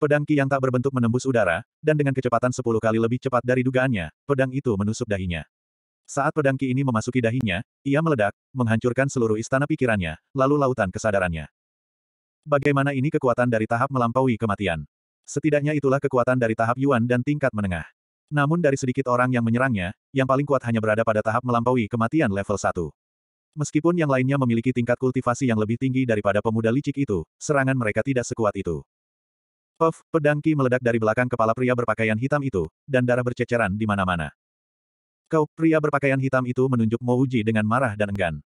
Pedang Ki yang tak berbentuk menembus udara, dan dengan kecepatan sepuluh kali lebih cepat dari dugaannya, pedang itu menusuk dahinya. Saat pedang Ki ini memasuki dahinya, ia meledak, menghancurkan seluruh istana pikirannya, lalu lautan kesadarannya. Bagaimana ini kekuatan dari tahap melampaui kematian? Setidaknya itulah kekuatan dari tahap Yuan dan tingkat menengah. Namun dari sedikit orang yang menyerangnya, yang paling kuat hanya berada pada tahap melampaui kematian level 1. Meskipun yang lainnya memiliki tingkat kultivasi yang lebih tinggi daripada pemuda licik itu, serangan mereka tidak sekuat itu. Puff, pedang Ki meledak dari belakang kepala pria berpakaian hitam itu, dan darah berceceran di mana-mana. Kau, pria berpakaian hitam itu menunjuk Mo Uji dengan marah dan enggan.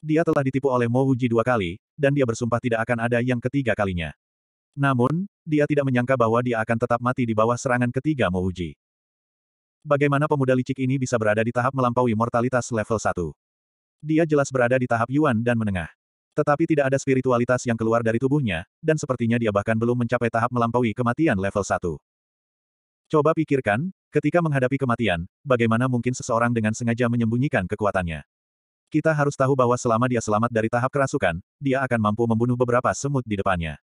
Dia telah ditipu oleh Mo Uji dua kali, dan dia bersumpah tidak akan ada yang ketiga kalinya. Namun, dia tidak menyangka bahwa dia akan tetap mati di bawah serangan ketiga Mo Uji. Bagaimana pemuda licik ini bisa berada di tahap melampaui mortalitas level 1? Dia jelas berada di tahap Yuan dan menengah. Tetapi tidak ada spiritualitas yang keluar dari tubuhnya, dan sepertinya dia bahkan belum mencapai tahap melampaui kematian level 1. Coba pikirkan, ketika menghadapi kematian, bagaimana mungkin seseorang dengan sengaja menyembunyikan kekuatannya. Kita harus tahu bahwa selama dia selamat dari tahap kerasukan, dia akan mampu membunuh beberapa semut di depannya.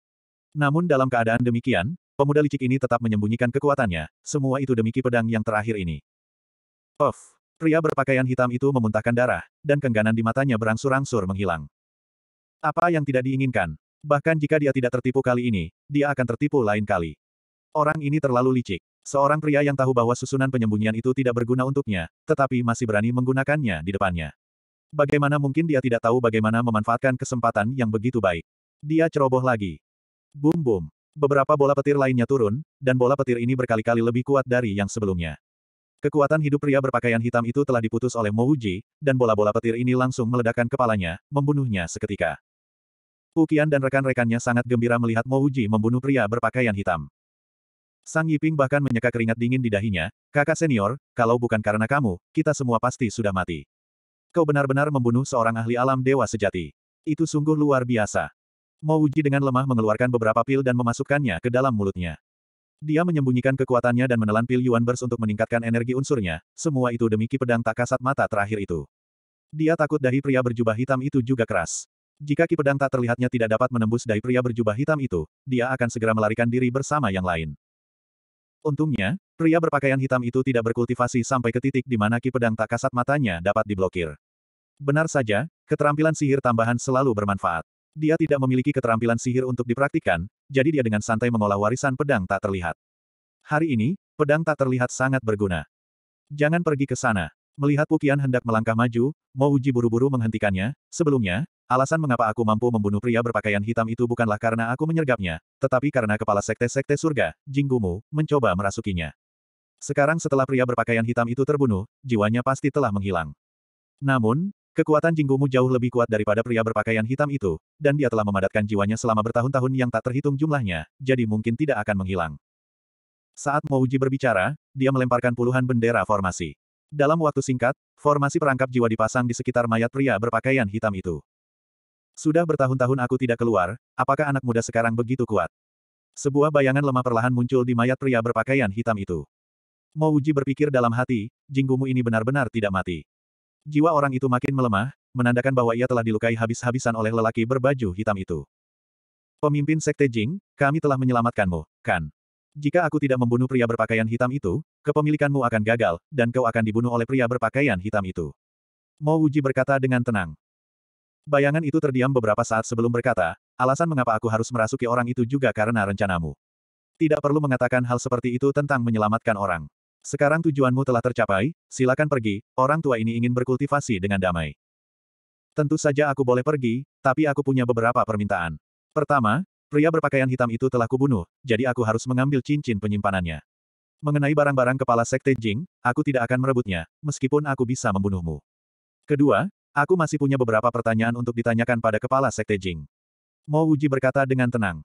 Namun dalam keadaan demikian, pemuda licik ini tetap menyembunyikan kekuatannya, semua itu demi pedang yang terakhir ini. Of, Pria berpakaian hitam itu memuntahkan darah, dan kengganan di matanya berangsur-angsur menghilang. Apa yang tidak diinginkan? Bahkan jika dia tidak tertipu kali ini, dia akan tertipu lain kali. Orang ini terlalu licik. Seorang pria yang tahu bahwa susunan penyembunyian itu tidak berguna untuknya, tetapi masih berani menggunakannya di depannya. Bagaimana mungkin dia tidak tahu bagaimana memanfaatkan kesempatan yang begitu baik? Dia ceroboh lagi. Bum bum. Beberapa bola petir lainnya turun, dan bola petir ini berkali-kali lebih kuat dari yang sebelumnya. Kekuatan hidup pria berpakaian hitam itu telah diputus oleh Mouji, dan bola-bola petir ini langsung meledakkan kepalanya, membunuhnya seketika. Ukian dan rekan-rekannya sangat gembira melihat Mo Uji membunuh pria berpakaian hitam. Sang Yiping bahkan menyeka keringat dingin di dahinya, kakak senior, kalau bukan karena kamu, kita semua pasti sudah mati. Kau benar-benar membunuh seorang ahli alam dewa sejati. Itu sungguh luar biasa. Mo Uji dengan lemah mengeluarkan beberapa pil dan memasukkannya ke dalam mulutnya. Dia menyembunyikan kekuatannya dan menelan pil Yuan bers untuk meningkatkan energi unsurnya, semua itu demi pedang tak kasat mata terakhir itu. Dia takut dahi pria berjubah hitam itu juga keras. Jika ki pedang tak terlihatnya tidak dapat menembus dai pria berjubah hitam itu, dia akan segera melarikan diri bersama yang lain. Untungnya, pria berpakaian hitam itu tidak berkultivasi sampai ke titik di mana ki pedang tak kasat matanya dapat diblokir. Benar saja, keterampilan sihir tambahan selalu bermanfaat. Dia tidak memiliki keterampilan sihir untuk dipraktikkan, jadi dia dengan santai mengolah warisan pedang tak terlihat. Hari ini, pedang tak terlihat sangat berguna. Jangan pergi ke sana. Melihat Pukian hendak melangkah maju, Mo Uji buru-buru menghentikannya, sebelumnya, alasan mengapa aku mampu membunuh pria berpakaian hitam itu bukanlah karena aku menyergapnya, tetapi karena kepala sekte-sekte surga, Jinggumu, mencoba merasukinya. Sekarang setelah pria berpakaian hitam itu terbunuh, jiwanya pasti telah menghilang. Namun, kekuatan Jinggumu jauh lebih kuat daripada pria berpakaian hitam itu, dan dia telah memadatkan jiwanya selama bertahun-tahun yang tak terhitung jumlahnya, jadi mungkin tidak akan menghilang. Saat Mouji berbicara, dia melemparkan puluhan bendera formasi. Dalam waktu singkat, formasi perangkap jiwa dipasang di sekitar mayat pria berpakaian hitam itu. Sudah bertahun-tahun aku tidak keluar, apakah anak muda sekarang begitu kuat? Sebuah bayangan lemah perlahan muncul di mayat pria berpakaian hitam itu. uji berpikir dalam hati, jinggumu ini benar-benar tidak mati. Jiwa orang itu makin melemah, menandakan bahwa ia telah dilukai habis-habisan oleh lelaki berbaju hitam itu. Pemimpin Sekte Jing, kami telah menyelamatkanmu, kan? Jika aku tidak membunuh pria berpakaian hitam itu, kepemilikanmu akan gagal, dan kau akan dibunuh oleh pria berpakaian hitam itu. Mo Uji berkata dengan tenang. Bayangan itu terdiam beberapa saat sebelum berkata, alasan mengapa aku harus merasuki orang itu juga karena rencanamu. Tidak perlu mengatakan hal seperti itu tentang menyelamatkan orang. Sekarang tujuanmu telah tercapai, silakan pergi, orang tua ini ingin berkultivasi dengan damai. Tentu saja aku boleh pergi, tapi aku punya beberapa permintaan. Pertama, Pria berpakaian hitam itu telah kubunuh, jadi aku harus mengambil cincin penyimpanannya. Mengenai barang-barang kepala Sekte Jing, aku tidak akan merebutnya, meskipun aku bisa membunuhmu. Kedua, aku masih punya beberapa pertanyaan untuk ditanyakan pada kepala Sekte Jing. Mo Wuji berkata dengan tenang.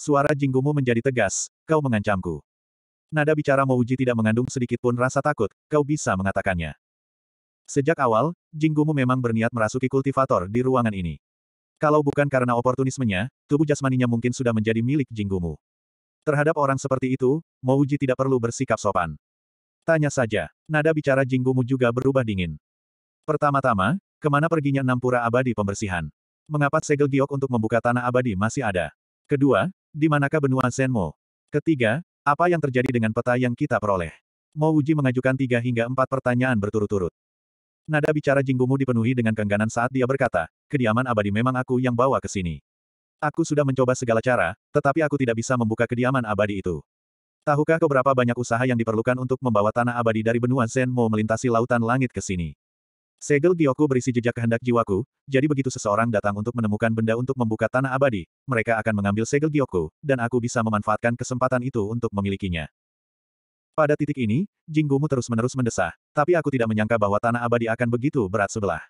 Suara jinggumu menjadi tegas, kau mengancamku. Nada bicara Mo Wuji tidak mengandung sedikit pun rasa takut, kau bisa mengatakannya. Sejak awal, jinggumu memang berniat merasuki kultivator di ruangan ini. Kalau bukan karena oportunismenya, tubuh jasmaninya mungkin sudah menjadi milik Jinggumu. Terhadap orang seperti itu, Mouji tidak perlu bersikap sopan. Tanya saja, nada bicara Jinggumu juga berubah dingin. Pertama-tama, kemana perginya enam pura abadi pembersihan? Mengapa segel giok untuk membuka tanah abadi masih ada? Kedua, di manakah benua Zenmo? Ketiga, apa yang terjadi dengan peta yang kita peroleh? Mouji mengajukan tiga hingga empat pertanyaan berturut-turut. Nada bicara Jinggumu dipenuhi dengan kengganan saat dia berkata, kediaman abadi memang aku yang bawa ke sini. Aku sudah mencoba segala cara, tetapi aku tidak bisa membuka kediaman abadi itu. Tahukah kau berapa banyak usaha yang diperlukan untuk membawa tanah abadi dari benua Zen melintasi lautan langit ke sini? Segel Gyoku berisi jejak kehendak jiwaku, jadi begitu seseorang datang untuk menemukan benda untuk membuka tanah abadi, mereka akan mengambil segel Gyoku, dan aku bisa memanfaatkan kesempatan itu untuk memilikinya. Pada titik ini, jinggumu terus-menerus mendesah, tapi aku tidak menyangka bahwa tanah abadi akan begitu berat sebelah.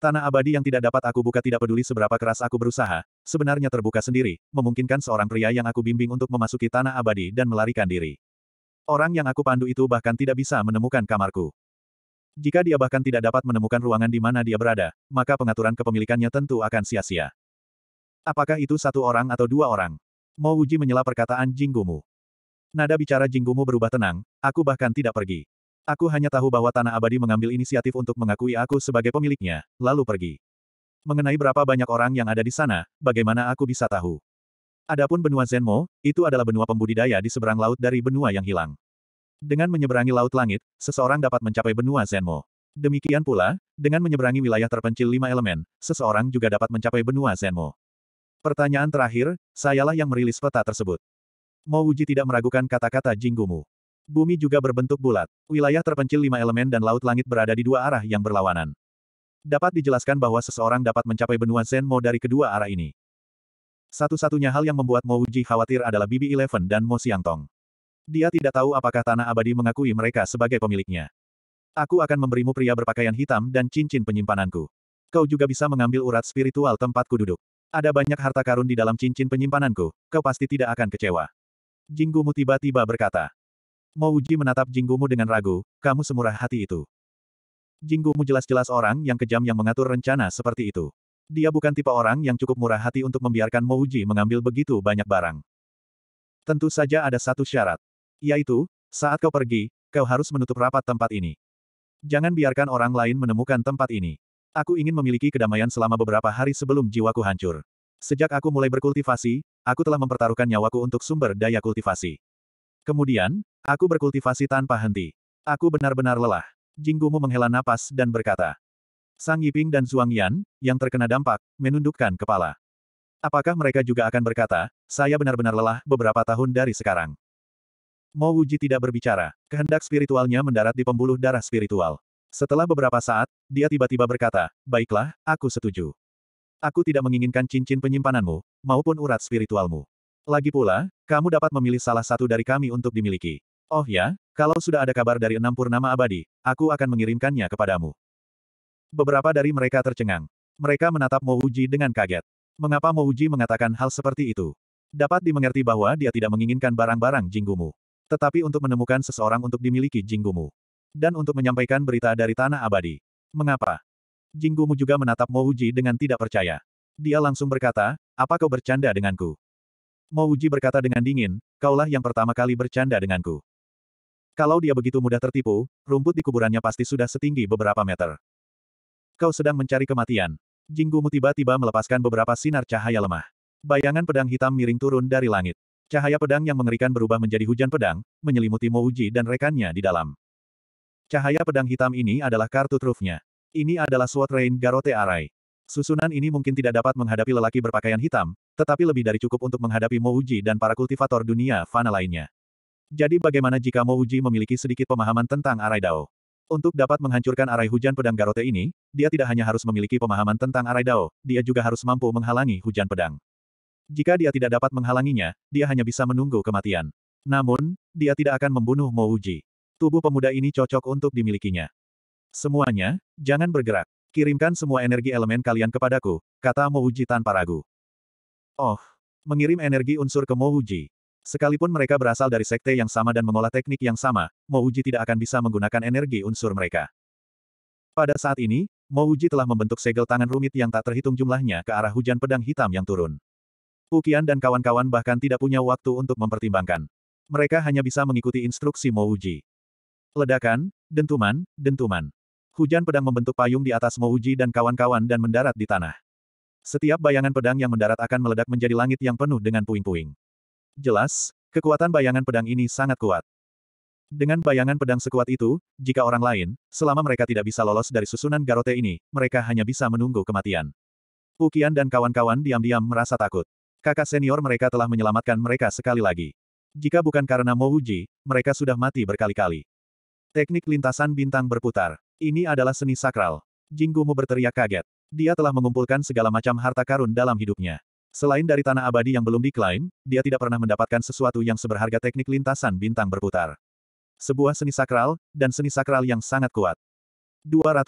Tanah abadi yang tidak dapat aku buka tidak peduli seberapa keras aku berusaha, sebenarnya terbuka sendiri, memungkinkan seorang pria yang aku bimbing untuk memasuki tanah abadi dan melarikan diri. Orang yang aku pandu itu bahkan tidak bisa menemukan kamarku. Jika dia bahkan tidak dapat menemukan ruangan di mana dia berada, maka pengaturan kepemilikannya tentu akan sia-sia. Apakah itu satu orang atau dua orang? Mau Uji menyela perkataan Jinggumu. Nada bicara Jinggumu berubah tenang, aku bahkan tidak pergi. Aku hanya tahu bahwa Tanah Abadi mengambil inisiatif untuk mengakui aku sebagai pemiliknya, lalu pergi. Mengenai berapa banyak orang yang ada di sana, bagaimana aku bisa tahu? Adapun benua Zenmo, itu adalah benua pembudidaya di seberang laut dari benua yang hilang. Dengan menyeberangi laut langit, seseorang dapat mencapai benua Zenmo. Demikian pula, dengan menyeberangi wilayah terpencil lima elemen, seseorang juga dapat mencapai benua Zenmo. Pertanyaan terakhir, sayalah yang merilis peta tersebut. Mo Wuji tidak meragukan kata-kata Jinggumu. Bumi juga berbentuk bulat. Wilayah terpencil lima elemen dan laut langit berada di dua arah yang berlawanan. Dapat dijelaskan bahwa seseorang dapat mencapai benua Zen Mo dari kedua arah ini. Satu-satunya hal yang membuat Mo Wuji khawatir adalah Bibi Eleven dan Mo Xiangtong. Dia tidak tahu apakah Tanah Abadi mengakui mereka sebagai pemiliknya. Aku akan memberimu pria berpakaian hitam dan cincin penyimpananku. Kau juga bisa mengambil urat spiritual tempatku duduk. Ada banyak harta karun di dalam cincin penyimpananku, kau pasti tidak akan kecewa. Jinggumu tiba-tiba berkata. Mouji menatap Jinggumu dengan ragu, kamu semurah hati itu. Jinggumu jelas-jelas orang yang kejam yang mengatur rencana seperti itu. Dia bukan tipe orang yang cukup murah hati untuk membiarkan Mouji mengambil begitu banyak barang. Tentu saja ada satu syarat. Yaitu, saat kau pergi, kau harus menutup rapat tempat ini. Jangan biarkan orang lain menemukan tempat ini. Aku ingin memiliki kedamaian selama beberapa hari sebelum jiwaku hancur. Sejak aku mulai berkultivasi, aku telah mempertaruhkan nyawaku untuk sumber daya kultivasi. Kemudian, aku berkultivasi tanpa henti. Aku benar-benar lelah. Jinggumu menghela napas dan berkata. Sang Yiping dan Zhuang Yan, yang terkena dampak, menundukkan kepala. Apakah mereka juga akan berkata, saya benar-benar lelah beberapa tahun dari sekarang? Mo Wuji tidak berbicara, kehendak spiritualnya mendarat di pembuluh darah spiritual. Setelah beberapa saat, dia tiba-tiba berkata, baiklah, aku setuju. Aku tidak menginginkan cincin penyimpananmu, maupun urat spiritualmu. Lagi pula, kamu dapat memilih salah satu dari kami untuk dimiliki. Oh ya, kalau sudah ada kabar dari enam purnama abadi, aku akan mengirimkannya kepadamu. Beberapa dari mereka tercengang. Mereka menatap Mouji dengan kaget. Mengapa Mouji mengatakan hal seperti itu? Dapat dimengerti bahwa dia tidak menginginkan barang-barang jinggumu. Tetapi untuk menemukan seseorang untuk dimiliki jinggumu. Dan untuk menyampaikan berita dari tanah abadi. Mengapa? Mu juga menatap Mo Uji dengan tidak percaya. Dia langsung berkata, apa kau bercanda denganku? Mo Uji berkata dengan dingin, kaulah yang pertama kali bercanda denganku. Kalau dia begitu mudah tertipu, rumput di kuburannya pasti sudah setinggi beberapa meter. Kau sedang mencari kematian. Mu tiba-tiba melepaskan beberapa sinar cahaya lemah. Bayangan pedang hitam miring turun dari langit. Cahaya pedang yang mengerikan berubah menjadi hujan pedang, menyelimuti Uji dan rekannya di dalam. Cahaya pedang hitam ini adalah kartu trufnya. Ini adalah Sword Rain Garote Arai. Susunan ini mungkin tidak dapat menghadapi lelaki berpakaian hitam, tetapi lebih dari cukup untuk menghadapi Mouji dan para kultivator dunia fana lainnya. Jadi bagaimana jika Mouji memiliki sedikit pemahaman tentang Arai Dao? Untuk dapat menghancurkan arai hujan pedang Garote ini, dia tidak hanya harus memiliki pemahaman tentang Arai Dao, dia juga harus mampu menghalangi hujan pedang. Jika dia tidak dapat menghalanginya, dia hanya bisa menunggu kematian. Namun, dia tidak akan membunuh Mouji. Tubuh pemuda ini cocok untuk dimilikinya. Semuanya, jangan bergerak. Kirimkan semua energi elemen kalian kepadaku, kata Mouji tanpa ragu. Oh, mengirim energi unsur ke Mouji. Sekalipun mereka berasal dari sekte yang sama dan mengolah teknik yang sama, Mouji tidak akan bisa menggunakan energi unsur mereka. Pada saat ini, Mouji telah membentuk segel tangan rumit yang tak terhitung jumlahnya ke arah hujan pedang hitam yang turun. Ukian dan kawan-kawan bahkan tidak punya waktu untuk mempertimbangkan. Mereka hanya bisa mengikuti instruksi Mouji. Ledakan, dentuman, dentuman. Hujan pedang membentuk payung di atas Mouji dan kawan-kawan dan mendarat di tanah. Setiap bayangan pedang yang mendarat akan meledak menjadi langit yang penuh dengan puing-puing. Jelas, kekuatan bayangan pedang ini sangat kuat. Dengan bayangan pedang sekuat itu, jika orang lain, selama mereka tidak bisa lolos dari susunan Garote ini, mereka hanya bisa menunggu kematian. Ukian dan kawan-kawan diam-diam merasa takut. Kakak senior mereka telah menyelamatkan mereka sekali lagi. Jika bukan karena Mouji, mereka sudah mati berkali-kali. Teknik lintasan bintang berputar. Ini adalah seni sakral. Jinggumu berteriak kaget. Dia telah mengumpulkan segala macam harta karun dalam hidupnya. Selain dari tanah abadi yang belum diklaim, dia tidak pernah mendapatkan sesuatu yang seberharga teknik lintasan bintang berputar. Sebuah seni sakral, dan seni sakral yang sangat kuat. 232.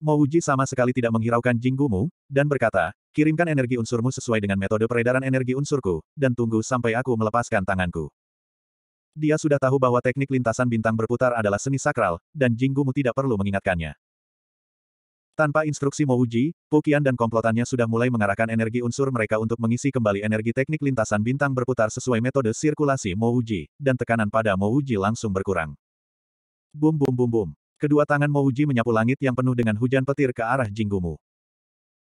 Mouji sama sekali tidak menghiraukan Jinggumu, dan berkata, kirimkan energi unsurmu sesuai dengan metode peredaran energi unsurku, dan tunggu sampai aku melepaskan tanganku. Dia sudah tahu bahwa teknik lintasan bintang berputar adalah seni sakral, dan Jinggumu tidak perlu mengingatkannya. Tanpa instruksi Mouji, Pukian dan komplotannya sudah mulai mengarahkan energi unsur mereka untuk mengisi kembali energi teknik lintasan bintang berputar sesuai metode sirkulasi Mouji, dan tekanan pada Mouji langsung berkurang. Bum bum bum bum. Kedua tangan Mouji menyapu langit yang penuh dengan hujan petir ke arah Jinggumu.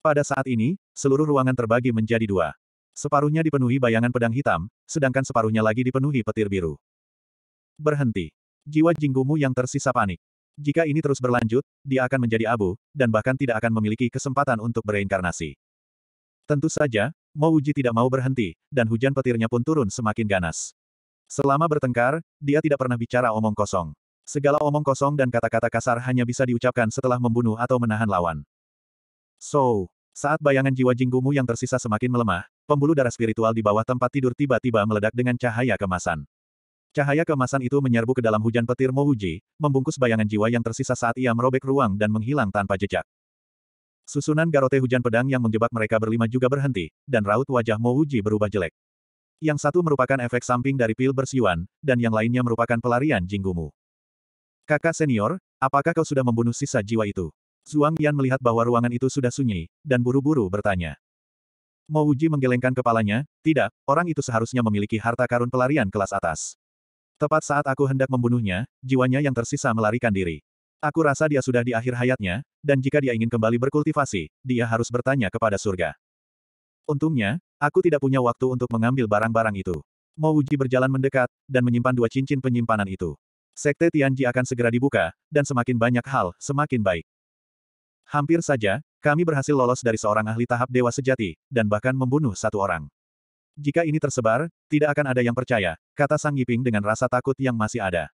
Pada saat ini, seluruh ruangan terbagi menjadi dua. Separuhnya dipenuhi bayangan pedang hitam, sedangkan separuhnya lagi dipenuhi petir biru. Berhenti. Jiwa jinggumu yang tersisa panik. Jika ini terus berlanjut, dia akan menjadi abu, dan bahkan tidak akan memiliki kesempatan untuk bereinkarnasi. Tentu saja, Mo Uji tidak mau berhenti, dan hujan petirnya pun turun semakin ganas. Selama bertengkar, dia tidak pernah bicara omong kosong. Segala omong kosong dan kata-kata kasar hanya bisa diucapkan setelah membunuh atau menahan lawan. So, saat bayangan jiwa jinggumu yang tersisa semakin melemah, pembuluh darah spiritual di bawah tempat tidur tiba-tiba meledak dengan cahaya kemasan. Cahaya kemasan itu menyerbu ke dalam hujan petir Mouji, membungkus bayangan jiwa yang tersisa saat ia merobek ruang dan menghilang tanpa jejak. Susunan garote hujan pedang yang menjebak mereka berlima juga berhenti, dan raut wajah Mouji berubah jelek. Yang satu merupakan efek samping dari pil bersiuan, dan yang lainnya merupakan pelarian jinggumu. Kakak senior, apakah kau sudah membunuh sisa jiwa itu? Zhuang Yan melihat bahwa ruangan itu sudah sunyi, dan buru-buru bertanya. Mouji menggelengkan kepalanya, tidak, orang itu seharusnya memiliki harta karun pelarian kelas atas. Tepat saat aku hendak membunuhnya, jiwanya yang tersisa melarikan diri. Aku rasa dia sudah di akhir hayatnya, dan jika dia ingin kembali berkultivasi, dia harus bertanya kepada surga. Untungnya, aku tidak punya waktu untuk mengambil barang-barang itu. Mouji berjalan mendekat, dan menyimpan dua cincin penyimpanan itu. Sekte Tianji akan segera dibuka, dan semakin banyak hal, semakin baik. Hampir saja, kami berhasil lolos dari seorang ahli tahap dewa sejati, dan bahkan membunuh satu orang. Jika ini tersebar, tidak akan ada yang percaya, kata Sang Yiping dengan rasa takut yang masih ada.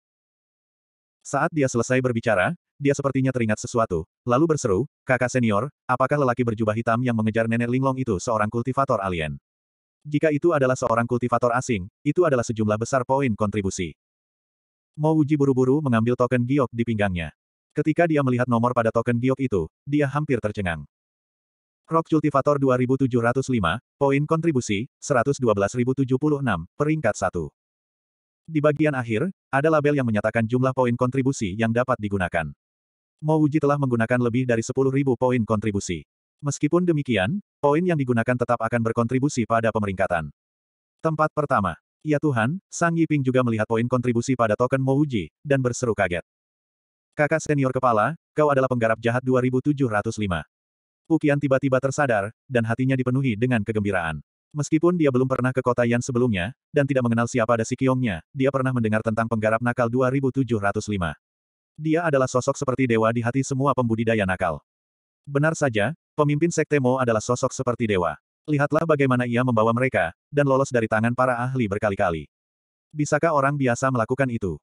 Saat dia selesai berbicara, dia sepertinya teringat sesuatu, lalu berseru, kakak senior, apakah lelaki berjubah hitam yang mengejar nenek Linglong itu seorang kultivator alien? Jika itu adalah seorang kultivator asing, itu adalah sejumlah besar poin kontribusi. Mo Wuji buru-buru mengambil token giok di pinggangnya. Ketika dia melihat nomor pada token giok itu, dia hampir tercengang. Rock Cultivator 2705, poin kontribusi, 112.076, peringkat 1. Di bagian akhir, ada label yang menyatakan jumlah poin kontribusi yang dapat digunakan. Mouji telah menggunakan lebih dari 10.000 poin kontribusi. Meskipun demikian, poin yang digunakan tetap akan berkontribusi pada pemeringkatan. Tempat pertama. Ya Tuhan, Sang Yiping juga melihat poin kontribusi pada token Mouji, dan berseru kaget. Kakak senior kepala, kau adalah penggarap jahat 2705. Ukian tiba-tiba tersadar, dan hatinya dipenuhi dengan kegembiraan. Meskipun dia belum pernah ke kota Yan sebelumnya, dan tidak mengenal siapa ada Sikyongnya, dia pernah mendengar tentang penggarap nakal 2705. Dia adalah sosok seperti dewa di hati semua pembudidaya nakal. Benar saja, pemimpin Sekte Mo adalah sosok seperti dewa. Lihatlah bagaimana ia membawa mereka, dan lolos dari tangan para ahli berkali-kali. Bisakah orang biasa melakukan itu?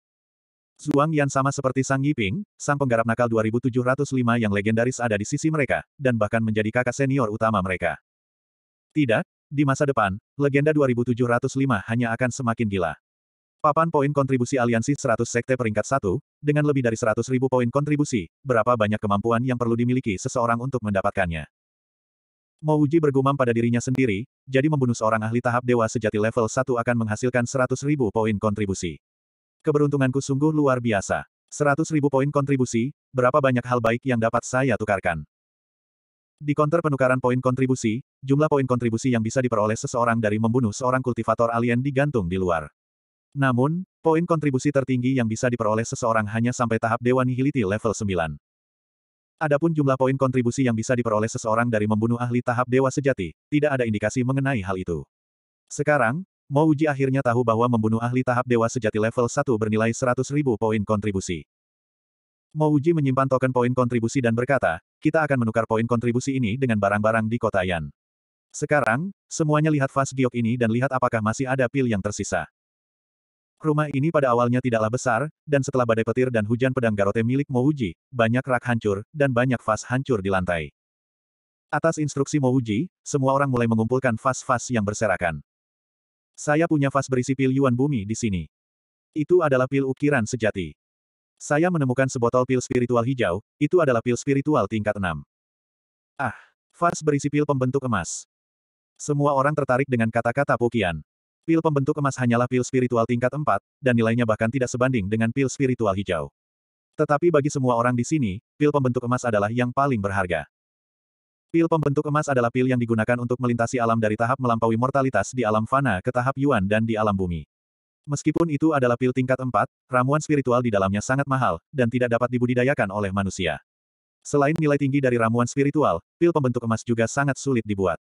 Zhuang Yan sama seperti Sang Yiping, sang penggarap nakal 2705 yang legendaris ada di sisi mereka, dan bahkan menjadi kakak senior utama mereka. Tidak, di masa depan, legenda 2705 hanya akan semakin gila. Papan poin kontribusi aliansi 100 sekte peringkat 1, dengan lebih dari 100 ribu poin kontribusi, berapa banyak kemampuan yang perlu dimiliki seseorang untuk mendapatkannya. Mouji bergumam pada dirinya sendiri, jadi membunuh seorang ahli tahap dewa sejati level 1 akan menghasilkan 100 ribu poin kontribusi. Keberuntunganku sungguh luar biasa. 100 ribu poin kontribusi, berapa banyak hal baik yang dapat saya tukarkan. Di konter penukaran poin kontribusi, jumlah poin kontribusi yang bisa diperoleh seseorang dari membunuh seorang kultivator alien digantung di luar. Namun, poin kontribusi tertinggi yang bisa diperoleh seseorang hanya sampai tahap Dewa Nihility level 9. Adapun jumlah poin kontribusi yang bisa diperoleh seseorang dari membunuh ahli tahap dewa sejati, tidak ada indikasi mengenai hal itu. Sekarang, Mo Uji akhirnya tahu bahwa membunuh ahli tahap dewa sejati level 1 bernilai 100 ribu poin kontribusi. Mo Uji menyimpan token poin kontribusi dan berkata, kita akan menukar poin kontribusi ini dengan barang-barang di kota Yan. Sekarang, semuanya lihat Fas Giok ini dan lihat apakah masih ada pil yang tersisa. Rumah ini pada awalnya tidaklah besar, dan setelah badai petir dan hujan pedang garote milik Mouji, banyak rak hancur, dan banyak vas hancur di lantai. Atas instruksi Mouji, semua orang mulai mengumpulkan vas-vas yang berserakan. Saya punya vas berisi pil Yuan Bumi di sini. Itu adalah pil ukiran sejati. Saya menemukan sebotol pil spiritual hijau, itu adalah pil spiritual tingkat 6. Ah, vas berisi pil pembentuk emas. Semua orang tertarik dengan kata-kata Pukian. Pil pembentuk emas hanyalah pil spiritual tingkat 4, dan nilainya bahkan tidak sebanding dengan pil spiritual hijau. Tetapi bagi semua orang di sini, pil pembentuk emas adalah yang paling berharga. Pil pembentuk emas adalah pil yang digunakan untuk melintasi alam dari tahap melampaui mortalitas di alam fana ke tahap yuan dan di alam bumi. Meskipun itu adalah pil tingkat 4, ramuan spiritual di dalamnya sangat mahal, dan tidak dapat dibudidayakan oleh manusia. Selain nilai tinggi dari ramuan spiritual, pil pembentuk emas juga sangat sulit dibuat.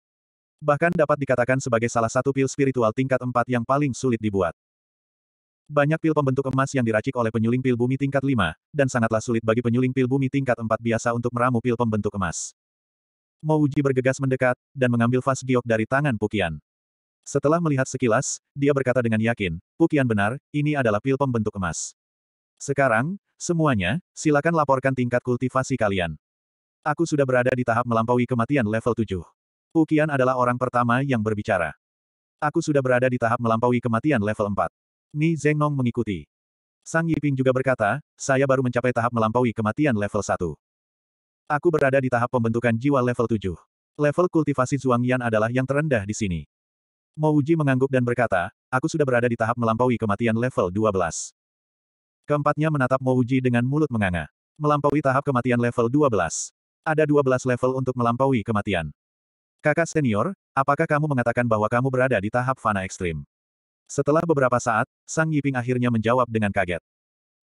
Bahkan dapat dikatakan sebagai salah satu pil spiritual tingkat 4 yang paling sulit dibuat. Banyak pil pembentuk emas yang diracik oleh penyuling pil bumi tingkat 5, dan sangatlah sulit bagi penyuling pil bumi tingkat 4 biasa untuk meramu pil pembentuk emas. Mo Uji bergegas mendekat, dan mengambil vas giok dari tangan Pukian. Setelah melihat sekilas, dia berkata dengan yakin, Pukian benar, ini adalah pil pembentuk emas. Sekarang, semuanya, silakan laporkan tingkat kultivasi kalian. Aku sudah berada di tahap melampaui kematian level 7. Pukian adalah orang pertama yang berbicara. Aku sudah berada di tahap melampaui kematian level 4. Ni Zengnong mengikuti. Sang Yiping juga berkata, saya baru mencapai tahap melampaui kematian level 1. Aku berada di tahap pembentukan jiwa level 7. Level kultivasi Zhuang Yan adalah yang terendah di sini. Mo Uji mengangguk dan berkata, aku sudah berada di tahap melampaui kematian level 12. Keempatnya menatap Mo Uji dengan mulut menganga. Melampaui tahap kematian level 12. Ada 12 level untuk melampaui kematian. Kakak senior, apakah kamu mengatakan bahwa kamu berada di tahap fana ekstrim? Setelah beberapa saat, Sang Yiping akhirnya menjawab dengan kaget.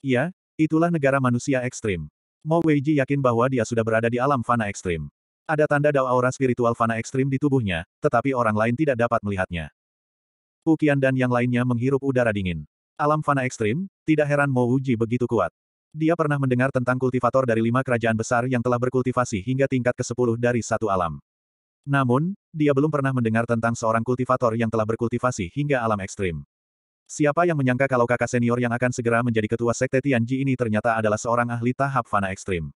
Iya, itulah negara manusia ekstrim. Mo Weiji yakin bahwa dia sudah berada di alam fana ekstrim. Ada tanda dao aura spiritual fana ekstrim di tubuhnya, tetapi orang lain tidak dapat melihatnya. Ukian dan yang lainnya menghirup udara dingin. Alam fana ekstrim, tidak heran Mo Uji begitu kuat. Dia pernah mendengar tentang kultivator dari lima kerajaan besar yang telah berkultivasi hingga tingkat ke-10 dari satu alam. Namun, dia belum pernah mendengar tentang seorang kultivator yang telah berkultivasi hingga alam ekstrim. Siapa yang menyangka kalau kakak senior yang akan segera menjadi ketua sekte Tianji ini ternyata adalah seorang ahli tahap fana ekstrim.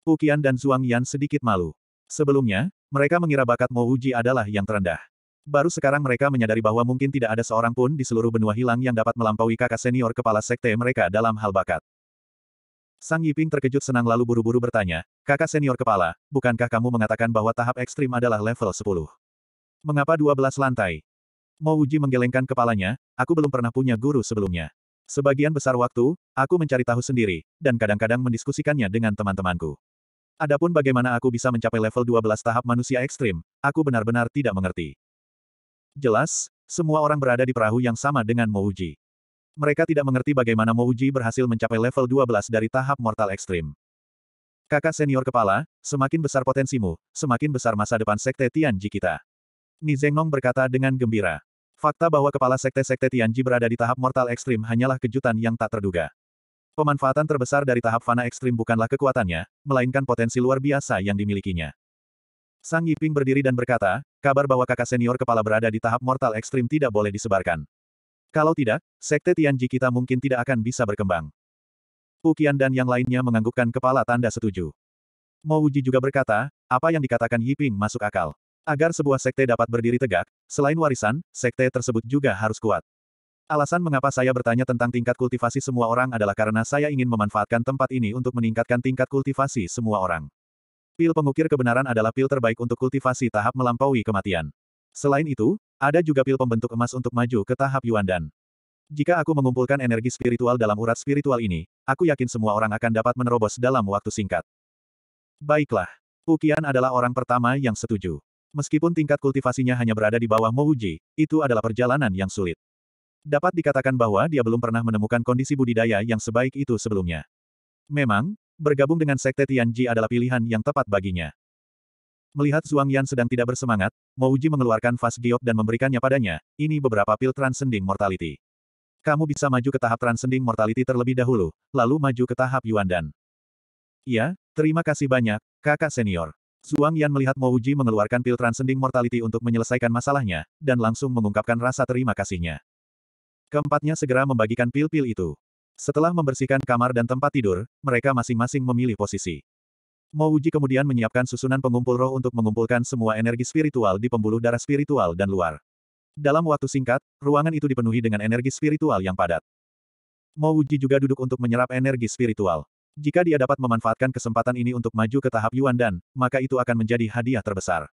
Pukian dan Zhuang Yan sedikit malu. Sebelumnya, mereka mengira bakat Mo Wuji adalah yang terendah. Baru sekarang mereka menyadari bahwa mungkin tidak ada seorang pun di seluruh benua hilang yang dapat melampaui kakak senior kepala sekte mereka dalam hal bakat. Sang Yiping terkejut senang lalu buru-buru bertanya, kakak senior kepala, bukankah kamu mengatakan bahwa tahap ekstrim adalah level 10? Mengapa 12 lantai? Mo Uji menggelengkan kepalanya, aku belum pernah punya guru sebelumnya. Sebagian besar waktu, aku mencari tahu sendiri, dan kadang-kadang mendiskusikannya dengan teman-temanku. Adapun bagaimana aku bisa mencapai level 12 tahap manusia ekstrim, aku benar-benar tidak mengerti. Jelas, semua orang berada di perahu yang sama dengan Mo Uji. Mereka tidak mengerti bagaimana Uji berhasil mencapai level 12 dari tahap mortal ekstrim. Kakak senior kepala, semakin besar potensimu, semakin besar masa depan sekte Tianji kita. Nizengong berkata dengan gembira. Fakta bahwa kepala sekte-sekte Tianji berada di tahap mortal ekstrim hanyalah kejutan yang tak terduga. Pemanfaatan terbesar dari tahap fana ekstrim bukanlah kekuatannya, melainkan potensi luar biasa yang dimilikinya. Sang Yiping berdiri dan berkata, kabar bahwa kakak senior kepala berada di tahap mortal ekstrim tidak boleh disebarkan. Kalau tidak, sekte Tianji kita mungkin tidak akan bisa berkembang. Ukian dan yang lainnya menganggukkan kepala tanda setuju. Mouji juga berkata, apa yang dikatakan Yiping masuk akal. Agar sebuah sekte dapat berdiri tegak, selain warisan, sekte tersebut juga harus kuat. Alasan mengapa saya bertanya tentang tingkat kultivasi semua orang adalah karena saya ingin memanfaatkan tempat ini untuk meningkatkan tingkat kultivasi semua orang. Pil pengukir kebenaran adalah pil terbaik untuk kultivasi tahap melampaui kematian. Selain itu, ada juga pil pembentuk emas untuk maju ke tahap Yuan Dan. Jika aku mengumpulkan energi spiritual dalam urat spiritual ini, aku yakin semua orang akan dapat menerobos dalam waktu singkat. Baiklah. Ukian adalah orang pertama yang setuju. Meskipun tingkat kultivasinya hanya berada di bawah Mouji, itu adalah perjalanan yang sulit. Dapat dikatakan bahwa dia belum pernah menemukan kondisi budidaya yang sebaik itu sebelumnya. Memang, bergabung dengan Sekte Tianji adalah pilihan yang tepat baginya. Melihat Zhuang Yan sedang tidak bersemangat, Mouji mengeluarkan Fas Giok dan memberikannya padanya, ini beberapa pil Transcending Mortality. Kamu bisa maju ke tahap Transcending Mortality terlebih dahulu, lalu maju ke tahap Yuan Dan. Ya, terima kasih banyak, kakak senior. Suang Yan melihat Mo Uji mengeluarkan pil transcending mortality untuk menyelesaikan masalahnya, dan langsung mengungkapkan rasa terima kasihnya. Keempatnya segera membagikan pil-pil itu. Setelah membersihkan kamar dan tempat tidur, mereka masing-masing memilih posisi. Mo Uji kemudian menyiapkan susunan pengumpul roh untuk mengumpulkan semua energi spiritual di pembuluh darah spiritual dan luar. Dalam waktu singkat, ruangan itu dipenuhi dengan energi spiritual yang padat. Mo Uji juga duduk untuk menyerap energi spiritual. Jika dia dapat memanfaatkan kesempatan ini untuk maju ke tahap Yuan Dan, maka itu akan menjadi hadiah terbesar.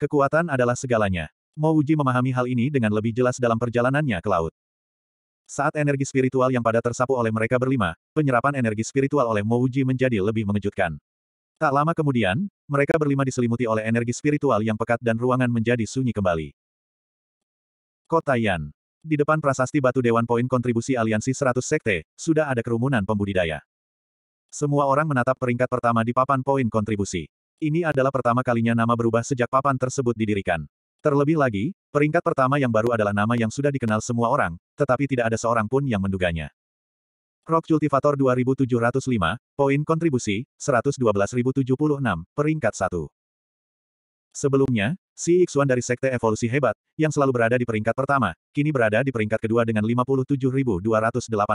Kekuatan adalah segalanya. Mo Uji memahami hal ini dengan lebih jelas dalam perjalanannya ke laut. Saat energi spiritual yang pada tersapu oleh mereka berlima, penyerapan energi spiritual oleh Mo Uji menjadi lebih mengejutkan. Tak lama kemudian, mereka berlima diselimuti oleh energi spiritual yang pekat dan ruangan menjadi sunyi kembali. Kota Yan. Di depan prasasti Batu Dewan Poin kontribusi aliansi 100 sekte, sudah ada kerumunan pembudidaya. Semua orang menatap peringkat pertama di papan poin kontribusi. Ini adalah pertama kalinya nama berubah sejak papan tersebut didirikan. Terlebih lagi, peringkat pertama yang baru adalah nama yang sudah dikenal semua orang, tetapi tidak ada seorang pun yang menduganya. Rock Cultivator 2705, poin kontribusi, 112.076, peringkat 1. Sebelumnya, si Iksuan dari Sekte Evolusi Hebat, yang selalu berada di peringkat pertama, kini berada di peringkat kedua dengan 57.208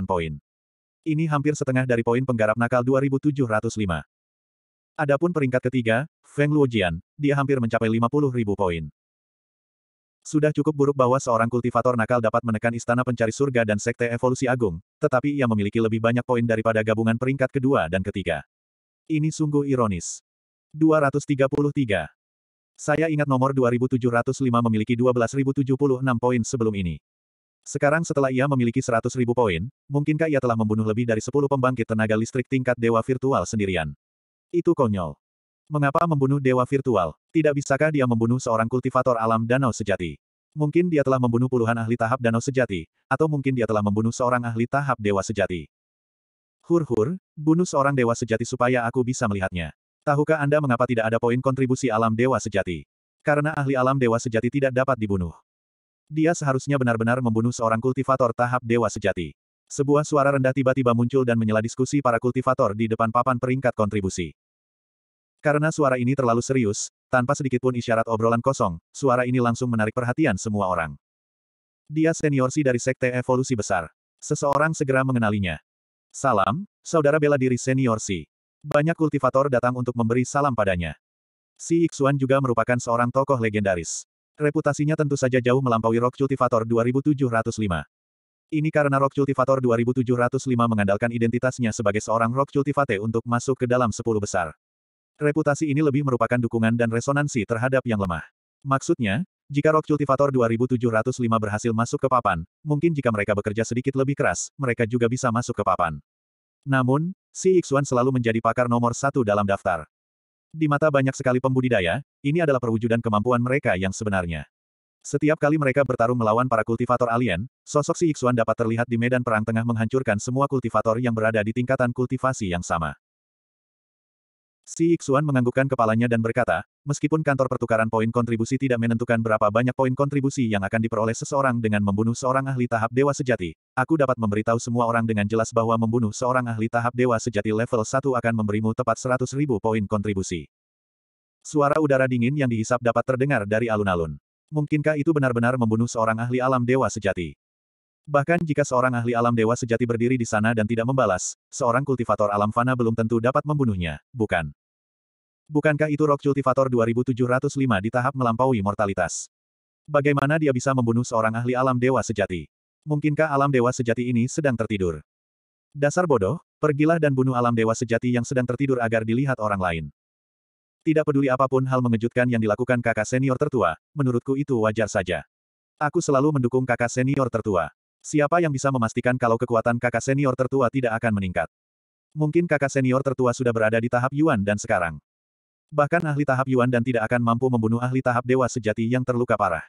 poin. Ini hampir setengah dari poin penggarap nakal 2705. Adapun peringkat ketiga, Feng Luojian, dia hampir mencapai 50 poin. Sudah cukup buruk bahwa seorang kultivator nakal dapat menekan istana pencari surga dan sekte evolusi agung, tetapi ia memiliki lebih banyak poin daripada gabungan peringkat kedua dan ketiga. Ini sungguh ironis. 233. Saya ingat nomor 2705 memiliki 12.076 poin sebelum ini. Sekarang setelah ia memiliki 100 ribu poin, mungkinkah ia telah membunuh lebih dari 10 pembangkit tenaga listrik tingkat dewa virtual sendirian? Itu konyol. Mengapa membunuh dewa virtual? Tidak bisakah dia membunuh seorang kultivator alam danau sejati? Mungkin dia telah membunuh puluhan ahli tahap danau sejati, atau mungkin dia telah membunuh seorang ahli tahap dewa sejati. Hur-hur, bunuh seorang dewa sejati supaya aku bisa melihatnya. Tahukah Anda mengapa tidak ada poin kontribusi alam dewa sejati? Karena ahli alam dewa sejati tidak dapat dibunuh. Dia seharusnya benar-benar membunuh seorang kultivator tahap dewa sejati. Sebuah suara rendah tiba-tiba muncul dan menyela diskusi para kultivator di depan papan peringkat kontribusi. Karena suara ini terlalu serius, tanpa sedikitpun isyarat obrolan kosong, suara ini langsung menarik perhatian semua orang. Dia senior si dari Sekte Evolusi Besar. Seseorang segera mengenalinya. Salam, Saudara bela diri senior Si. Banyak kultivator datang untuk memberi salam padanya. Si Iksuan juga merupakan seorang tokoh legendaris. Reputasinya tentu saja jauh melampaui Rock Cultivator 2705. Ini karena Rock Cultivator 2705 mengandalkan identitasnya sebagai seorang Rock Cultivate untuk masuk ke dalam 10 besar. Reputasi ini lebih merupakan dukungan dan resonansi terhadap yang lemah. Maksudnya, jika Rock Cultivator 2705 berhasil masuk ke papan, mungkin jika mereka bekerja sedikit lebih keras, mereka juga bisa masuk ke papan. Namun, si Xuan selalu menjadi pakar nomor satu dalam daftar. Di mata banyak sekali pembudidaya, ini adalah perwujudan kemampuan mereka yang sebenarnya. Setiap kali mereka bertarung melawan para kultivator alien, sosok si Iksuan dapat terlihat di medan perang tengah menghancurkan semua kultivator yang berada di tingkatan kultivasi yang sama. Si Iksuan menganggukkan kepalanya dan berkata, meskipun kantor pertukaran poin kontribusi tidak menentukan berapa banyak poin kontribusi yang akan diperoleh seseorang dengan membunuh seorang ahli tahap dewa sejati, aku dapat memberitahu semua orang dengan jelas bahwa membunuh seorang ahli tahap dewa sejati level 1 akan memberimu tepat 100 ribu poin kontribusi. Suara udara dingin yang dihisap dapat terdengar dari alun-alun. Mungkinkah itu benar-benar membunuh seorang ahli alam dewa sejati? Bahkan jika seorang ahli alam dewa sejati berdiri di sana dan tidak membalas, seorang kultivator alam fana belum tentu dapat membunuhnya, bukan? Bukankah itu Rock kultivator 2705 di tahap melampaui mortalitas? Bagaimana dia bisa membunuh seorang ahli alam dewa sejati? Mungkinkah alam dewa sejati ini sedang tertidur? Dasar bodoh, pergilah dan bunuh alam dewa sejati yang sedang tertidur agar dilihat orang lain. Tidak peduli apapun hal mengejutkan yang dilakukan kakak senior tertua, menurutku itu wajar saja. Aku selalu mendukung kakak senior tertua. Siapa yang bisa memastikan kalau kekuatan kakak senior tertua tidak akan meningkat? Mungkin kakak senior tertua sudah berada di tahap Yuan dan sekarang. Bahkan ahli tahap Yuan dan tidak akan mampu membunuh ahli tahap dewa sejati yang terluka parah.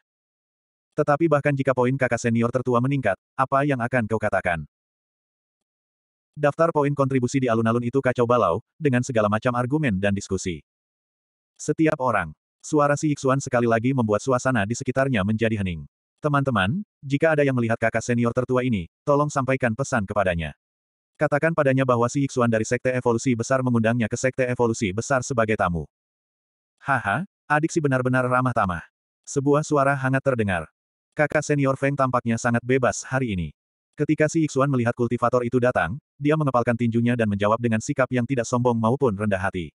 Tetapi bahkan jika poin kakak senior tertua meningkat, apa yang akan kau katakan? Daftar poin kontribusi di alun-alun itu kacau balau, dengan segala macam argumen dan diskusi. Setiap orang, suara si Iksuan sekali lagi membuat suasana di sekitarnya menjadi hening. Teman-teman, jika ada yang melihat kakak senior tertua ini, tolong sampaikan pesan kepadanya. Katakan padanya bahwa si Yixuan dari Sekte Evolusi Besar mengundangnya ke Sekte Evolusi Besar sebagai tamu. Haha, adik si benar-benar ramah tamah. Sebuah suara hangat terdengar. Kakak senior Feng tampaknya sangat bebas hari ini. Ketika si Yixuan melihat kultivator itu datang, dia mengepalkan tinjunya dan menjawab dengan sikap yang tidak sombong maupun rendah hati.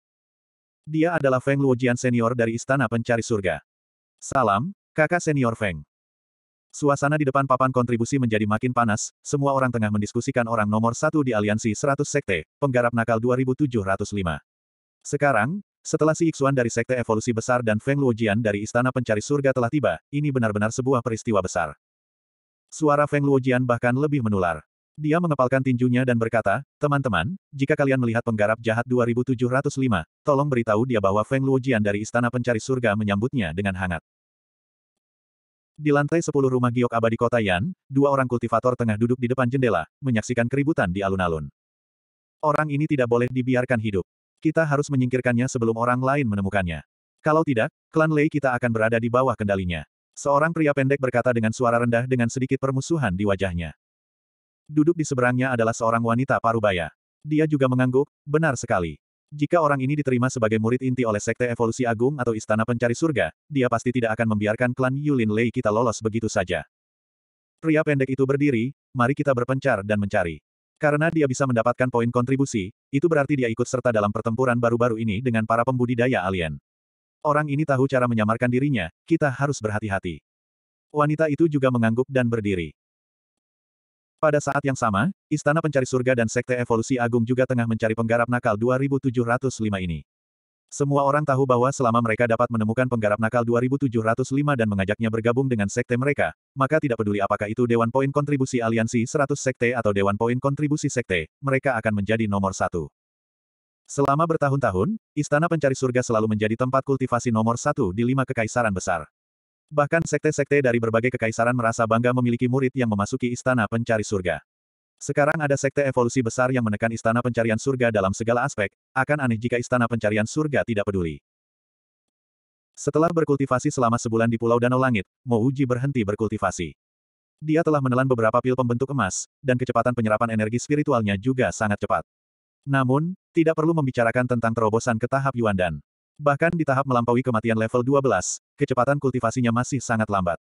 Dia adalah Feng Luojian senior dari Istana Pencari Surga. Salam, kakak senior Feng. Suasana di depan papan kontribusi menjadi makin panas, semua orang tengah mendiskusikan orang nomor satu di aliansi 100 sekte, penggarap nakal 2705. Sekarang, setelah si Iksuan dari sekte evolusi besar dan Feng Luojian dari istana pencari surga telah tiba, ini benar-benar sebuah peristiwa besar. Suara Feng Luojian bahkan lebih menular. Dia mengepalkan tinjunya dan berkata, teman-teman, jika kalian melihat penggarap jahat 2705, tolong beritahu dia bahwa Feng Luojian dari istana pencari surga menyambutnya dengan hangat. Di lantai 10 rumah giok abadi kota Yan, dua orang kultivator tengah duduk di depan jendela, menyaksikan keributan di alun-alun. Orang ini tidak boleh dibiarkan hidup. Kita harus menyingkirkannya sebelum orang lain menemukannya. Kalau tidak, klan Lei kita akan berada di bawah kendalinya. Seorang pria pendek berkata dengan suara rendah dengan sedikit permusuhan di wajahnya. Duduk di seberangnya adalah seorang wanita parubaya. Dia juga mengangguk, benar sekali. Jika orang ini diterima sebagai murid inti oleh Sekte Evolusi Agung atau Istana Pencari Surga, dia pasti tidak akan membiarkan klan Yulin Lei kita lolos begitu saja. Pria pendek itu berdiri, mari kita berpencar dan mencari. Karena dia bisa mendapatkan poin kontribusi, itu berarti dia ikut serta dalam pertempuran baru-baru ini dengan para pembudidaya alien. Orang ini tahu cara menyamarkan dirinya, kita harus berhati-hati. Wanita itu juga mengangguk dan berdiri. Pada saat yang sama, Istana Pencari Surga dan Sekte Evolusi Agung juga tengah mencari penggarap nakal 2705 ini. Semua orang tahu bahwa selama mereka dapat menemukan penggarap nakal 2705 dan mengajaknya bergabung dengan sekte mereka, maka tidak peduli apakah itu Dewan Poin Kontribusi Aliansi 100 Sekte atau Dewan Poin Kontribusi Sekte, mereka akan menjadi nomor satu. Selama bertahun-tahun, Istana Pencari Surga selalu menjadi tempat kultivasi nomor satu di lima kekaisaran besar. Bahkan sekte-sekte dari berbagai kekaisaran merasa bangga memiliki murid yang memasuki istana pencari surga. Sekarang ada sekte evolusi besar yang menekan istana pencarian surga dalam segala aspek, akan aneh jika istana pencarian surga tidak peduli. Setelah berkultivasi selama sebulan di Pulau Danau Langit, Mouji berhenti berkultivasi. Dia telah menelan beberapa pil pembentuk emas, dan kecepatan penyerapan energi spiritualnya juga sangat cepat. Namun, tidak perlu membicarakan tentang terobosan ke tahap Yuan Dan. Bahkan di tahap melampaui kematian level 12, kecepatan kultivasinya masih sangat lambat.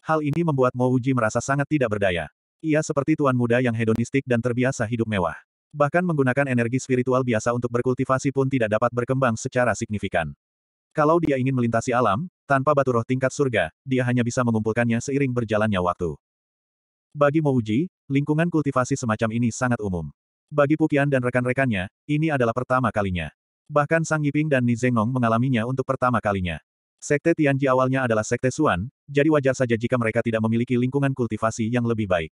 Hal ini membuat Mo Uji merasa sangat tidak berdaya. Ia seperti tuan muda yang hedonistik dan terbiasa hidup mewah. Bahkan menggunakan energi spiritual biasa untuk berkultivasi pun tidak dapat berkembang secara signifikan. Kalau dia ingin melintasi alam, tanpa batu roh tingkat surga, dia hanya bisa mengumpulkannya seiring berjalannya waktu. Bagi Mo Uji, lingkungan kultivasi semacam ini sangat umum. Bagi Pukian dan rekan-rekannya, ini adalah pertama kalinya. Bahkan Sang Yiping dan Nizengong mengalaminya untuk pertama kalinya. Sekte Tianji awalnya adalah sekte Suan, jadi wajar saja jika mereka tidak memiliki lingkungan kultivasi yang lebih baik.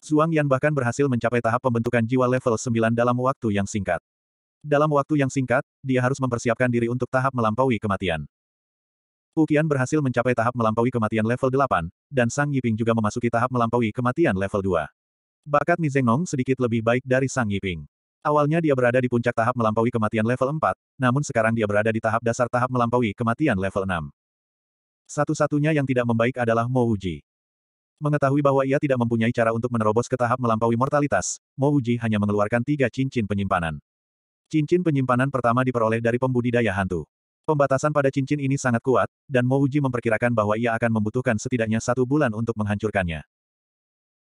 Zhuang Yan bahkan berhasil mencapai tahap pembentukan jiwa level 9 dalam waktu yang singkat. Dalam waktu yang singkat, dia harus mempersiapkan diri untuk tahap melampaui kematian. Ukian berhasil mencapai tahap melampaui kematian level 8, dan Sang Yiping juga memasuki tahap melampaui kematian level 2. Bakat Nizengong sedikit lebih baik dari Sang Yiping. Awalnya dia berada di puncak tahap melampaui kematian level 4, namun sekarang dia berada di tahap dasar tahap melampaui kematian level 6. Satu-satunya yang tidak membaik adalah Mo Uji. Mengetahui bahwa ia tidak mempunyai cara untuk menerobos ke tahap melampaui mortalitas, Mo Uji hanya mengeluarkan tiga cincin penyimpanan. Cincin penyimpanan pertama diperoleh dari pembudidaya hantu. Pembatasan pada cincin ini sangat kuat, dan Mo Uji memperkirakan bahwa ia akan membutuhkan setidaknya satu bulan untuk menghancurkannya.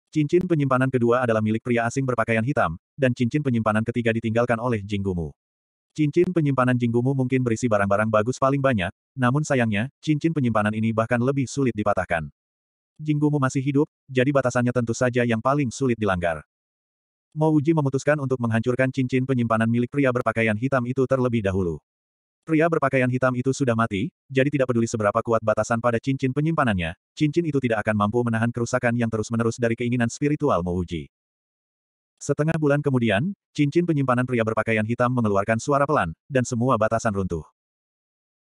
Cincin penyimpanan kedua adalah milik pria asing berpakaian hitam, dan cincin penyimpanan ketiga ditinggalkan oleh Jinggumu. Cincin penyimpanan Jinggumu mungkin berisi barang-barang bagus paling banyak, namun sayangnya, cincin penyimpanan ini bahkan lebih sulit dipatahkan. Jinggumu masih hidup, jadi batasannya tentu saja yang paling sulit dilanggar. Mouji memutuskan untuk menghancurkan cincin penyimpanan milik pria berpakaian hitam itu terlebih dahulu. Pria berpakaian hitam itu sudah mati, jadi tidak peduli seberapa kuat batasan pada cincin penyimpanannya, cincin itu tidak akan mampu menahan kerusakan yang terus-menerus dari keinginan spiritual Mouji. Setengah bulan kemudian, cincin penyimpanan pria berpakaian hitam mengeluarkan suara pelan, dan semua batasan runtuh.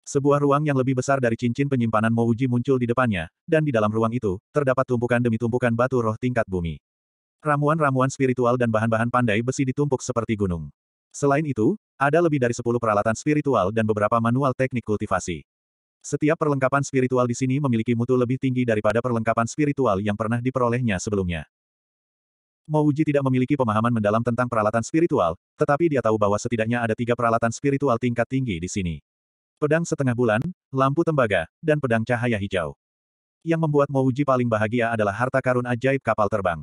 Sebuah ruang yang lebih besar dari cincin penyimpanan Mouji muncul di depannya, dan di dalam ruang itu, terdapat tumpukan demi tumpukan batu roh tingkat bumi. Ramuan-ramuan spiritual dan bahan-bahan pandai besi ditumpuk seperti gunung. Selain itu, ada lebih dari 10 peralatan spiritual dan beberapa manual teknik kultivasi. Setiap perlengkapan spiritual di sini memiliki mutu lebih tinggi daripada perlengkapan spiritual yang pernah diperolehnya sebelumnya. Mouji tidak memiliki pemahaman mendalam tentang peralatan spiritual, tetapi dia tahu bahwa setidaknya ada tiga peralatan spiritual tingkat tinggi di sini. Pedang setengah bulan, lampu tembaga, dan pedang cahaya hijau. Yang membuat Mouji paling bahagia adalah harta karun ajaib kapal terbang.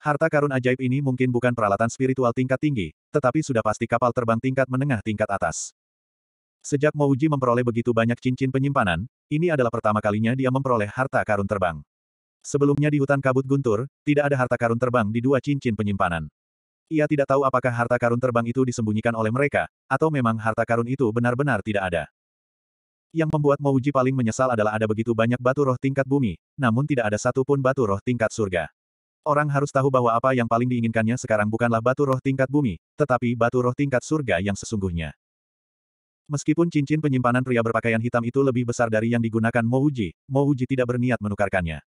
Harta karun ajaib ini mungkin bukan peralatan spiritual tingkat tinggi, tetapi sudah pasti kapal terbang tingkat menengah tingkat atas. Sejak Mouji memperoleh begitu banyak cincin penyimpanan, ini adalah pertama kalinya dia memperoleh harta karun terbang. Sebelumnya di hutan kabut guntur, tidak ada harta karun terbang di dua cincin penyimpanan. Ia tidak tahu apakah harta karun terbang itu disembunyikan oleh mereka, atau memang harta karun itu benar-benar tidak ada. Yang membuat Mouji paling menyesal adalah ada begitu banyak batu roh tingkat bumi, namun tidak ada satupun batu roh tingkat surga. Orang harus tahu bahwa apa yang paling diinginkannya sekarang bukanlah batu roh tingkat bumi, tetapi batu roh tingkat surga yang sesungguhnya. Meskipun cincin penyimpanan pria berpakaian hitam itu lebih besar dari yang digunakan Mouji, Mouji tidak berniat menukarkannya.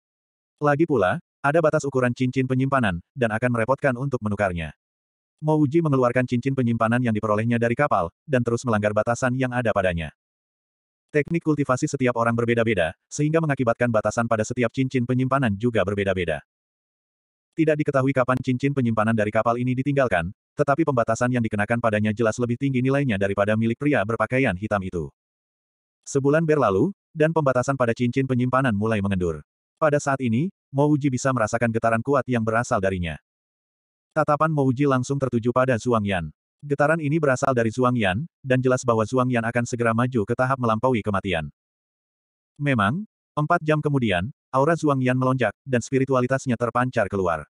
Lagi pula, ada batas ukuran cincin penyimpanan, dan akan merepotkan untuk menukarnya. Mouji mengeluarkan cincin penyimpanan yang diperolehnya dari kapal, dan terus melanggar batasan yang ada padanya. Teknik kultivasi setiap orang berbeda-beda, sehingga mengakibatkan batasan pada setiap cincin penyimpanan juga berbeda-beda. Tidak diketahui kapan cincin penyimpanan dari kapal ini ditinggalkan, tetapi pembatasan yang dikenakan padanya jelas lebih tinggi nilainya daripada milik pria berpakaian hitam itu. Sebulan berlalu, dan pembatasan pada cincin penyimpanan mulai mengendur. Pada saat ini, Mouji bisa merasakan getaran kuat yang berasal darinya. Tatapan Mouji langsung tertuju pada Zhuang Yan. Getaran ini berasal dari Zhuang Yan, dan jelas bahwa Zhuang Yan akan segera maju ke tahap melampaui kematian. Memang, Empat jam kemudian, aura Zhuang Yan melonjak, dan spiritualitasnya terpancar keluar.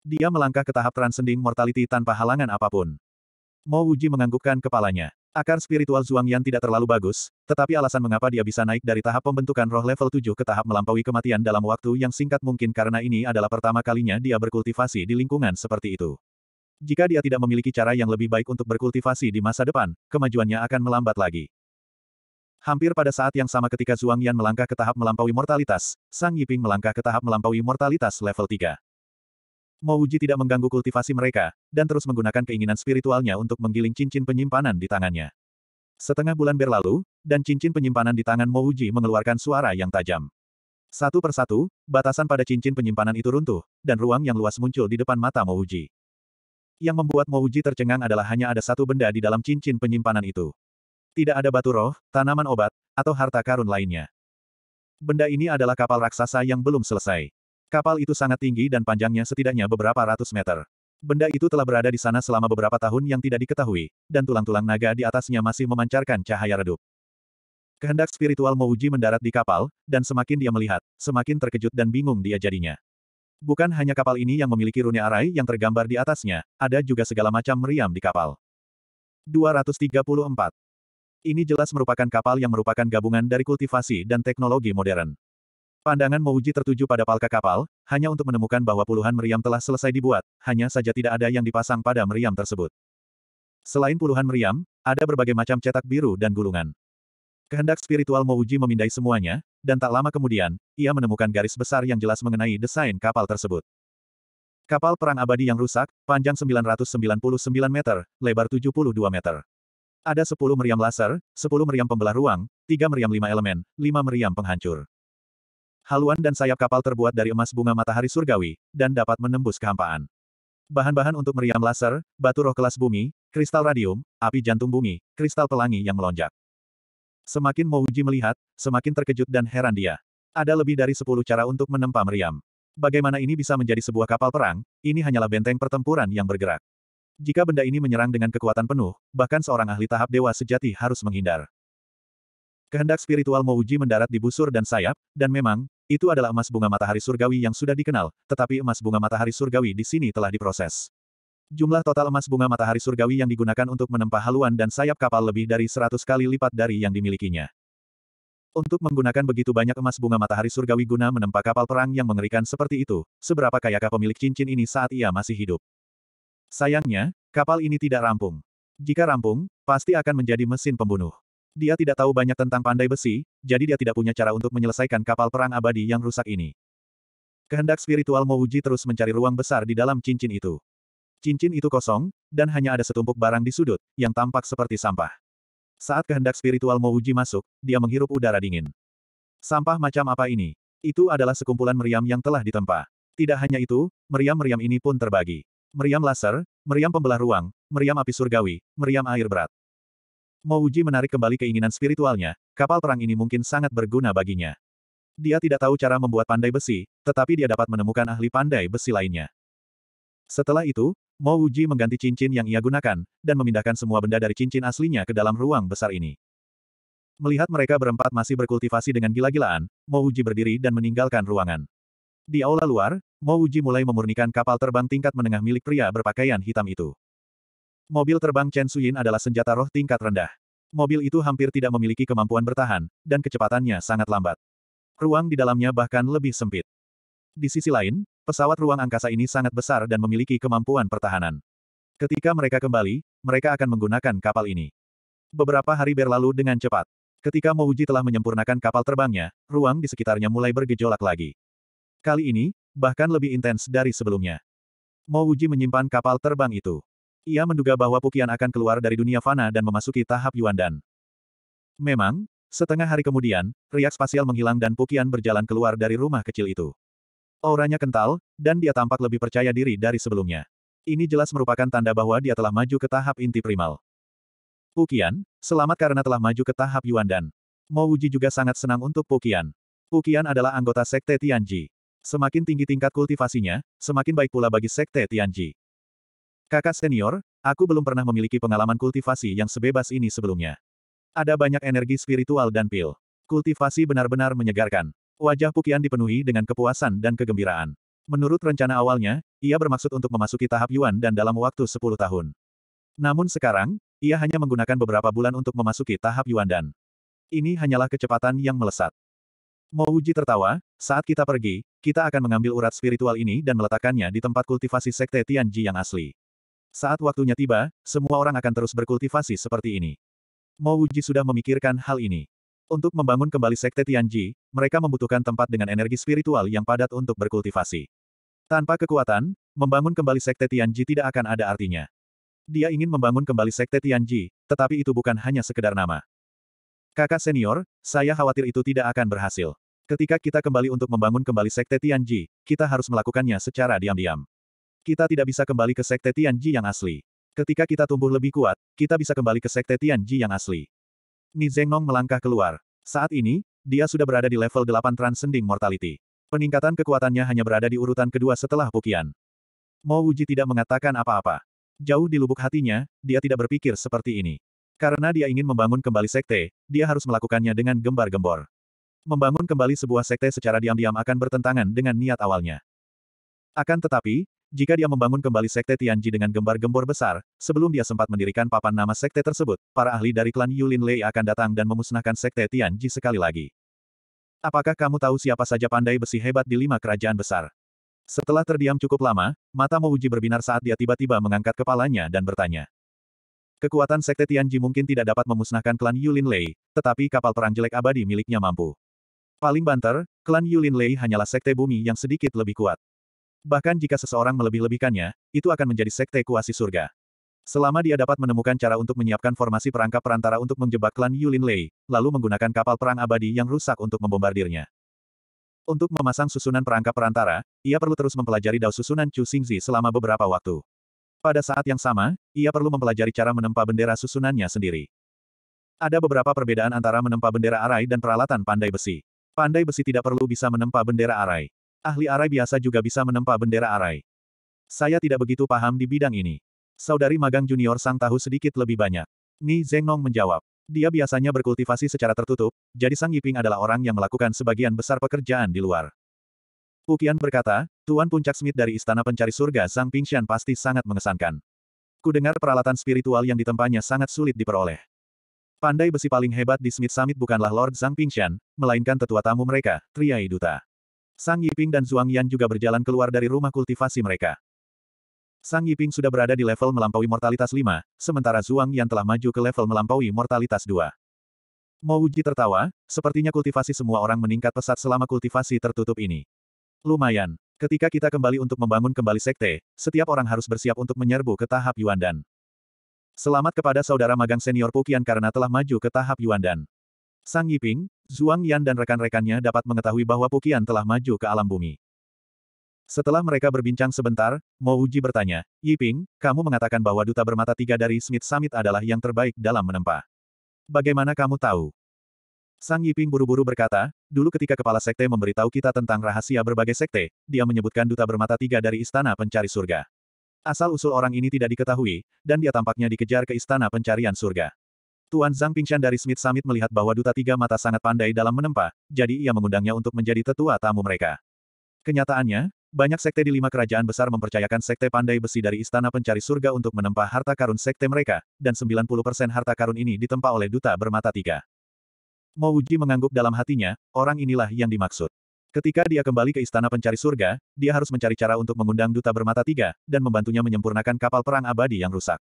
Dia melangkah ke tahap transcending mortality tanpa halangan apapun. Mo Wuji menganggukkan kepalanya. Akar spiritual Zhuang Yan tidak terlalu bagus, tetapi alasan mengapa dia bisa naik dari tahap pembentukan roh level 7 ke tahap melampaui kematian dalam waktu yang singkat mungkin karena ini adalah pertama kalinya dia berkultivasi di lingkungan seperti itu. Jika dia tidak memiliki cara yang lebih baik untuk berkultivasi di masa depan, kemajuannya akan melambat lagi. Hampir pada saat yang sama ketika Zhuang Yan melangkah ke tahap melampaui mortalitas, Sang Yiping melangkah ke tahap melampaui mortalitas level 3. Mo Uji tidak mengganggu kultivasi mereka, dan terus menggunakan keinginan spiritualnya untuk menggiling cincin penyimpanan di tangannya. Setengah bulan berlalu, dan cincin penyimpanan di tangan Mo Uji mengeluarkan suara yang tajam. Satu persatu, batasan pada cincin penyimpanan itu runtuh, dan ruang yang luas muncul di depan mata Mo Uji. Yang membuat Mo Uji tercengang adalah hanya ada satu benda di dalam cincin penyimpanan itu. Tidak ada batu roh, tanaman obat, atau harta karun lainnya. Benda ini adalah kapal raksasa yang belum selesai. Kapal itu sangat tinggi dan panjangnya setidaknya beberapa ratus meter. Benda itu telah berada di sana selama beberapa tahun yang tidak diketahui, dan tulang-tulang naga di atasnya masih memancarkan cahaya redup. Kehendak spiritual Mouji mendarat di kapal, dan semakin dia melihat, semakin terkejut dan bingung dia jadinya. Bukan hanya kapal ini yang memiliki rune arai yang tergambar di atasnya, ada juga segala macam meriam di kapal. 234. Ini jelas merupakan kapal yang merupakan gabungan dari kultivasi dan teknologi modern. Pandangan Mouji tertuju pada palka kapal, hanya untuk menemukan bahwa puluhan meriam telah selesai dibuat, hanya saja tidak ada yang dipasang pada meriam tersebut. Selain puluhan meriam, ada berbagai macam cetak biru dan gulungan. Kehendak spiritual Mouji memindai semuanya, dan tak lama kemudian, ia menemukan garis besar yang jelas mengenai desain kapal tersebut. Kapal perang abadi yang rusak, panjang 999 meter, lebar 72 meter. Ada sepuluh meriam laser, sepuluh meriam pembelah ruang, tiga meriam lima elemen, lima meriam penghancur. Haluan dan sayap kapal terbuat dari emas bunga matahari surgawi, dan dapat menembus kehampaan. Bahan-bahan untuk meriam laser, batu roh kelas bumi, kristal radium, api jantung bumi, kristal pelangi yang melonjak. Semakin Mouji melihat, semakin terkejut dan heran dia. Ada lebih dari sepuluh cara untuk menempa meriam. Bagaimana ini bisa menjadi sebuah kapal perang, ini hanyalah benteng pertempuran yang bergerak. Jika benda ini menyerang dengan kekuatan penuh, bahkan seorang ahli tahap dewa sejati harus menghindar. Kehendak spiritual Mouji mendarat di busur dan sayap, dan memang, itu adalah emas bunga matahari surgawi yang sudah dikenal, tetapi emas bunga matahari surgawi di sini telah diproses. Jumlah total emas bunga matahari surgawi yang digunakan untuk menempa haluan dan sayap kapal lebih dari 100 kali lipat dari yang dimilikinya. Untuk menggunakan begitu banyak emas bunga matahari surgawi guna menempa kapal perang yang mengerikan seperti itu, seberapa kayakah pemilik cincin ini saat ia masih hidup? Sayangnya, kapal ini tidak rampung. Jika rampung, pasti akan menjadi mesin pembunuh. Dia tidak tahu banyak tentang pandai besi, jadi dia tidak punya cara untuk menyelesaikan kapal perang abadi yang rusak ini. Kehendak spiritual Mouji terus mencari ruang besar di dalam cincin itu. Cincin itu kosong, dan hanya ada setumpuk barang di sudut, yang tampak seperti sampah. Saat kehendak spiritual Mouji masuk, dia menghirup udara dingin. Sampah macam apa ini? Itu adalah sekumpulan meriam yang telah ditempa. Tidak hanya itu, meriam-meriam ini pun terbagi. Meriam laser, meriam pembelah ruang, meriam api surgawi, meriam air berat. Mouji menarik kembali keinginan spiritualnya, kapal perang ini mungkin sangat berguna baginya. Dia tidak tahu cara membuat pandai besi, tetapi dia dapat menemukan ahli pandai besi lainnya. Setelah itu, Mouji mengganti cincin yang ia gunakan, dan memindahkan semua benda dari cincin aslinya ke dalam ruang besar ini. Melihat mereka berempat masih berkultivasi dengan gila-gilaan, Mouji berdiri dan meninggalkan ruangan. Di aula luar, Mo Uji mulai memurnikan kapal terbang tingkat menengah milik pria berpakaian hitam itu. Mobil terbang Chen Suyin adalah senjata roh tingkat rendah. Mobil itu hampir tidak memiliki kemampuan bertahan, dan kecepatannya sangat lambat. Ruang di dalamnya bahkan lebih sempit. Di sisi lain, pesawat ruang angkasa ini sangat besar dan memiliki kemampuan pertahanan. Ketika mereka kembali, mereka akan menggunakan kapal ini. Beberapa hari berlalu dengan cepat. Ketika Mouji telah menyempurnakan kapal terbangnya, ruang di sekitarnya mulai bergejolak lagi. Kali ini, bahkan lebih intens dari sebelumnya. Mo Wuji menyimpan kapal terbang itu. Ia menduga bahwa Pukian akan keluar dari dunia fana dan memasuki tahap Yuan Dan. Memang, setengah hari kemudian, riak spasial menghilang dan Pukian berjalan keluar dari rumah kecil itu. Auranya kental, dan dia tampak lebih percaya diri dari sebelumnya. Ini jelas merupakan tanda bahwa dia telah maju ke tahap inti primal. Pukian, selamat karena telah maju ke tahap Yuan Dan. Mo Wuji juga sangat senang untuk Pukian. Pukian adalah anggota Sekte Tianji. Semakin tinggi tingkat kultivasinya, semakin baik pula bagi Sekte Tianji. Kakak senior, aku belum pernah memiliki pengalaman kultivasi yang sebebas ini sebelumnya. Ada banyak energi spiritual dan pil. Kultivasi benar-benar menyegarkan. Wajah Pukian dipenuhi dengan kepuasan dan kegembiraan. Menurut rencana awalnya, ia bermaksud untuk memasuki tahap Yuan dan dalam waktu 10 tahun. Namun sekarang, ia hanya menggunakan beberapa bulan untuk memasuki tahap Yuan dan. Ini hanyalah kecepatan yang melesat. Mouji tertawa, saat kita pergi, kita akan mengambil urat spiritual ini dan meletakkannya di tempat kultivasi Sekte Tianji yang asli. Saat waktunya tiba, semua orang akan terus berkultivasi seperti ini. Mouji sudah memikirkan hal ini. Untuk membangun kembali Sekte Tianji, mereka membutuhkan tempat dengan energi spiritual yang padat untuk berkultivasi. Tanpa kekuatan, membangun kembali Sekte Tianji tidak akan ada artinya. Dia ingin membangun kembali Sekte Tianji, tetapi itu bukan hanya sekedar nama. Kakak senior, saya khawatir itu tidak akan berhasil. Ketika kita kembali untuk membangun kembali Sekte Tianji, kita harus melakukannya secara diam-diam. Kita tidak bisa kembali ke Sekte Tianji yang asli. Ketika kita tumbuh lebih kuat, kita bisa kembali ke Sekte Tianji yang asli. Ni Zengnong melangkah keluar. Saat ini, dia sudah berada di level 8 Transcending Mortality. Peningkatan kekuatannya hanya berada di urutan kedua setelah Pukian. Mo Wuji tidak mengatakan apa-apa. Jauh di lubuk hatinya, dia tidak berpikir seperti ini. Karena dia ingin membangun kembali sekte, dia harus melakukannya dengan gembar-gembor. Membangun kembali sebuah sekte secara diam-diam akan bertentangan dengan niat awalnya. Akan tetapi, jika dia membangun kembali sekte Tianji dengan gembar-gembor besar, sebelum dia sempat mendirikan papan nama sekte tersebut, para ahli dari klan Yulin Lei akan datang dan memusnahkan sekte Tianji sekali lagi. Apakah kamu tahu siapa saja pandai besi hebat di lima kerajaan besar? Setelah terdiam cukup lama, mata Mouji berbinar saat dia tiba-tiba mengangkat kepalanya dan bertanya. Kekuatan Sekte Tianji mungkin tidak dapat memusnahkan klan Yulin Lei, tetapi kapal perang jelek abadi miliknya mampu. Paling banter, klan Yulin Lei hanyalah Sekte Bumi yang sedikit lebih kuat. Bahkan jika seseorang melebih-lebihkannya, itu akan menjadi Sekte Kuasi Surga. Selama dia dapat menemukan cara untuk menyiapkan formasi perangkap perantara untuk menjebak klan Yulin Lei, lalu menggunakan kapal perang abadi yang rusak untuk membombardirnya. Untuk memasang susunan perangkap perantara, ia perlu terus mempelajari dao susunan Chu Xingzi selama beberapa waktu. Pada saat yang sama, ia perlu mempelajari cara menempa bendera susunannya sendiri. Ada beberapa perbedaan antara menempa bendera arai dan peralatan pandai besi. Pandai besi tidak perlu bisa menempa bendera arai. Ahli arai biasa juga bisa menempa bendera arai. Saya tidak begitu paham di bidang ini. Saudari magang junior Sang tahu sedikit lebih banyak. Ni Zengnong menjawab. Dia biasanya berkultivasi secara tertutup, jadi Sang Yiping adalah orang yang melakukan sebagian besar pekerjaan di luar. Ukian berkata, Tuan Puncak Smith dari Istana Pencari Surga Zhang Pingshan pasti sangat mengesankan. Kudengar peralatan spiritual yang ditempanya sangat sulit diperoleh. Pandai besi paling hebat di Smith Summit bukanlah Lord Zhang Pingshan, melainkan tetua tamu mereka, Triai Duta. Sang Yiping dan Zhuang Yan juga berjalan keluar dari rumah kultivasi mereka. Sang Yiping sudah berada di level melampaui mortalitas 5, sementara Zhuang Yan telah maju ke level melampaui mortalitas 2. Mouji tertawa, sepertinya kultivasi semua orang meningkat pesat selama kultivasi tertutup ini. Lumayan. Ketika kita kembali untuk membangun kembali sekte, setiap orang harus bersiap untuk menyerbu ke tahap Yuan Dan. Selamat kepada saudara magang senior Pukian karena telah maju ke tahap Yuan Dan. Sang Yiping, Zhuang Yan dan rekan-rekannya dapat mengetahui bahwa Pukian telah maju ke alam bumi. Setelah mereka berbincang sebentar, Mo Uji bertanya, Yiping, kamu mengatakan bahwa duta bermata tiga dari Smith Summit adalah yang terbaik dalam menempa. Bagaimana kamu tahu? Sang Yiping buru-buru berkata, dulu ketika kepala sekte memberitahu kita tentang rahasia berbagai sekte, dia menyebutkan duta bermata tiga dari istana pencari surga. Asal-usul orang ini tidak diketahui, dan dia tampaknya dikejar ke istana pencarian surga. Tuan Zhang Pingshan dari Smith Summit melihat bahwa duta tiga mata sangat pandai dalam menempa, jadi ia mengundangnya untuk menjadi tetua tamu mereka. Kenyataannya, banyak sekte di lima kerajaan besar mempercayakan sekte pandai besi dari istana pencari surga untuk menempa harta karun sekte mereka, dan 90% harta karun ini ditempa oleh duta bermata tiga. Mo Uji mengangguk dalam hatinya, orang inilah yang dimaksud. Ketika dia kembali ke istana pencari surga, dia harus mencari cara untuk mengundang duta bermata tiga, dan membantunya menyempurnakan kapal perang abadi yang rusak.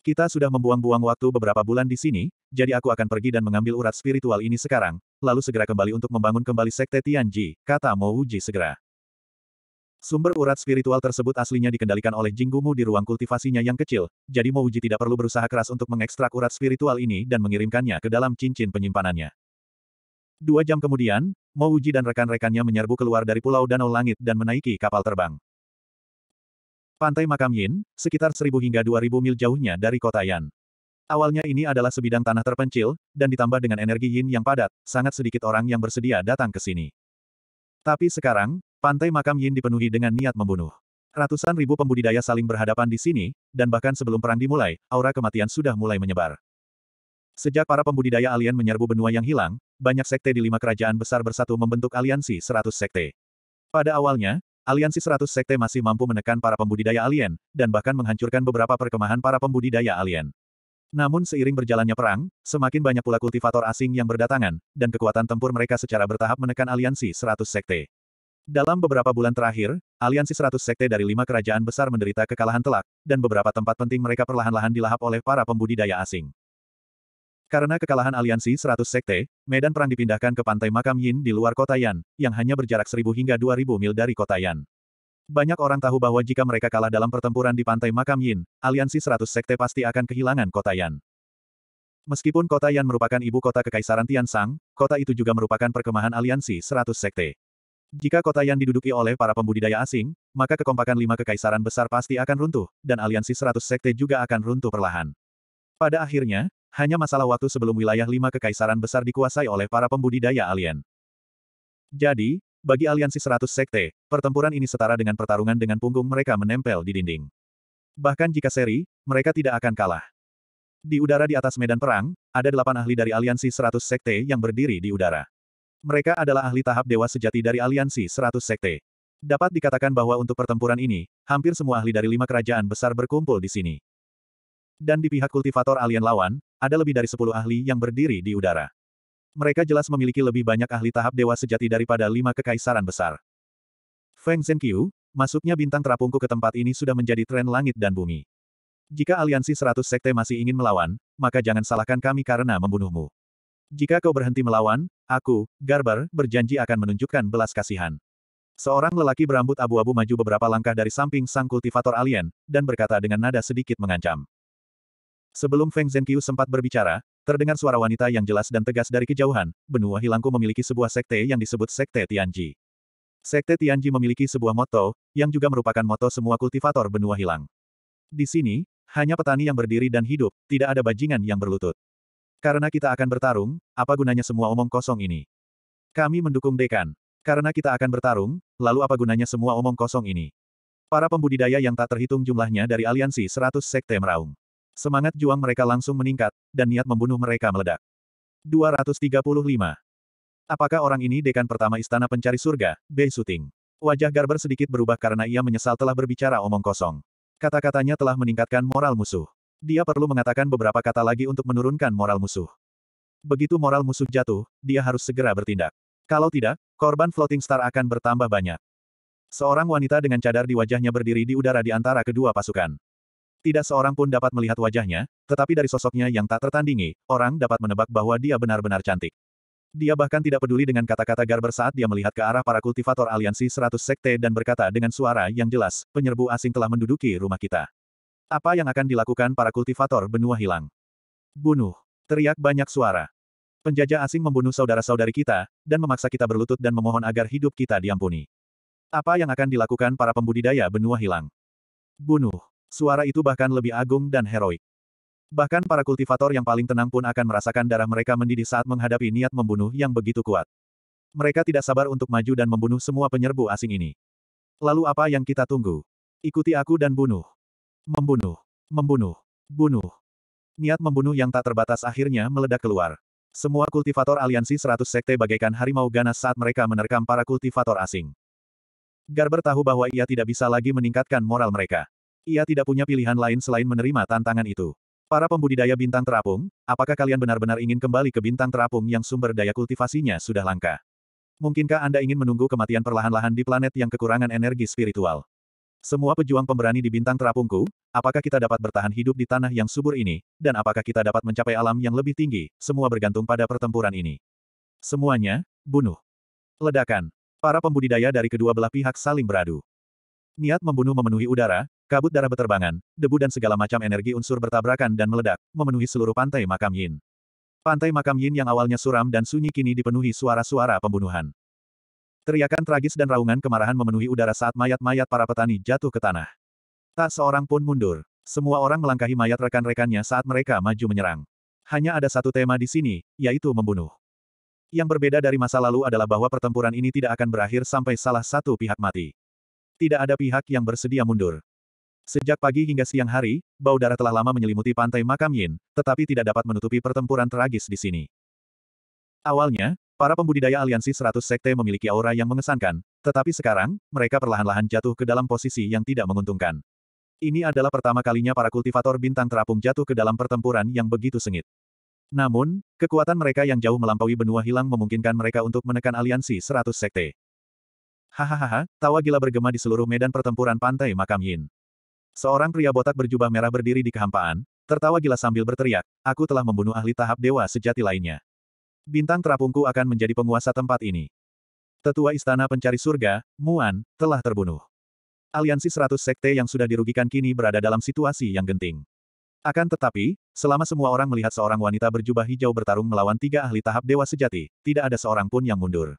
Kita sudah membuang-buang waktu beberapa bulan di sini, jadi aku akan pergi dan mengambil urat spiritual ini sekarang, lalu segera kembali untuk membangun kembali Sekte Tianji, kata Mo Uji segera. Sumber urat spiritual tersebut aslinya dikendalikan oleh Jinggumu di ruang kultivasinya yang kecil, jadi Mouji tidak perlu berusaha keras untuk mengekstrak urat spiritual ini dan mengirimkannya ke dalam cincin penyimpanannya. Dua jam kemudian, Mouji dan rekan-rekannya menyerbu keluar dari Pulau Danau Langit dan menaiki kapal terbang. Pantai Makam Yin, sekitar 1000 hingga 2000 mil jauhnya dari kota Yan. Awalnya ini adalah sebidang tanah terpencil, dan ditambah dengan energi yin yang padat, sangat sedikit orang yang bersedia datang ke sini. Tapi sekarang, Pantai makam Yin dipenuhi dengan niat membunuh. Ratusan ribu pembudidaya saling berhadapan di sini, dan bahkan sebelum perang dimulai, aura kematian sudah mulai menyebar. Sejak para pembudidaya alien menyerbu benua yang hilang, banyak sekte di lima kerajaan besar bersatu membentuk aliansi seratus sekte. Pada awalnya, aliansi seratus sekte masih mampu menekan para pembudidaya alien, dan bahkan menghancurkan beberapa perkemahan para pembudidaya alien. Namun seiring berjalannya perang, semakin banyak pula kultivator asing yang berdatangan, dan kekuatan tempur mereka secara bertahap menekan aliansi seratus sekte. Dalam beberapa bulan terakhir, aliansi seratus sekte dari lima kerajaan besar menderita kekalahan telak, dan beberapa tempat penting mereka perlahan-lahan dilahap oleh para pembudidaya asing. Karena kekalahan aliansi seratus sekte, medan perang dipindahkan ke pantai makam Yin di luar kota Yan, yang hanya berjarak seribu hingga dua ribu mil dari kota Yan. Banyak orang tahu bahwa jika mereka kalah dalam pertempuran di pantai makam Yin, aliansi seratus sekte pasti akan kehilangan kota Yan. Meskipun kota Yan merupakan ibu kota Kekaisaran Tian Sang, kota itu juga merupakan perkemahan aliansi seratus sekte. Jika kota yang diduduki oleh para pembudidaya asing, maka kekompakan lima kekaisaran besar pasti akan runtuh, dan aliansi seratus sekte juga akan runtuh perlahan. Pada akhirnya, hanya masalah waktu sebelum wilayah lima kekaisaran besar dikuasai oleh para pembudidaya alien. Jadi, bagi aliansi seratus sekte, pertempuran ini setara dengan pertarungan dengan punggung mereka menempel di dinding. Bahkan jika seri, mereka tidak akan kalah. Di udara di atas medan perang, ada delapan ahli dari aliansi seratus sekte yang berdiri di udara. Mereka adalah ahli tahap dewa sejati dari aliansi 100 sekte. Dapat dikatakan bahwa untuk pertempuran ini, hampir semua ahli dari lima kerajaan besar berkumpul di sini. Dan di pihak kultivator alien lawan, ada lebih dari 10 ahli yang berdiri di udara. Mereka jelas memiliki lebih banyak ahli tahap dewa sejati daripada lima kekaisaran besar. Feng Zhenqiu, masuknya bintang terapungku ke tempat ini sudah menjadi tren langit dan bumi. Jika aliansi 100 sekte masih ingin melawan, maka jangan salahkan kami karena membunuhmu. Jika kau berhenti melawan, aku, Garber, berjanji akan menunjukkan belas kasihan. Seorang lelaki berambut abu-abu maju beberapa langkah dari samping sang kultivator alien, dan berkata dengan nada sedikit mengancam. Sebelum Feng Zhenqiu sempat berbicara, terdengar suara wanita yang jelas dan tegas dari kejauhan, benua hilangku memiliki sebuah sekte yang disebut Sekte Tianji. Sekte Tianji memiliki sebuah moto, yang juga merupakan moto semua kultivator benua hilang. Di sini, hanya petani yang berdiri dan hidup, tidak ada bajingan yang berlutut. Karena kita akan bertarung, apa gunanya semua omong kosong ini? Kami mendukung Dekan. Karena kita akan bertarung, lalu apa gunanya semua omong kosong ini? Para pembudidaya yang tak terhitung jumlahnya dari aliansi 100 sekte meraung. Semangat juang mereka langsung meningkat, dan niat membunuh mereka meledak. 235. Apakah orang ini dekan pertama istana pencari surga, Bei Suting? Wajah Garber sedikit berubah karena ia menyesal telah berbicara omong kosong. Kata-katanya telah meningkatkan moral musuh. Dia perlu mengatakan beberapa kata lagi untuk menurunkan moral musuh. Begitu moral musuh jatuh, dia harus segera bertindak. Kalau tidak, korban floating star akan bertambah banyak. Seorang wanita dengan cadar di wajahnya berdiri di udara di antara kedua pasukan. Tidak seorang pun dapat melihat wajahnya, tetapi dari sosoknya yang tak tertandingi, orang dapat menebak bahwa dia benar-benar cantik. Dia bahkan tidak peduli dengan kata-kata Garber saat dia melihat ke arah para kultivator aliansi 100 sekte dan berkata dengan suara yang jelas, penyerbu asing telah menduduki rumah kita. Apa yang akan dilakukan para kultivator benua hilang? Bunuh! Teriak banyak suara. Penjajah asing membunuh saudara-saudari kita, dan memaksa kita berlutut dan memohon agar hidup kita diampuni. Apa yang akan dilakukan para pembudidaya benua hilang? Bunuh! Suara itu bahkan lebih agung dan heroik. Bahkan para kultivator yang paling tenang pun akan merasakan darah mereka mendidih saat menghadapi niat membunuh yang begitu kuat. Mereka tidak sabar untuk maju dan membunuh semua penyerbu asing ini. Lalu apa yang kita tunggu? Ikuti aku dan bunuh. Membunuh. Membunuh. Bunuh. Niat membunuh yang tak terbatas akhirnya meledak keluar. Semua kultivator aliansi 100 sekte bagaikan harimau ganas saat mereka menerkam para kultivator asing. Garber tahu bahwa ia tidak bisa lagi meningkatkan moral mereka. Ia tidak punya pilihan lain selain menerima tantangan itu. Para pembudidaya bintang terapung, apakah kalian benar-benar ingin kembali ke bintang terapung yang sumber daya kultivasinya sudah langka? Mungkinkah Anda ingin menunggu kematian perlahan-lahan di planet yang kekurangan energi spiritual? Semua pejuang pemberani di bintang terapungku, apakah kita dapat bertahan hidup di tanah yang subur ini, dan apakah kita dapat mencapai alam yang lebih tinggi, semua bergantung pada pertempuran ini. Semuanya, bunuh. Ledakan. Para pembudidaya dari kedua belah pihak saling beradu. Niat membunuh memenuhi udara, kabut darah beterbangan, debu dan segala macam energi unsur bertabrakan dan meledak, memenuhi seluruh pantai makam Yin. Pantai makam Yin yang awalnya suram dan sunyi kini dipenuhi suara-suara pembunuhan. Teriakan tragis dan raungan kemarahan memenuhi udara saat mayat-mayat para petani jatuh ke tanah. Tak seorang pun mundur. Semua orang melangkahi mayat rekan-rekannya saat mereka maju menyerang. Hanya ada satu tema di sini, yaitu membunuh. Yang berbeda dari masa lalu adalah bahwa pertempuran ini tidak akan berakhir sampai salah satu pihak mati. Tidak ada pihak yang bersedia mundur. Sejak pagi hingga siang hari, bau darah telah lama menyelimuti pantai makam Yin, tetapi tidak dapat menutupi pertempuran tragis di sini. Awalnya, Para pembudidaya aliansi 100 sekte memiliki aura yang mengesankan, tetapi sekarang, mereka perlahan-lahan jatuh ke dalam posisi yang tidak menguntungkan. Ini adalah pertama kalinya para kultivator bintang terapung jatuh ke dalam pertempuran yang begitu sengit. Namun, kekuatan mereka yang jauh melampaui benua hilang memungkinkan mereka untuk menekan aliansi 100 sekte. Hahaha, tawa gila bergema di seluruh medan pertempuran pantai Makam Yin. Seorang pria botak berjubah merah berdiri di kehampaan, tertawa gila sambil berteriak, aku telah membunuh ahli tahap dewa sejati lainnya bintang terapungku akan menjadi penguasa tempat ini. Tetua Istana Pencari Surga, Muan, telah terbunuh. Aliansi 100 sekte yang sudah dirugikan kini berada dalam situasi yang genting. Akan tetapi, selama semua orang melihat seorang wanita berjubah hijau bertarung melawan tiga ahli tahap dewa sejati, tidak ada seorang pun yang mundur.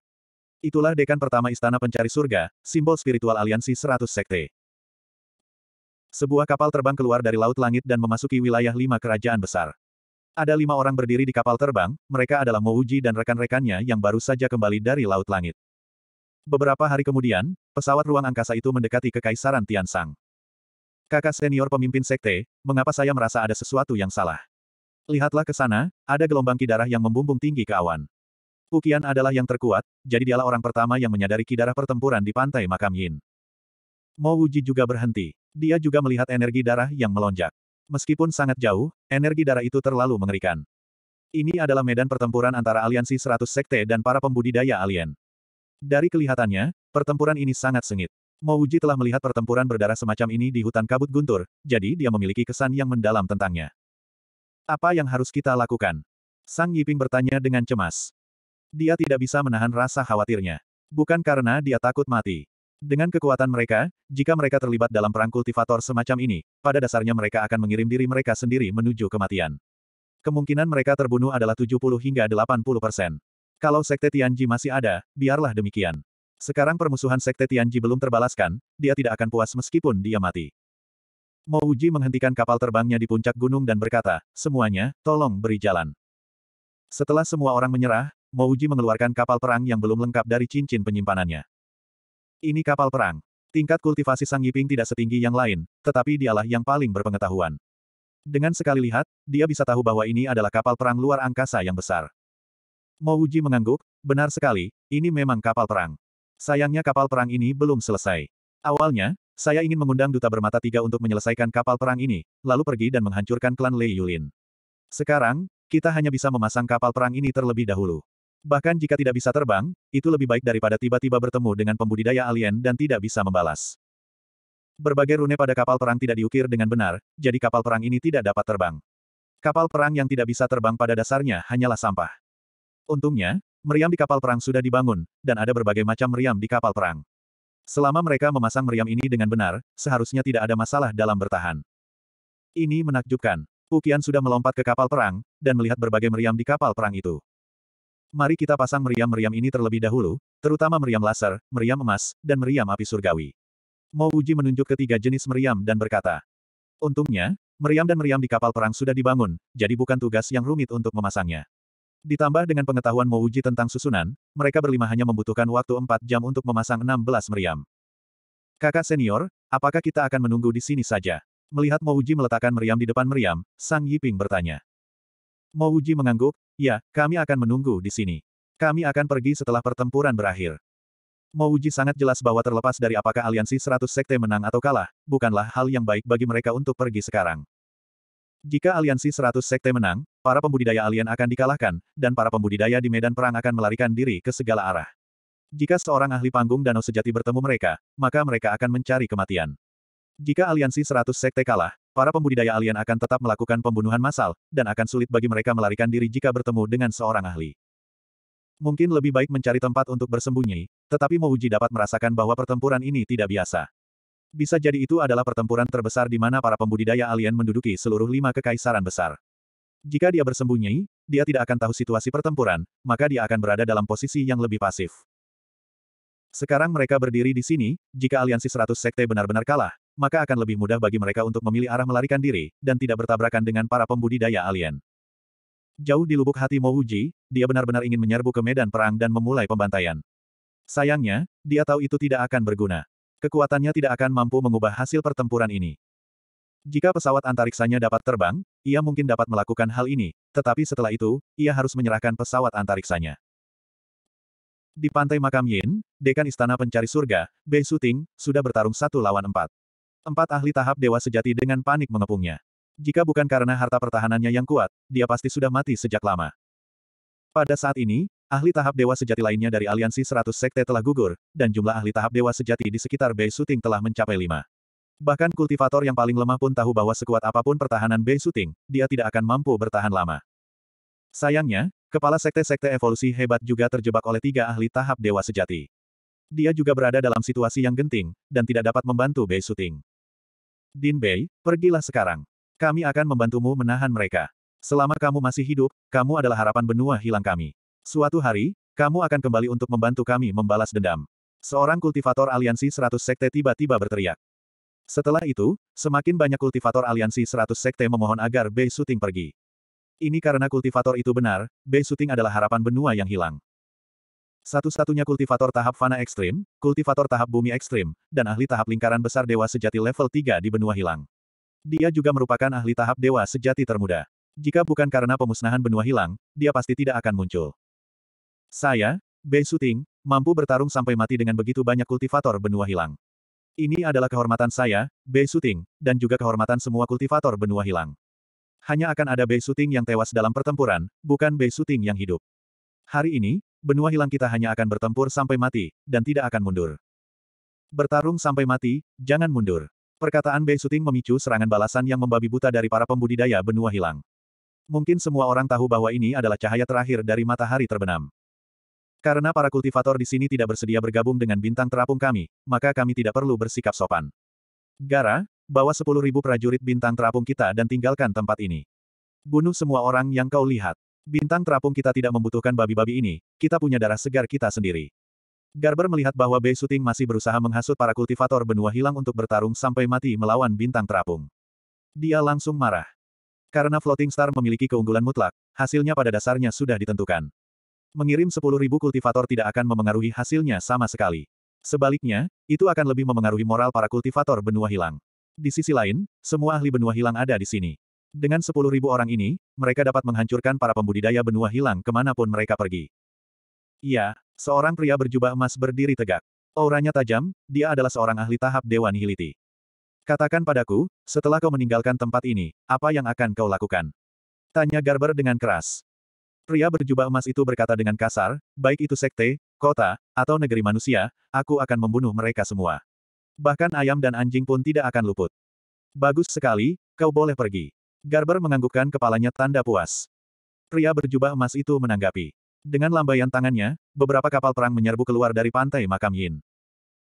Itulah dekan pertama Istana Pencari Surga, simbol spiritual aliansi 100 sekte. Sebuah kapal terbang keluar dari Laut Langit dan memasuki wilayah lima kerajaan besar. Ada lima orang berdiri di kapal terbang, mereka adalah Mouji dan rekan-rekannya yang baru saja kembali dari Laut Langit. Beberapa hari kemudian, pesawat ruang angkasa itu mendekati Kekaisaran Tian Sang. Kakak senior pemimpin sekte, mengapa saya merasa ada sesuatu yang salah? Lihatlah ke sana, ada gelombang kidarah yang membumbung tinggi ke awan. Ukian adalah yang terkuat, jadi dialah orang pertama yang menyadari kidarah pertempuran di pantai makam Yin. Mo juga berhenti. Dia juga melihat energi darah yang melonjak. Meskipun sangat jauh, energi darah itu terlalu mengerikan. Ini adalah medan pertempuran antara aliansi 100 sekte dan para pembudidaya alien. Dari kelihatannya, pertempuran ini sangat sengit. Mouji telah melihat pertempuran berdarah semacam ini di hutan kabut guntur, jadi dia memiliki kesan yang mendalam tentangnya. Apa yang harus kita lakukan? Sang Yiping bertanya dengan cemas. Dia tidak bisa menahan rasa khawatirnya. Bukan karena dia takut mati. Dengan kekuatan mereka, jika mereka terlibat dalam perang kultivator semacam ini, pada dasarnya mereka akan mengirim diri mereka sendiri menuju kematian. Kemungkinan mereka terbunuh adalah 70 hingga 80 persen. Kalau Sekte Tianji masih ada, biarlah demikian. Sekarang permusuhan Sekte Tianji belum terbalaskan, dia tidak akan puas meskipun dia mati. Uji menghentikan kapal terbangnya di puncak gunung dan berkata, semuanya, tolong beri jalan. Setelah semua orang menyerah, Uji mengeluarkan kapal perang yang belum lengkap dari cincin penyimpanannya. Ini kapal perang. Tingkat kultivasi Sang Yiping tidak setinggi yang lain, tetapi dialah yang paling berpengetahuan. Dengan sekali lihat, dia bisa tahu bahwa ini adalah kapal perang luar angkasa yang besar. Mo Wuji mengangguk, benar sekali, ini memang kapal perang. Sayangnya kapal perang ini belum selesai. Awalnya, saya ingin mengundang duta bermata tiga untuk menyelesaikan kapal perang ini, lalu pergi dan menghancurkan klan Lei Yulin. Sekarang, kita hanya bisa memasang kapal perang ini terlebih dahulu. Bahkan jika tidak bisa terbang, itu lebih baik daripada tiba-tiba bertemu dengan pembudidaya alien dan tidak bisa membalas. Berbagai rune pada kapal perang tidak diukir dengan benar, jadi kapal perang ini tidak dapat terbang. Kapal perang yang tidak bisa terbang pada dasarnya hanyalah sampah. Untungnya, meriam di kapal perang sudah dibangun, dan ada berbagai macam meriam di kapal perang. Selama mereka memasang meriam ini dengan benar, seharusnya tidak ada masalah dalam bertahan. Ini menakjubkan. Ukian sudah melompat ke kapal perang, dan melihat berbagai meriam di kapal perang itu. Mari kita pasang meriam-meriam ini terlebih dahulu, terutama meriam laser, meriam emas, dan meriam api surgawi. Mo Uji menunjuk ketiga jenis meriam dan berkata, Untungnya, meriam dan meriam di kapal perang sudah dibangun, jadi bukan tugas yang rumit untuk memasangnya. Ditambah dengan pengetahuan Mo Uji tentang susunan, mereka berlima hanya membutuhkan waktu 4 jam untuk memasang 16 meriam. Kakak senior, apakah kita akan menunggu di sini saja? Melihat Mo Uji meletakkan meriam di depan meriam, Sang Yiping bertanya. Mo Uji mengangguk, Ya, kami akan menunggu di sini. Kami akan pergi setelah pertempuran berakhir. Mouji sangat jelas bahwa terlepas dari apakah aliansi 100 sekte menang atau kalah, bukanlah hal yang baik bagi mereka untuk pergi sekarang. Jika aliansi 100 sekte menang, para pembudidaya alien akan dikalahkan, dan para pembudidaya di medan perang akan melarikan diri ke segala arah. Jika seorang ahli panggung danau sejati bertemu mereka, maka mereka akan mencari kematian. Jika aliansi 100 sekte kalah, Para pembudidaya alien akan tetap melakukan pembunuhan massal, dan akan sulit bagi mereka melarikan diri jika bertemu dengan seorang ahli. Mungkin lebih baik mencari tempat untuk bersembunyi, tetapi Mouji dapat merasakan bahwa pertempuran ini tidak biasa. Bisa jadi itu adalah pertempuran terbesar di mana para pembudidaya alien menduduki seluruh lima kekaisaran besar. Jika dia bersembunyi, dia tidak akan tahu situasi pertempuran, maka dia akan berada dalam posisi yang lebih pasif. Sekarang mereka berdiri di sini, jika aliansi 100 sekte benar-benar kalah, maka akan lebih mudah bagi mereka untuk memilih arah melarikan diri, dan tidak bertabrakan dengan para pembudidaya alien. Jauh di lubuk hati Mo Wuji, dia benar-benar ingin menyerbu ke medan perang dan memulai pembantaian. Sayangnya, dia tahu itu tidak akan berguna. Kekuatannya tidak akan mampu mengubah hasil pertempuran ini. Jika pesawat antariksanya dapat terbang, ia mungkin dapat melakukan hal ini, tetapi setelah itu, ia harus menyerahkan pesawat antariksanya. Di pantai makam Yin, dekan istana pencari surga, Bei Suting, sudah bertarung satu lawan empat. Empat ahli tahap dewa sejati dengan panik mengepungnya. Jika bukan karena harta pertahanannya yang kuat, dia pasti sudah mati sejak lama. Pada saat ini, ahli tahap dewa sejati lainnya dari aliansi 100 sekte telah gugur, dan jumlah ahli tahap dewa sejati di sekitar Bei Suting telah mencapai lima. Bahkan kultivator yang paling lemah pun tahu bahwa sekuat apapun pertahanan Bei Suting, dia tidak akan mampu bertahan lama. Sayangnya, kepala sekte-sekte evolusi hebat juga terjebak oleh tiga ahli tahap dewa sejati. Dia juga berada dalam situasi yang genting, dan tidak dapat membantu Bei Suting. Din Bei, pergilah sekarang. Kami akan membantumu menahan mereka. Selama kamu masih hidup, kamu adalah harapan benua hilang kami. Suatu hari, kamu akan kembali untuk membantu kami membalas dendam. Seorang kultivator aliansi 100 sekte tiba-tiba berteriak. Setelah itu, semakin banyak kultivator aliansi 100 sekte memohon agar Bei Suting pergi. Ini karena kultivator itu benar, Bei Suting adalah harapan benua yang hilang. Satu-satunya kultivator tahap fana ekstrim, kultivator tahap bumi ekstrim, dan ahli tahap lingkaran besar dewa sejati level 3 di benua hilang. Dia juga merupakan ahli tahap dewa sejati termuda. Jika bukan karena pemusnahan benua hilang, dia pasti tidak akan muncul. Saya, Bei Suting, mampu bertarung sampai mati dengan begitu banyak kultivator benua hilang. Ini adalah kehormatan saya, Bei Suting, dan juga kehormatan semua kultivator benua hilang. Hanya akan ada Bei Suting yang tewas dalam pertempuran, bukan Bei Suting yang hidup. Hari ini, benua hilang kita hanya akan bertempur sampai mati, dan tidak akan mundur. Bertarung sampai mati, jangan mundur. Perkataan Bei Suting memicu serangan balasan yang membabi buta dari para pembudidaya benua hilang. Mungkin semua orang tahu bahwa ini adalah cahaya terakhir dari matahari terbenam. Karena para kultivator di sini tidak bersedia bergabung dengan bintang terapung kami, maka kami tidak perlu bersikap sopan. Gara, bawa ribu prajurit bintang terapung kita dan tinggalkan tempat ini. Bunuh semua orang yang kau lihat. Bintang terapung kita tidak membutuhkan babi-babi ini, kita punya darah segar kita sendiri. Garber melihat bahwa Bei Suting masih berusaha menghasut para kultivator benua hilang untuk bertarung sampai mati melawan bintang terapung. Dia langsung marah. Karena Floating Star memiliki keunggulan mutlak, hasilnya pada dasarnya sudah ditentukan. Mengirim 10.000 kultivator tidak akan memengaruhi hasilnya sama sekali. Sebaliknya, itu akan lebih memengaruhi moral para kultivator benua hilang. Di sisi lain, semua ahli benua hilang ada di sini. Dengan sepuluh ribu orang ini, mereka dapat menghancurkan para pembudidaya benua hilang kemanapun mereka pergi. Iya, seorang pria berjubah emas berdiri tegak. Auranya tajam, dia adalah seorang ahli tahap Dewan Hiliti. Katakan padaku, setelah kau meninggalkan tempat ini, apa yang akan kau lakukan? Tanya Garber dengan keras. Pria berjubah emas itu berkata dengan kasar, baik itu sekte, kota, atau negeri manusia, aku akan membunuh mereka semua. Bahkan ayam dan anjing pun tidak akan luput. Bagus sekali, kau boleh pergi. Garber menganggukkan kepalanya tanda puas. Pria berjubah emas itu menanggapi. Dengan lambaian tangannya, beberapa kapal perang menyerbu keluar dari pantai makam Yin.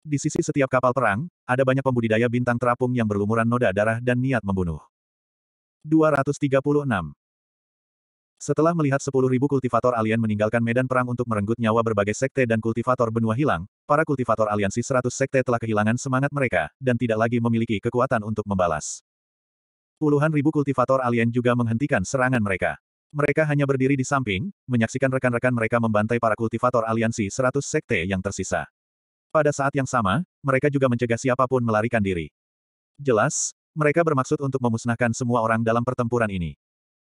Di sisi setiap kapal perang, ada banyak pembudidaya bintang terapung yang berlumuran noda darah dan niat membunuh. 236. Setelah melihat 10.000 kultivator alien meninggalkan medan perang untuk merenggut nyawa berbagai sekte dan kultivator benua hilang, para kultivator aliansi 100 sekte telah kehilangan semangat mereka, dan tidak lagi memiliki kekuatan untuk membalas. Puluhan ribu kultivator alien juga menghentikan serangan mereka. Mereka hanya berdiri di samping, menyaksikan rekan-rekan mereka membantai para kultivator aliansi 100 sekte yang tersisa. Pada saat yang sama, mereka juga mencegah siapapun melarikan diri. Jelas, mereka bermaksud untuk memusnahkan semua orang dalam pertempuran ini.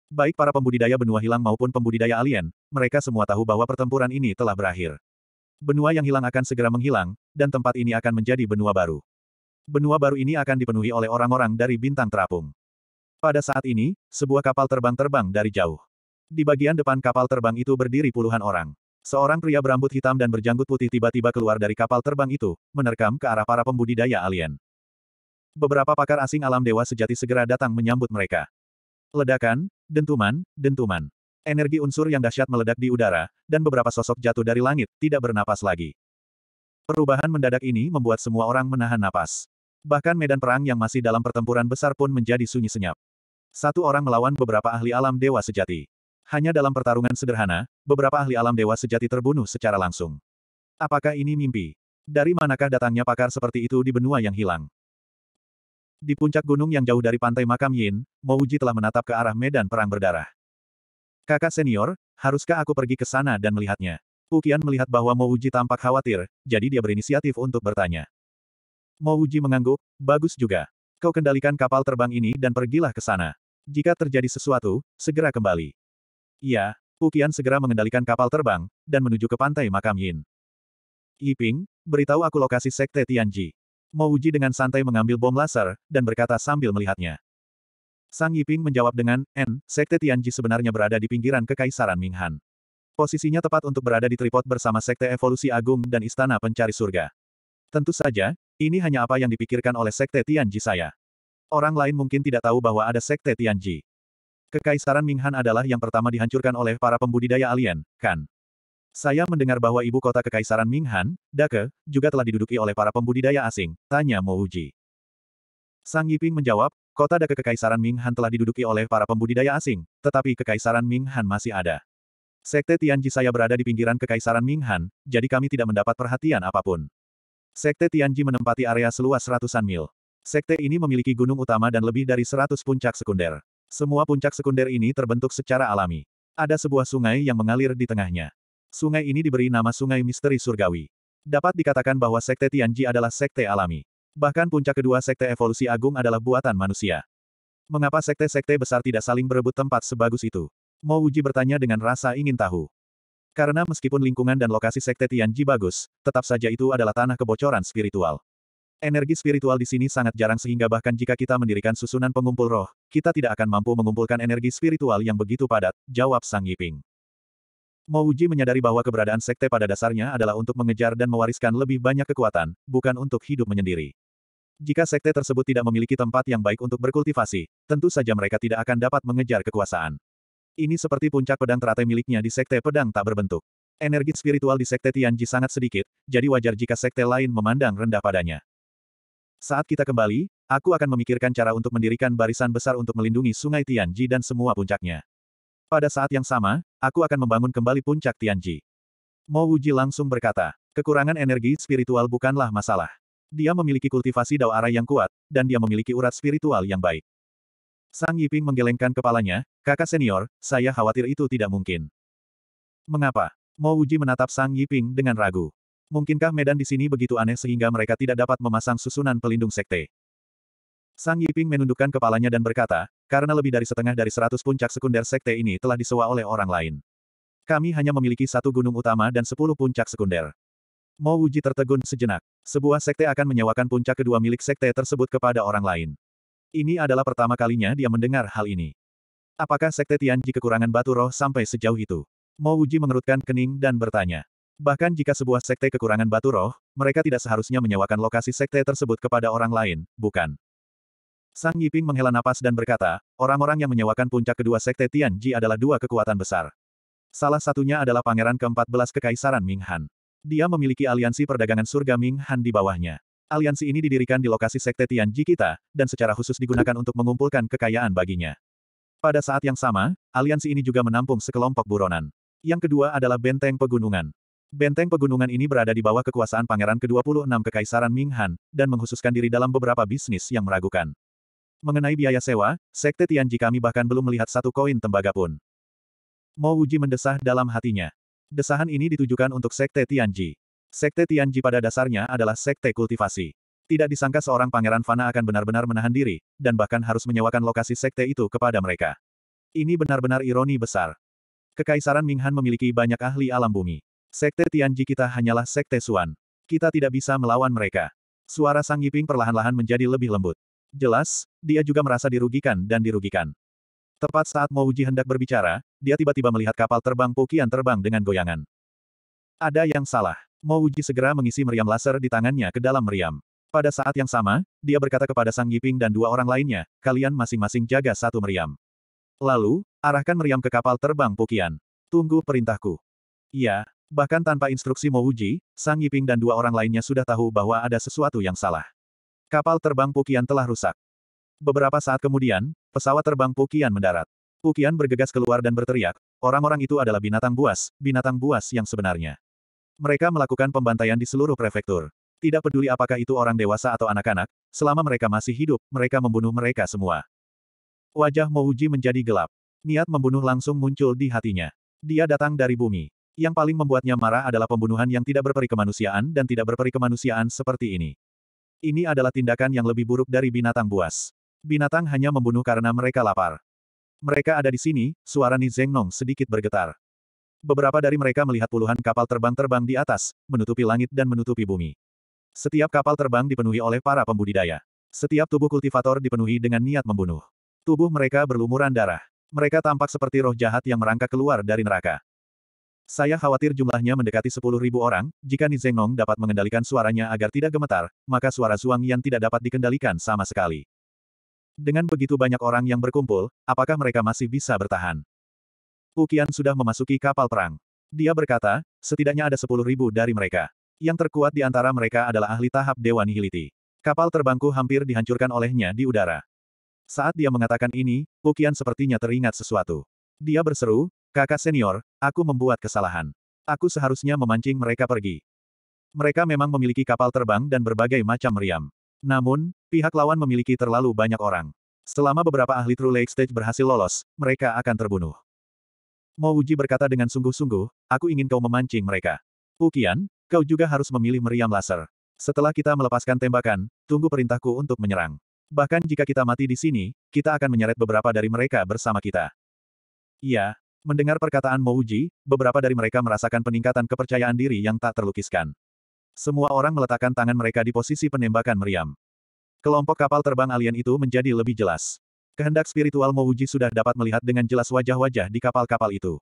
Baik para pembudidaya benua hilang maupun pembudidaya alien, mereka semua tahu bahwa pertempuran ini telah berakhir. Benua yang hilang akan segera menghilang, dan tempat ini akan menjadi benua baru. Benua baru ini akan dipenuhi oleh orang-orang dari bintang terapung. Pada saat ini, sebuah kapal terbang terbang dari jauh. Di bagian depan kapal terbang itu berdiri puluhan orang. Seorang pria berambut hitam dan berjanggut putih tiba-tiba keluar dari kapal terbang itu, menerkam ke arah para pembudidaya alien. Beberapa pakar asing alam dewa sejati segera datang menyambut mereka. Ledakan, dentuman, dentuman. Energi unsur yang dahsyat meledak di udara, dan beberapa sosok jatuh dari langit, tidak bernapas lagi. Perubahan mendadak ini membuat semua orang menahan napas. Bahkan medan perang yang masih dalam pertempuran besar pun menjadi sunyi senyap. Satu orang melawan beberapa ahli alam dewa sejati. Hanya dalam pertarungan sederhana, beberapa ahli alam dewa sejati terbunuh secara langsung. Apakah ini mimpi? Dari manakah datangnya pakar seperti itu di benua yang hilang? Di puncak gunung yang jauh dari pantai makam Yin, Mouji telah menatap ke arah medan perang berdarah. Kakak senior, haruskah aku pergi ke sana dan melihatnya? Ukian melihat bahwa Mouji tampak khawatir, jadi dia berinisiatif untuk bertanya. Mouji mengangguk, bagus juga. Kau kendalikan kapal terbang ini dan pergilah ke sana. Jika terjadi sesuatu, segera kembali. Iya, Ukian segera mengendalikan kapal terbang, dan menuju ke pantai makam Yin. Yiping, beritahu aku lokasi sekte Tianji. uji dengan santai mengambil bom laser, dan berkata sambil melihatnya. Sang Yiping menjawab dengan, N, sekte Tianji sebenarnya berada di pinggiran Kekaisaran Minghan. Posisinya tepat untuk berada di tripod bersama Sekte Evolusi Agung dan Istana Pencari Surga. Tentu saja, ini hanya apa yang dipikirkan oleh Sekte Tianji saya. Orang lain mungkin tidak tahu bahwa ada sekte Tianji. Kekaisaran Minghan adalah yang pertama dihancurkan oleh para pembudidaya alien, kan? Saya mendengar bahwa ibu kota Kekaisaran Minghan, Dake, juga telah diduduki oleh para pembudidaya asing, tanya Mo Uji. Sang Yiping menjawab, kota Dake Kekaisaran Minghan telah diduduki oleh para pembudidaya asing, tetapi Kekaisaran Minghan masih ada. Sekte Tianji saya berada di pinggiran Kekaisaran Minghan, jadi kami tidak mendapat perhatian apapun. Sekte Tianji menempati area seluas ratusan mil. Sekte ini memiliki gunung utama dan lebih dari 100 puncak sekunder. Semua puncak sekunder ini terbentuk secara alami. Ada sebuah sungai yang mengalir di tengahnya. Sungai ini diberi nama Sungai Misteri Surgawi. Dapat dikatakan bahwa Sekte Tianji adalah sekte alami. Bahkan puncak kedua Sekte Evolusi Agung adalah buatan manusia. Mengapa sekte-sekte besar tidak saling berebut tempat sebagus itu? Mo Wuji bertanya dengan rasa ingin tahu. Karena meskipun lingkungan dan lokasi Sekte Tianji bagus, tetap saja itu adalah tanah kebocoran spiritual. Energi spiritual di sini sangat jarang sehingga bahkan jika kita mendirikan susunan pengumpul roh, kita tidak akan mampu mengumpulkan energi spiritual yang begitu padat, jawab Sang Yiping. Mouji menyadari bahwa keberadaan sekte pada dasarnya adalah untuk mengejar dan mewariskan lebih banyak kekuatan, bukan untuk hidup menyendiri. Jika sekte tersebut tidak memiliki tempat yang baik untuk berkultivasi, tentu saja mereka tidak akan dapat mengejar kekuasaan. Ini seperti puncak pedang teratai miliknya di sekte pedang tak berbentuk. Energi spiritual di sekte Tianji sangat sedikit, jadi wajar jika sekte lain memandang rendah padanya. Saat kita kembali, aku akan memikirkan cara untuk mendirikan barisan besar untuk melindungi sungai Tianji dan semua puncaknya. Pada saat yang sama, aku akan membangun kembali puncak Tianji. Mo Wuji langsung berkata, kekurangan energi spiritual bukanlah masalah. Dia memiliki kultivasi dao arah yang kuat, dan dia memiliki urat spiritual yang baik. Sang Yiping menggelengkan kepalanya, kakak senior, saya khawatir itu tidak mungkin. Mengapa? Mo Wuji menatap Sang Yiping dengan ragu. Mungkinkah medan di sini begitu aneh sehingga mereka tidak dapat memasang susunan pelindung sekte? Sang Yiping menundukkan kepalanya dan berkata, karena lebih dari setengah dari seratus puncak sekunder sekte ini telah disewa oleh orang lain. Kami hanya memiliki satu gunung utama dan sepuluh puncak sekunder. Mo Wuji tertegun sejenak. Sebuah sekte akan menyewakan puncak kedua milik sekte tersebut kepada orang lain. Ini adalah pertama kalinya dia mendengar hal ini. Apakah sekte Tianji kekurangan batu roh sampai sejauh itu? Mo Wuji mengerutkan kening dan bertanya. Bahkan jika sebuah sekte kekurangan batu roh, mereka tidak seharusnya menyewakan lokasi sekte tersebut kepada orang lain, bukan? Sang Yiping menghela napas dan berkata, orang-orang yang menyewakan puncak kedua sekte Tianji adalah dua kekuatan besar. Salah satunya adalah pangeran ke-14 kekaisaran Minghan. Dia memiliki aliansi perdagangan surga Minghan di bawahnya. Aliansi ini didirikan di lokasi sekte Tianji kita, dan secara khusus digunakan untuk mengumpulkan kekayaan baginya. Pada saat yang sama, aliansi ini juga menampung sekelompok buronan. Yang kedua adalah benteng pegunungan. Benteng pegunungan ini berada di bawah kekuasaan Pangeran ke-26 Kekaisaran Ming Han, dan menghususkan diri dalam beberapa bisnis yang meragukan. Mengenai biaya sewa, Sekte Tianji kami bahkan belum melihat satu koin tembaga pun. Mo Wuji mendesah dalam hatinya. Desahan ini ditujukan untuk Sekte Tianji. Sekte Tianji pada dasarnya adalah sekte kultivasi. Tidak disangka seorang pangeran fana akan benar-benar menahan diri, dan bahkan harus menyewakan lokasi sekte itu kepada mereka. Ini benar-benar ironi besar. Kekaisaran Minghan memiliki banyak ahli alam bumi. Sekte Tianji kita hanyalah sekte Suan. Kita tidak bisa melawan mereka. Suara Sang Yiping perlahan-lahan menjadi lebih lembut. Jelas, dia juga merasa dirugikan dan dirugikan. Tepat saat Uji hendak berbicara, dia tiba-tiba melihat kapal terbang Pukian terbang dengan goyangan. Ada yang salah. Uji segera mengisi meriam laser di tangannya ke dalam meriam. Pada saat yang sama, dia berkata kepada Sang Yiping dan dua orang lainnya, kalian masing-masing jaga satu meriam. Lalu, arahkan meriam ke kapal terbang Pukian. Tunggu perintahku. Ya. Bahkan tanpa instruksi Mouji, Sang Yiping dan dua orang lainnya sudah tahu bahwa ada sesuatu yang salah. Kapal terbang Pukian telah rusak. Beberapa saat kemudian, pesawat terbang Pukian mendarat. Pukian bergegas keluar dan berteriak, orang-orang itu adalah binatang buas, binatang buas yang sebenarnya. Mereka melakukan pembantaian di seluruh prefektur. Tidak peduli apakah itu orang dewasa atau anak-anak, selama mereka masih hidup, mereka membunuh mereka semua. Wajah Mouji menjadi gelap. Niat membunuh langsung muncul di hatinya. Dia datang dari bumi. Yang paling membuatnya marah adalah pembunuhan yang tidak berperi kemanusiaan dan tidak berperi kemanusiaan seperti ini. Ini adalah tindakan yang lebih buruk dari binatang buas. Binatang hanya membunuh karena mereka lapar. Mereka ada di sini, suara Ni Zengnong sedikit bergetar. Beberapa dari mereka melihat puluhan kapal terbang-terbang di atas, menutupi langit dan menutupi bumi. Setiap kapal terbang dipenuhi oleh para pembudidaya. Setiap tubuh kultivator dipenuhi dengan niat membunuh. Tubuh mereka berlumuran darah. Mereka tampak seperti roh jahat yang merangkak keluar dari neraka. Saya khawatir jumlahnya mendekati 10.000 orang, jika Ni Zengnong dapat mengendalikan suaranya agar tidak gemetar, maka suara Zhuang Yan tidak dapat dikendalikan sama sekali. Dengan begitu banyak orang yang berkumpul, apakah mereka masih bisa bertahan? Ukian sudah memasuki kapal perang. Dia berkata, setidaknya ada 10.000 dari mereka. Yang terkuat di antara mereka adalah ahli tahap Dewan Hiliti. Kapal terbangku hampir dihancurkan olehnya di udara. Saat dia mengatakan ini, Ukian sepertinya teringat sesuatu. Dia berseru, Kakak senior, aku membuat kesalahan. Aku seharusnya memancing mereka pergi. Mereka memang memiliki kapal terbang dan berbagai macam meriam. Namun, pihak lawan memiliki terlalu banyak orang. Selama beberapa ahli True Lake Stage berhasil lolos, mereka akan terbunuh. Mo Uji berkata dengan sungguh-sungguh, aku ingin kau memancing mereka. Ukian, kau juga harus memilih meriam laser. Setelah kita melepaskan tembakan, tunggu perintahku untuk menyerang. Bahkan jika kita mati di sini, kita akan menyeret beberapa dari mereka bersama kita. Iya, Mendengar perkataan Mouji, beberapa dari mereka merasakan peningkatan kepercayaan diri yang tak terlukiskan. Semua orang meletakkan tangan mereka di posisi penembakan meriam. Kelompok kapal terbang alien itu menjadi lebih jelas. Kehendak spiritual Mouji sudah dapat melihat dengan jelas wajah-wajah di kapal-kapal itu.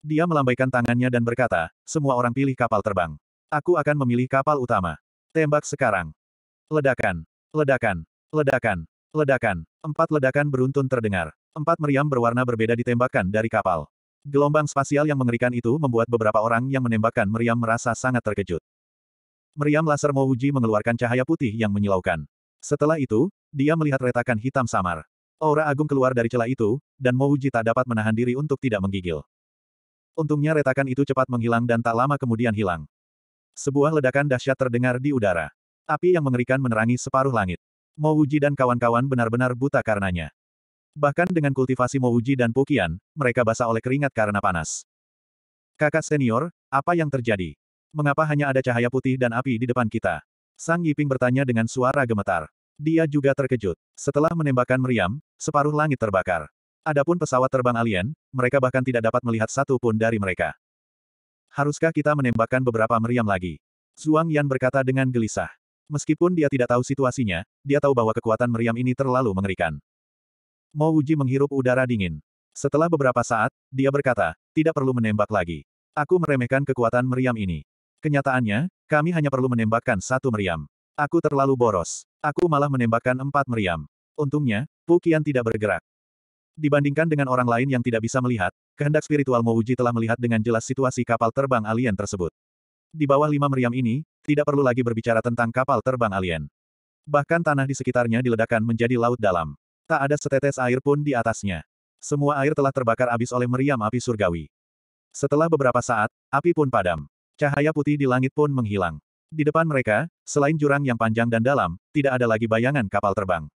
Dia melambaikan tangannya dan berkata, semua orang pilih kapal terbang. Aku akan memilih kapal utama. Tembak sekarang. Ledakan. Ledakan. Ledakan. Ledakan. Empat ledakan beruntun terdengar. Empat meriam berwarna berbeda ditembakkan dari kapal. Gelombang spasial yang mengerikan itu membuat beberapa orang yang menembakkan meriam merasa sangat terkejut. Meriam laser Mouji mengeluarkan cahaya putih yang menyilaukan. Setelah itu, dia melihat retakan hitam samar. Aura agung keluar dari celah itu, dan Mouji tak dapat menahan diri untuk tidak menggigil. Untungnya retakan itu cepat menghilang dan tak lama kemudian hilang. Sebuah ledakan dahsyat terdengar di udara. Api yang mengerikan menerangi separuh langit. Mouji dan kawan-kawan benar-benar buta karenanya. Bahkan dengan kultivasi Mouji dan Pukian, mereka basah oleh keringat karena panas. Kakak senior, apa yang terjadi? Mengapa hanya ada cahaya putih dan api di depan kita? Sang Yiping bertanya dengan suara gemetar. Dia juga terkejut. Setelah menembakkan meriam, separuh langit terbakar. Adapun pesawat terbang alien, mereka bahkan tidak dapat melihat satu pun dari mereka. Haruskah kita menembakkan beberapa meriam lagi? Zhuang Yan berkata dengan gelisah. Meskipun dia tidak tahu situasinya, dia tahu bahwa kekuatan meriam ini terlalu mengerikan. Mo Wuji menghirup udara dingin. Setelah beberapa saat, dia berkata, tidak perlu menembak lagi. Aku meremehkan kekuatan meriam ini. Kenyataannya, kami hanya perlu menembakkan satu meriam. Aku terlalu boros. Aku malah menembakkan empat meriam. Untungnya, Pukian tidak bergerak. Dibandingkan dengan orang lain yang tidak bisa melihat, kehendak spiritual Mouji telah melihat dengan jelas situasi kapal terbang alien tersebut. Di bawah lima meriam ini, tidak perlu lagi berbicara tentang kapal terbang alien. Bahkan tanah di sekitarnya diledakkan menjadi laut dalam. Tak ada setetes air pun di atasnya. Semua air telah terbakar habis oleh meriam api surgawi. Setelah beberapa saat, api pun padam. Cahaya putih di langit pun menghilang. Di depan mereka, selain jurang yang panjang dan dalam, tidak ada lagi bayangan kapal terbang.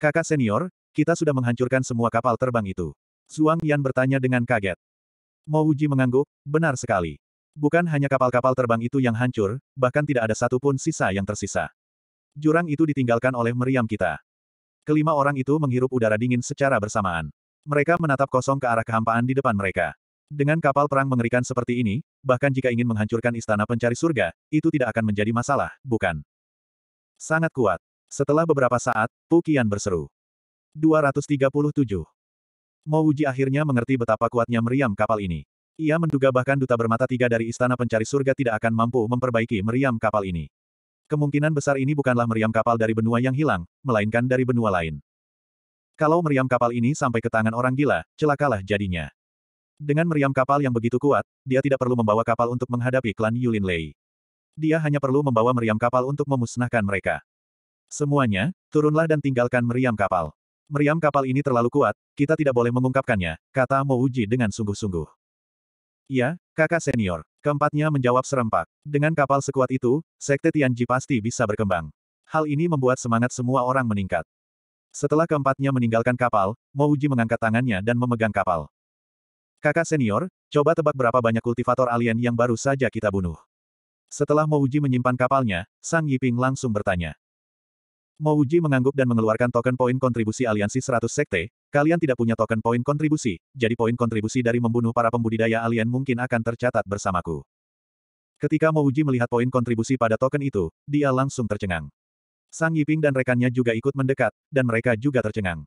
Kakak senior, kita sudah menghancurkan semua kapal terbang itu. Zhuang Yan bertanya dengan kaget. Mo Wuji mengangguk, benar sekali. Bukan hanya kapal-kapal terbang itu yang hancur, bahkan tidak ada satupun sisa yang tersisa. Jurang itu ditinggalkan oleh meriam kita. Kelima orang itu menghirup udara dingin secara bersamaan. Mereka menatap kosong ke arah kehampaan di depan mereka. Dengan kapal perang mengerikan seperti ini, bahkan jika ingin menghancurkan istana pencari surga, itu tidak akan menjadi masalah, bukan? Sangat kuat. Setelah beberapa saat, Pukian berseru. 237. Mouji akhirnya mengerti betapa kuatnya meriam kapal ini. Ia menduga bahkan duta bermata tiga dari istana pencari surga tidak akan mampu memperbaiki meriam kapal ini. Kemungkinan besar ini bukanlah meriam kapal dari benua yang hilang, melainkan dari benua lain. Kalau meriam kapal ini sampai ke tangan orang gila, celakalah jadinya. Dengan meriam kapal yang begitu kuat, dia tidak perlu membawa kapal untuk menghadapi klan Yulin Lei. Dia hanya perlu membawa meriam kapal untuk memusnahkan mereka. Semuanya, turunlah dan tinggalkan meriam kapal. Meriam kapal ini terlalu kuat, kita tidak boleh mengungkapkannya, kata Mo dengan sungguh-sungguh. Ya, kakak senior. Keempatnya menjawab serempak. Dengan kapal sekuat itu, Sekte Tianji pasti bisa berkembang. Hal ini membuat semangat semua orang meningkat. Setelah keempatnya meninggalkan kapal, Mo Uji mengangkat tangannya dan memegang kapal. Kakak senior, coba tebak berapa banyak kultivator alien yang baru saja kita bunuh. Setelah Mo Uji menyimpan kapalnya, Sang Yiping langsung bertanya. Mo Uji mengangguk dan mengeluarkan token poin kontribusi aliansi 100 sekte, kalian tidak punya token poin kontribusi, jadi poin kontribusi dari membunuh para pembudidaya alien mungkin akan tercatat bersamaku. Ketika Mo Uji melihat poin kontribusi pada token itu, dia langsung tercengang. Sang Yiping dan rekannya juga ikut mendekat, dan mereka juga tercengang.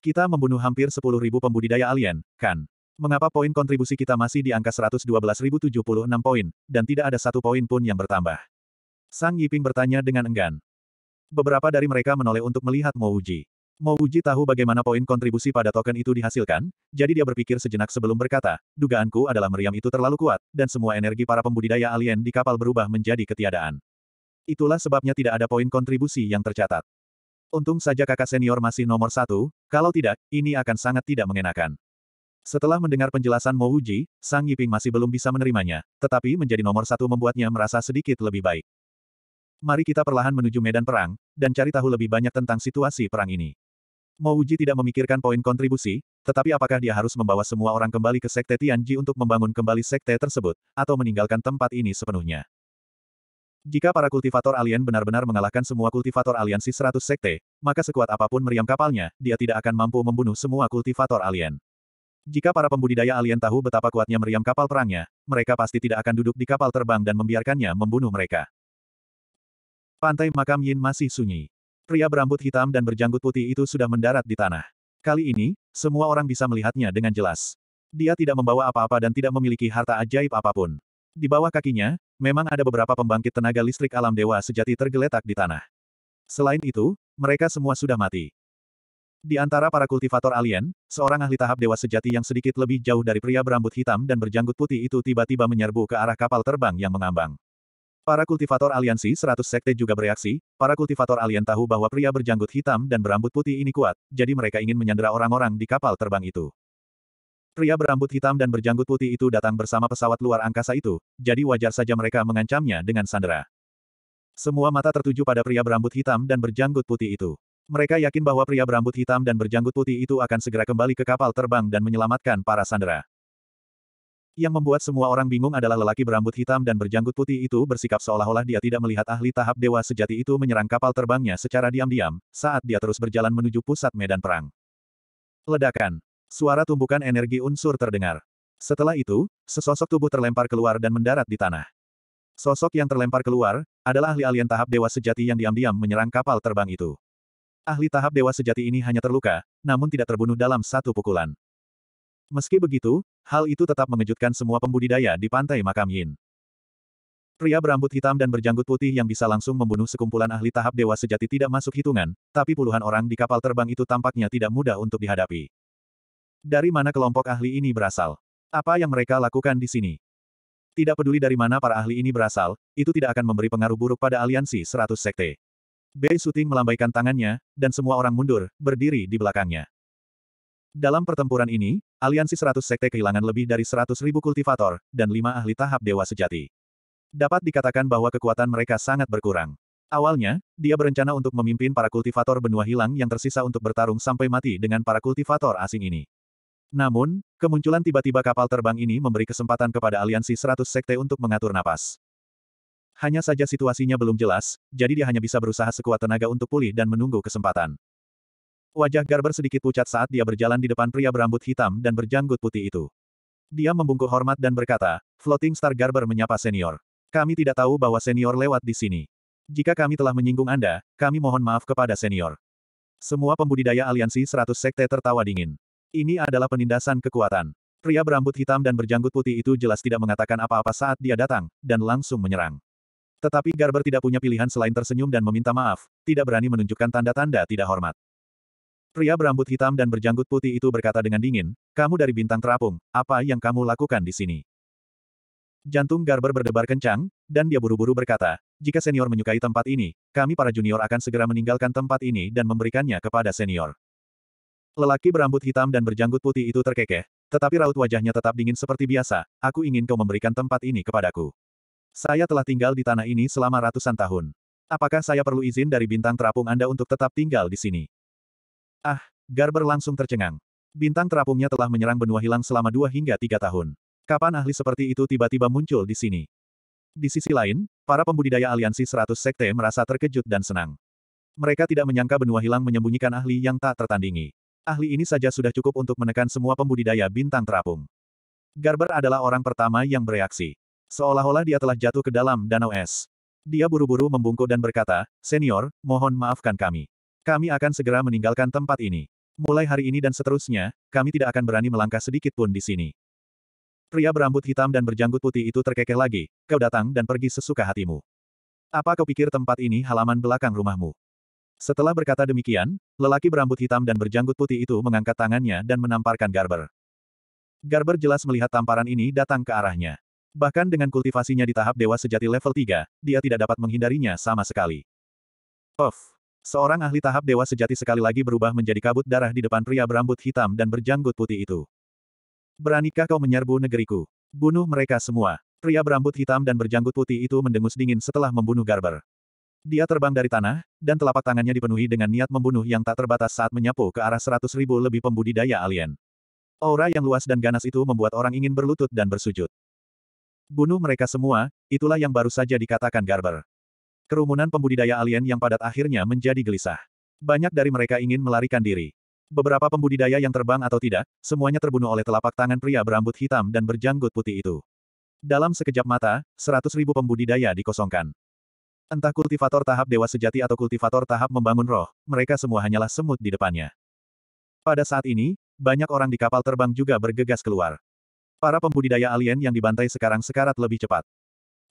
Kita membunuh hampir 10.000 pembudidaya alien, kan? Mengapa poin kontribusi kita masih di angka 112.076 poin, dan tidak ada satu poin pun yang bertambah? Sang Yiping bertanya dengan enggan, Beberapa dari mereka menoleh untuk melihat Mouji. Mouji tahu bagaimana poin kontribusi pada token itu dihasilkan, jadi dia berpikir sejenak sebelum berkata, dugaanku adalah meriam itu terlalu kuat, dan semua energi para pembudidaya alien di kapal berubah menjadi ketiadaan. Itulah sebabnya tidak ada poin kontribusi yang tercatat. Untung saja kakak senior masih nomor satu, kalau tidak, ini akan sangat tidak mengenakan. Setelah mendengar penjelasan Mouji, Sang Yiping masih belum bisa menerimanya, tetapi menjadi nomor satu membuatnya merasa sedikit lebih baik. Mari kita perlahan menuju medan perang, dan cari tahu lebih banyak tentang situasi perang ini. Mouji tidak memikirkan poin kontribusi, tetapi apakah dia harus membawa semua orang kembali ke Sekte Tianji untuk membangun kembali Sekte tersebut, atau meninggalkan tempat ini sepenuhnya? Jika para kultivator alien benar-benar mengalahkan semua kultivator aliansi 100 sekte, maka sekuat apapun meriam kapalnya, dia tidak akan mampu membunuh semua kultivator alien. Jika para pembudidaya alien tahu betapa kuatnya meriam kapal perangnya, mereka pasti tidak akan duduk di kapal terbang dan membiarkannya membunuh mereka. Pantai makam Yin masih sunyi. Pria berambut hitam dan berjanggut putih itu sudah mendarat di tanah. Kali ini, semua orang bisa melihatnya dengan jelas. Dia tidak membawa apa-apa dan tidak memiliki harta ajaib apapun. Di bawah kakinya, memang ada beberapa pembangkit tenaga listrik alam dewa sejati tergeletak di tanah. Selain itu, mereka semua sudah mati. Di antara para kultivator alien, seorang ahli tahap dewa sejati yang sedikit lebih jauh dari pria berambut hitam dan berjanggut putih itu tiba-tiba menyerbu ke arah kapal terbang yang mengambang. Para kultivator aliansi 100 sekte juga bereaksi, para kultivator alien tahu bahwa pria berjanggut hitam dan berambut putih ini kuat, jadi mereka ingin menyandera orang-orang di kapal terbang itu. Pria berambut hitam dan berjanggut putih itu datang bersama pesawat luar angkasa itu, jadi wajar saja mereka mengancamnya dengan sandera. Semua mata tertuju pada pria berambut hitam dan berjanggut putih itu. Mereka yakin bahwa pria berambut hitam dan berjanggut putih itu akan segera kembali ke kapal terbang dan menyelamatkan para sandera. Yang membuat semua orang bingung adalah lelaki berambut hitam dan berjanggut putih itu bersikap seolah-olah dia tidak melihat ahli tahap dewa sejati itu menyerang kapal terbangnya secara diam-diam, saat dia terus berjalan menuju pusat medan perang. Ledakan. Suara tumbukan energi unsur terdengar. Setelah itu, sesosok tubuh terlempar keluar dan mendarat di tanah. Sosok yang terlempar keluar, adalah ahli alien tahap dewa sejati yang diam-diam menyerang kapal terbang itu. Ahli tahap dewa sejati ini hanya terluka, namun tidak terbunuh dalam satu pukulan. Meski begitu, hal itu tetap mengejutkan semua pembudidaya di pantai makam Yin. Pria berambut hitam dan berjanggut putih yang bisa langsung membunuh sekumpulan ahli tahap dewa sejati tidak masuk hitungan, tapi puluhan orang di kapal terbang itu tampaknya tidak mudah untuk dihadapi. Dari mana kelompok ahli ini berasal? Apa yang mereka lakukan di sini? Tidak peduli dari mana para ahli ini berasal, itu tidak akan memberi pengaruh buruk pada aliansi 100 sekte. Bei Suting melambaikan tangannya, dan semua orang mundur, berdiri di belakangnya. Dalam pertempuran ini, aliansi 100 sekte kehilangan lebih dari 100 ribu kultivator, dan lima ahli tahap dewa sejati. Dapat dikatakan bahwa kekuatan mereka sangat berkurang. Awalnya, dia berencana untuk memimpin para kultivator benua hilang yang tersisa untuk bertarung sampai mati dengan para kultivator asing ini. Namun, kemunculan tiba-tiba kapal terbang ini memberi kesempatan kepada aliansi 100 sekte untuk mengatur napas. Hanya saja situasinya belum jelas, jadi dia hanya bisa berusaha sekuat tenaga untuk pulih dan menunggu kesempatan. Wajah Garber sedikit pucat saat dia berjalan di depan pria berambut hitam dan berjanggut putih itu. Dia membungkuk hormat dan berkata, Floating Star Garber menyapa senior. Kami tidak tahu bahwa senior lewat di sini. Jika kami telah menyinggung Anda, kami mohon maaf kepada senior. Semua pembudidaya aliansi 100 sekte tertawa dingin. Ini adalah penindasan kekuatan. Pria berambut hitam dan berjanggut putih itu jelas tidak mengatakan apa-apa saat dia datang, dan langsung menyerang. Tetapi Garber tidak punya pilihan selain tersenyum dan meminta maaf, tidak berani menunjukkan tanda-tanda tidak hormat. Pria berambut hitam dan berjanggut putih itu berkata dengan dingin, kamu dari bintang terapung, apa yang kamu lakukan di sini? Jantung Garber berdebar kencang, dan dia buru-buru berkata, jika senior menyukai tempat ini, kami para junior akan segera meninggalkan tempat ini dan memberikannya kepada senior. Lelaki berambut hitam dan berjanggut putih itu terkekeh, tetapi raut wajahnya tetap dingin seperti biasa, aku ingin kau memberikan tempat ini kepadaku. Saya telah tinggal di tanah ini selama ratusan tahun. Apakah saya perlu izin dari bintang terapung Anda untuk tetap tinggal di sini? Ah, Garber langsung tercengang. Bintang terapungnya telah menyerang benua hilang selama dua hingga tiga tahun. Kapan ahli seperti itu tiba-tiba muncul di sini? Di sisi lain, para pembudidaya aliansi 100 sekte merasa terkejut dan senang. Mereka tidak menyangka benua hilang menyembunyikan ahli yang tak tertandingi. Ahli ini saja sudah cukup untuk menekan semua pembudidaya bintang terapung. Garber adalah orang pertama yang bereaksi. Seolah-olah dia telah jatuh ke dalam danau es. Dia buru-buru membungkuk dan berkata, Senior, mohon maafkan kami. Kami akan segera meninggalkan tempat ini. Mulai hari ini dan seterusnya, kami tidak akan berani melangkah sedikit pun di sini. Pria berambut hitam dan berjanggut putih itu terkekeh lagi, kau datang dan pergi sesuka hatimu. Apa kau pikir tempat ini halaman belakang rumahmu? Setelah berkata demikian, lelaki berambut hitam dan berjanggut putih itu mengangkat tangannya dan menamparkan Garber. Garber jelas melihat tamparan ini datang ke arahnya. Bahkan dengan kultivasinya di tahap dewa sejati level 3, dia tidak dapat menghindarinya sama sekali. Off. Seorang ahli tahap dewa sejati sekali lagi berubah menjadi kabut darah di depan pria berambut hitam dan berjanggut putih itu. Beranikah kau menyerbu negeriku? Bunuh mereka semua. Pria berambut hitam dan berjanggut putih itu mendengus dingin setelah membunuh Garber. Dia terbang dari tanah, dan telapak tangannya dipenuhi dengan niat membunuh yang tak terbatas saat menyapu ke arah seratus ribu lebih pembudidaya alien. Aura yang luas dan ganas itu membuat orang ingin berlutut dan bersujud. Bunuh mereka semua, itulah yang baru saja dikatakan Garber. Kerumunan pembudidaya alien yang padat akhirnya menjadi gelisah. Banyak dari mereka ingin melarikan diri. Beberapa pembudidaya yang terbang atau tidak, semuanya terbunuh oleh telapak tangan pria berambut hitam dan berjanggut putih itu. Dalam sekejap mata, seratus ribu pembudidaya dikosongkan. Entah kultivator tahap dewa sejati atau kultivator tahap membangun roh, mereka semua hanyalah semut di depannya. Pada saat ini, banyak orang di kapal terbang juga bergegas keluar. Para pembudidaya alien yang dibantai sekarang sekarat lebih cepat.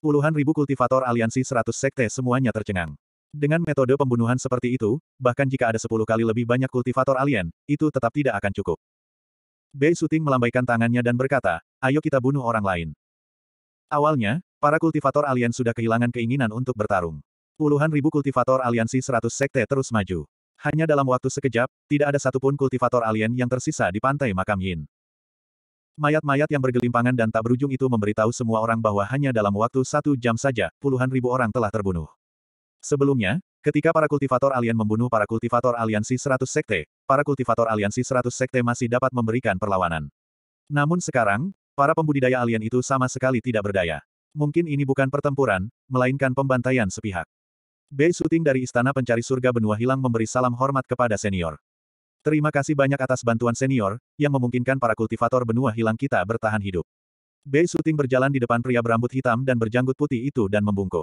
Puluhan ribu kultivator aliansi 100 sekte semuanya tercengang. Dengan metode pembunuhan seperti itu, bahkan jika ada 10 kali lebih banyak kultivator alien, itu tetap tidak akan cukup. Bei Suting melambaikan tangannya dan berkata, ayo kita bunuh orang lain. Awalnya, para kultivator alien sudah kehilangan keinginan untuk bertarung. Puluhan ribu kultivator aliansi 100 sekte terus maju. Hanya dalam waktu sekejap, tidak ada satupun kultivator alien yang tersisa di pantai makam Yin. Mayat-mayat yang bergelimpangan dan tak berujung itu memberitahu semua orang bahwa hanya dalam waktu satu jam saja, puluhan ribu orang telah terbunuh. Sebelumnya, ketika para kultivator alien membunuh para kultivator aliansi 100 sekte, para kultivator aliansi 100 sekte masih dapat memberikan perlawanan. Namun sekarang, para pembudidaya alien itu sama sekali tidak berdaya. Mungkin ini bukan pertempuran, melainkan pembantaian sepihak. Bei Suting dari Istana Pencari Surga Benua Hilang memberi salam hormat kepada senior. Terima kasih banyak atas bantuan senior, yang memungkinkan para kultivator benua hilang kita bertahan hidup. Bei Suting berjalan di depan pria berambut hitam dan berjanggut putih itu dan membungkuk.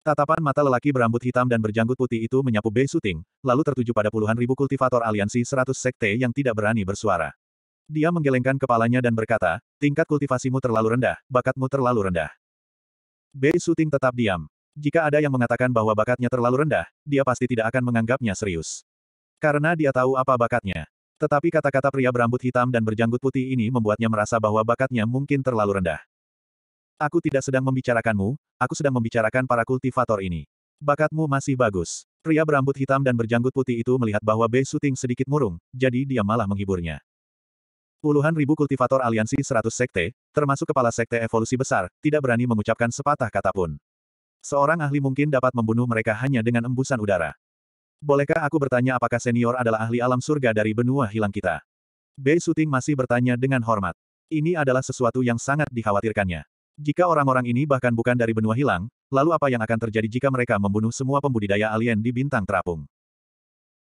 Tatapan mata lelaki berambut hitam dan berjanggut putih itu menyapu Bei Suting, lalu tertuju pada puluhan ribu kultivator aliansi 100 sekte yang tidak berani bersuara. Dia menggelengkan kepalanya dan berkata, tingkat kultivasimu terlalu rendah, bakatmu terlalu rendah. Bei Suting tetap diam. Jika ada yang mengatakan bahwa bakatnya terlalu rendah, dia pasti tidak akan menganggapnya serius. Karena dia tahu apa bakatnya. Tetapi kata-kata pria berambut hitam dan berjanggut putih ini membuatnya merasa bahwa bakatnya mungkin terlalu rendah. Aku tidak sedang membicarakanmu, aku sedang membicarakan para kultivator ini. Bakatmu masih bagus. Pria berambut hitam dan berjanggut putih itu melihat bahwa Bei Suting sedikit murung, jadi dia malah menghiburnya. Puluhan ribu kultivator aliansi 100 sekte, termasuk kepala sekte evolusi besar, tidak berani mengucapkan sepatah kata pun. Seorang ahli mungkin dapat membunuh mereka hanya dengan embusan udara. Bolehkah aku bertanya apakah senior adalah ahli alam surga dari benua hilang kita? Bei Suting masih bertanya dengan hormat. Ini adalah sesuatu yang sangat dikhawatirkannya. Jika orang-orang ini bahkan bukan dari benua hilang, lalu apa yang akan terjadi jika mereka membunuh semua pembudidaya alien di bintang terapung?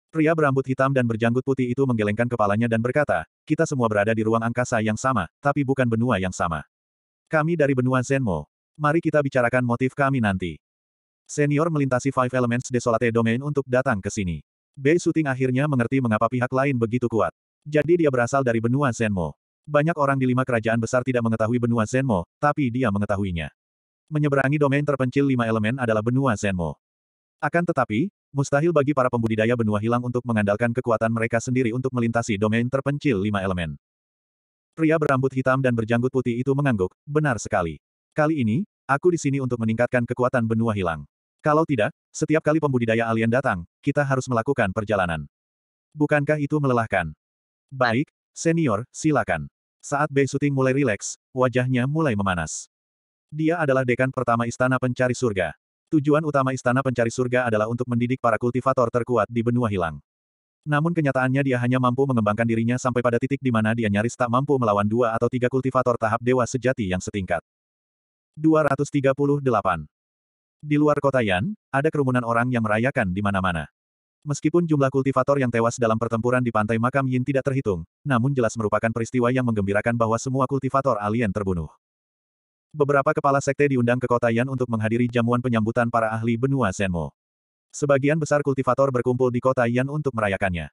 Pria berambut hitam dan berjanggut putih itu menggelengkan kepalanya dan berkata, kita semua berada di ruang angkasa yang sama, tapi bukan benua yang sama. Kami dari benua Zenmo. Mari kita bicarakan motif kami nanti. Senior melintasi Five Elements Desolate Domain untuk datang ke sini. Bei Suting akhirnya mengerti mengapa pihak lain begitu kuat. Jadi dia berasal dari benua Zenmo. Banyak orang di lima kerajaan besar tidak mengetahui benua Zenmo, tapi dia mengetahuinya. Menyeberangi domain terpencil lima elemen adalah benua Zenmo. Akan tetapi, mustahil bagi para pembudidaya benua hilang untuk mengandalkan kekuatan mereka sendiri untuk melintasi domain terpencil lima elemen. Pria berambut hitam dan berjanggut putih itu mengangguk, benar sekali. Kali ini, aku di sini untuk meningkatkan kekuatan benua hilang. Kalau tidak, setiap kali pembudidaya alien datang, kita harus melakukan perjalanan. Bukankah itu melelahkan? Baik, senior, silakan. Saat Bei Suting mulai rileks, wajahnya mulai memanas. Dia adalah dekan pertama Istana Pencari Surga. Tujuan utama Istana Pencari Surga adalah untuk mendidik para kultivator terkuat di benua hilang. Namun kenyataannya dia hanya mampu mengembangkan dirinya sampai pada titik di mana dia nyaris tak mampu melawan dua atau tiga kultivator tahap dewa sejati yang setingkat. 238. Di luar kota Yan, ada kerumunan orang yang merayakan di mana-mana. Meskipun jumlah kultivator yang tewas dalam pertempuran di pantai makam Yin tidak terhitung, namun jelas merupakan peristiwa yang menggembirakan bahwa semua kultivator alien terbunuh. Beberapa kepala sekte diundang ke kota Yan untuk menghadiri jamuan penyambutan para ahli benua Zenmo. Sebagian besar kultivator berkumpul di kota Yan untuk merayakannya.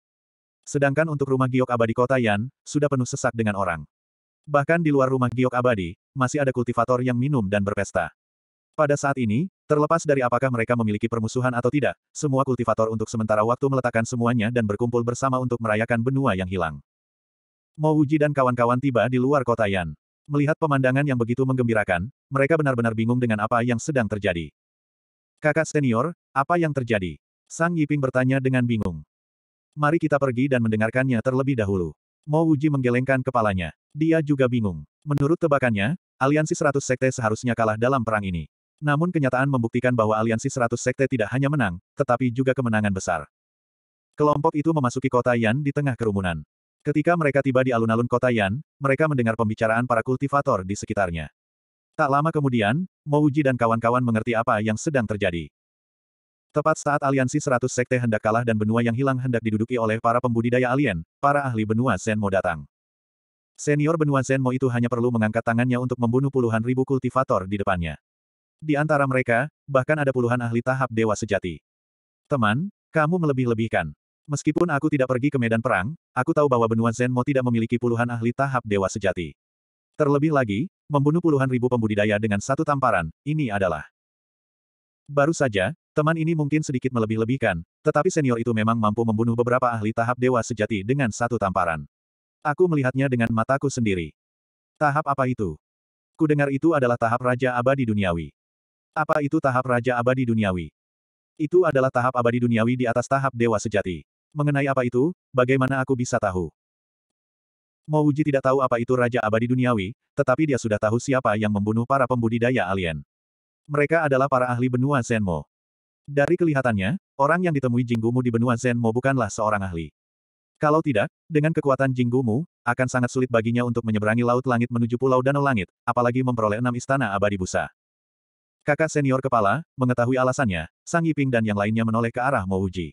Sedangkan untuk rumah giok abadi kota Yan, sudah penuh sesak dengan orang. Bahkan di luar rumah giok abadi, masih ada kultivator yang minum dan berpesta. Pada saat ini, Terlepas dari apakah mereka memiliki permusuhan atau tidak, semua kultivator untuk sementara waktu meletakkan semuanya dan berkumpul bersama untuk merayakan benua yang hilang. Mo Wuji dan kawan-kawan tiba di luar kota Yan. Melihat pemandangan yang begitu menggembirakan, mereka benar-benar bingung dengan apa yang sedang terjadi. Kakak senior, apa yang terjadi? Sang Yiping bertanya dengan bingung. Mari kita pergi dan mendengarkannya terlebih dahulu. Mo Wuji menggelengkan kepalanya. Dia juga bingung. Menurut tebakannya, aliansi 100 sekte seharusnya kalah dalam perang ini. Namun kenyataan membuktikan bahwa aliansi 100 sekte tidak hanya menang, tetapi juga kemenangan besar. Kelompok itu memasuki kota Yan di tengah kerumunan. Ketika mereka tiba di alun-alun kota Yan, mereka mendengar pembicaraan para kultivator di sekitarnya. Tak lama kemudian, Mouji dan kawan-kawan mengerti apa yang sedang terjadi. Tepat saat aliansi 100 sekte hendak kalah dan benua yang hilang hendak diduduki oleh para pembudidaya alien, para ahli benua Zenmo datang. Senior benua Zenmo itu hanya perlu mengangkat tangannya untuk membunuh puluhan ribu kultivator di depannya. Di antara mereka, bahkan ada puluhan ahli tahap dewa sejati. Teman, kamu melebih-lebihkan. Meskipun aku tidak pergi ke medan perang, aku tahu bahwa benua Zenmo tidak memiliki puluhan ahli tahap dewa sejati. Terlebih lagi, membunuh puluhan ribu pembudidaya dengan satu tamparan, ini adalah. Baru saja, teman ini mungkin sedikit melebih-lebihkan, tetapi senior itu memang mampu membunuh beberapa ahli tahap dewa sejati dengan satu tamparan. Aku melihatnya dengan mataku sendiri. Tahap apa itu? Kudengar itu adalah tahap Raja Abadi Duniawi. Apa itu tahap Raja Abadi Duniawi? Itu adalah tahap abadi duniawi di atas tahap dewa sejati. Mengenai apa itu, bagaimana aku bisa tahu? Mouji tidak tahu apa itu Raja Abadi Duniawi, tetapi dia sudah tahu siapa yang membunuh para pembudidaya alien. Mereka adalah para ahli benua Zenmo. Dari kelihatannya, orang yang ditemui Jinggumu di benua Zenmo bukanlah seorang ahli. Kalau tidak, dengan kekuatan Jinggumu, akan sangat sulit baginya untuk menyeberangi laut langit menuju pulau danau langit, apalagi memperoleh enam istana abadi busa. Kakak senior kepala, mengetahui alasannya, Sang Yiping dan yang lainnya menoleh ke arah Mouji.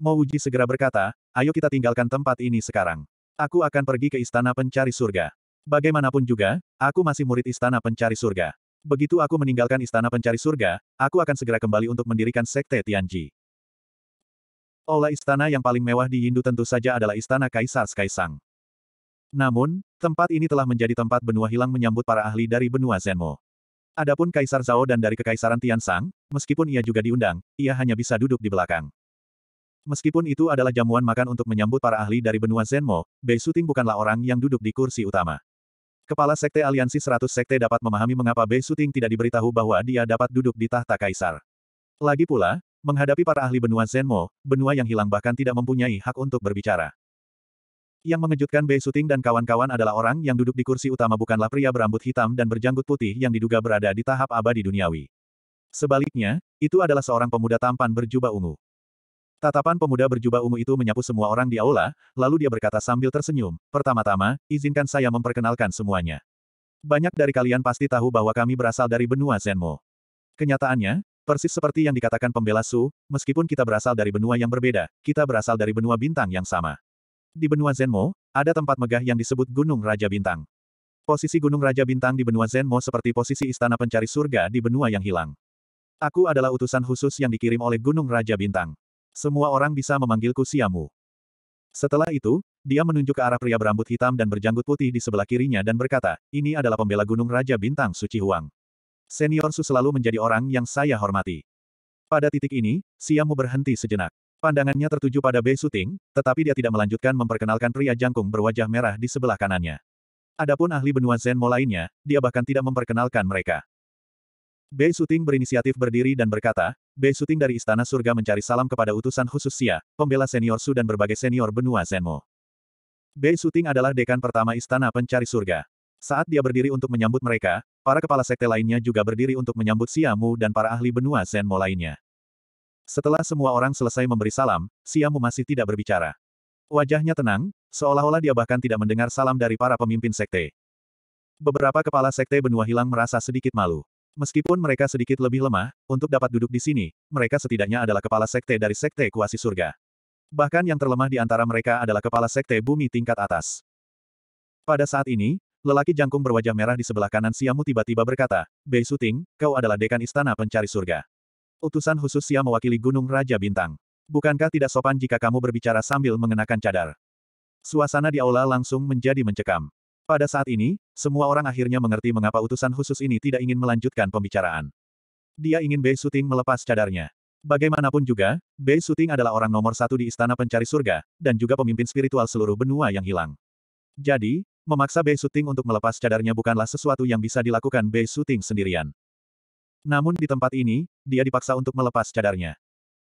Mouji segera berkata, ayo kita tinggalkan tempat ini sekarang. Aku akan pergi ke istana pencari surga. Bagaimanapun juga, aku masih murid istana pencari surga. Begitu aku meninggalkan istana pencari surga, aku akan segera kembali untuk mendirikan sekte Tianji. Oleh istana yang paling mewah di Hindu tentu saja adalah istana Kaisar Kaisang. Namun, tempat ini telah menjadi tempat benua hilang menyambut para ahli dari benua Zenmo. Adapun Kaisar Zhao dan dari Kekaisaran Tian Tiansang, meskipun ia juga diundang, ia hanya bisa duduk di belakang. Meskipun itu adalah jamuan makan untuk menyambut para ahli dari benua Zenmo, Bei Suting bukanlah orang yang duduk di kursi utama. Kepala Sekte Aliansi 100 Sekte dapat memahami mengapa Bei Suting tidak diberitahu bahwa dia dapat duduk di tahta Kaisar. Lagi pula, menghadapi para ahli benua Zenmo, benua yang hilang bahkan tidak mempunyai hak untuk berbicara. Yang mengejutkan Bei Suting dan kawan-kawan adalah orang yang duduk di kursi utama bukanlah pria berambut hitam dan berjanggut putih yang diduga berada di tahap abadi duniawi. Sebaliknya, itu adalah seorang pemuda tampan berjubah ungu. Tatapan pemuda berjubah ungu itu menyapu semua orang di aula, lalu dia berkata sambil tersenyum, pertama-tama, izinkan saya memperkenalkan semuanya. Banyak dari kalian pasti tahu bahwa kami berasal dari benua Zenmo. Kenyataannya, persis seperti yang dikatakan pembela Su, meskipun kita berasal dari benua yang berbeda, kita berasal dari benua bintang yang sama. Di benua Zenmo, ada tempat megah yang disebut Gunung Raja Bintang. Posisi Gunung Raja Bintang di benua Zenmo seperti posisi istana pencari surga di benua yang hilang. Aku adalah utusan khusus yang dikirim oleh Gunung Raja Bintang. Semua orang bisa memanggilku Siamu. Setelah itu, dia menunjuk ke arah pria berambut hitam dan berjanggut putih di sebelah kirinya dan berkata, ini adalah pembela Gunung Raja Bintang Suci Huang. Senior Su selalu menjadi orang yang saya hormati. Pada titik ini, Siamu berhenti sejenak. Pandangannya tertuju pada Bei Suting, tetapi dia tidak melanjutkan memperkenalkan pria jangkung berwajah merah di sebelah kanannya. Adapun ahli benua Zenmo lainnya, dia bahkan tidak memperkenalkan mereka. Bei Suting berinisiatif berdiri dan berkata, Bei Suting dari Istana Surga mencari salam kepada utusan khusus Xia, pembela senior Su dan berbagai senior benua Zenmo. Bei Suting adalah dekan pertama Istana Pencari Surga. Saat dia berdiri untuk menyambut mereka, para kepala sekte lainnya juga berdiri untuk menyambut Siamu dan para ahli benua Zenmo lainnya. Setelah semua orang selesai memberi salam, Siamu masih tidak berbicara. Wajahnya tenang, seolah-olah dia bahkan tidak mendengar salam dari para pemimpin sekte. Beberapa kepala sekte benua hilang merasa sedikit malu. Meskipun mereka sedikit lebih lemah, untuk dapat duduk di sini, mereka setidaknya adalah kepala sekte dari sekte kuasi surga. Bahkan yang terlemah di antara mereka adalah kepala sekte bumi tingkat atas. Pada saat ini, lelaki jangkung berwajah merah di sebelah kanan Siamu tiba-tiba berkata, Bei Suting, kau adalah dekan istana pencari surga. Utusan khusus Sia mewakili Gunung Raja Bintang. Bukankah tidak sopan jika kamu berbicara sambil mengenakan cadar? Suasana di aula langsung menjadi mencekam. Pada saat ini, semua orang akhirnya mengerti mengapa utusan khusus ini tidak ingin melanjutkan pembicaraan. Dia ingin Bei Suting melepas cadarnya. Bagaimanapun juga, Bei Suting adalah orang nomor satu di Istana Pencari Surga, dan juga pemimpin spiritual seluruh benua yang hilang. Jadi, memaksa Bei Suting untuk melepas cadarnya bukanlah sesuatu yang bisa dilakukan Bei Suting sendirian. Namun di tempat ini, dia dipaksa untuk melepas cadarnya.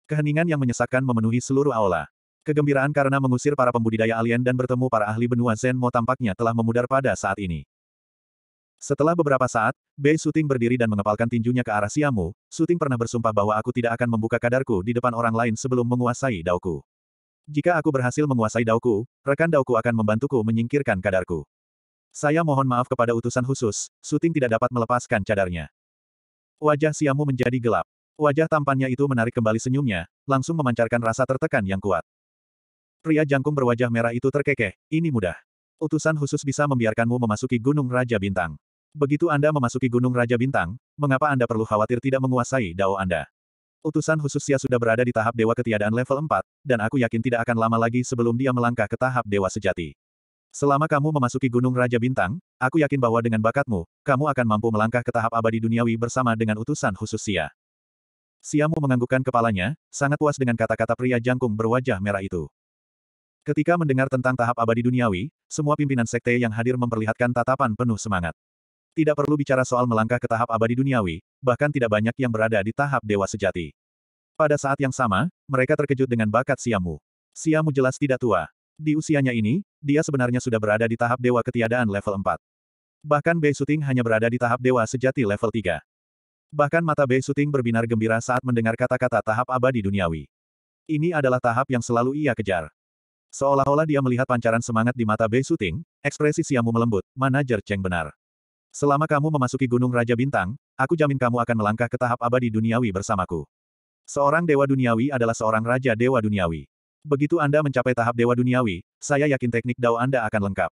Keheningan yang menyesakkan memenuhi seluruh aula. Kegembiraan karena mengusir para pembudidaya alien dan bertemu para ahli benua Zenmo tampaknya telah memudar pada saat ini. Setelah beberapa saat, Bei Suting berdiri dan mengepalkan tinjunya ke arah Siamu, Suting pernah bersumpah bahwa aku tidak akan membuka kadarku di depan orang lain sebelum menguasai dauku. Jika aku berhasil menguasai dauku, rekan dauku akan membantuku menyingkirkan kadarku. Saya mohon maaf kepada utusan khusus, Suting tidak dapat melepaskan cadarnya. Wajah Siamu menjadi gelap. Wajah tampannya itu menarik kembali senyumnya, langsung memancarkan rasa tertekan yang kuat. Pria jangkung berwajah merah itu terkekeh, ini mudah. Utusan khusus bisa membiarkanmu memasuki Gunung Raja Bintang. Begitu Anda memasuki Gunung Raja Bintang, mengapa Anda perlu khawatir tidak menguasai dao Anda? Utusan khusus Sia sudah berada di tahap Dewa Ketiadaan level 4, dan aku yakin tidak akan lama lagi sebelum dia melangkah ke tahap Dewa Sejati. Selama kamu memasuki Gunung Raja Bintang, aku yakin bahwa dengan bakatmu, kamu akan mampu melangkah ke tahap abadi duniawi bersama dengan utusan khusus Sia. Siamu menganggukkan kepalanya, sangat puas dengan kata-kata pria jangkung berwajah merah itu. Ketika mendengar tentang tahap abadi duniawi, semua pimpinan sekte yang hadir memperlihatkan tatapan penuh semangat. Tidak perlu bicara soal melangkah ke tahap abadi duniawi, bahkan tidak banyak yang berada di tahap dewa sejati. Pada saat yang sama, mereka terkejut dengan bakat Siamu. Siamu jelas tidak tua. Di usianya ini, dia sebenarnya sudah berada di tahap dewa ketiadaan level 4. Bahkan Bei Suting hanya berada di tahap dewa sejati level 3. Bahkan mata Bei Suting berbinar gembira saat mendengar kata-kata tahap abadi duniawi. Ini adalah tahap yang selalu ia kejar. Seolah-olah dia melihat pancaran semangat di mata Bei Suting, ekspresi siamu melembut, manajer Cheng benar. Selama kamu memasuki Gunung Raja Bintang, aku jamin kamu akan melangkah ke tahap abadi duniawi bersamaku. Seorang dewa duniawi adalah seorang raja dewa duniawi. Begitu Anda mencapai tahap dewa duniawi, saya yakin teknik dao Anda akan lengkap.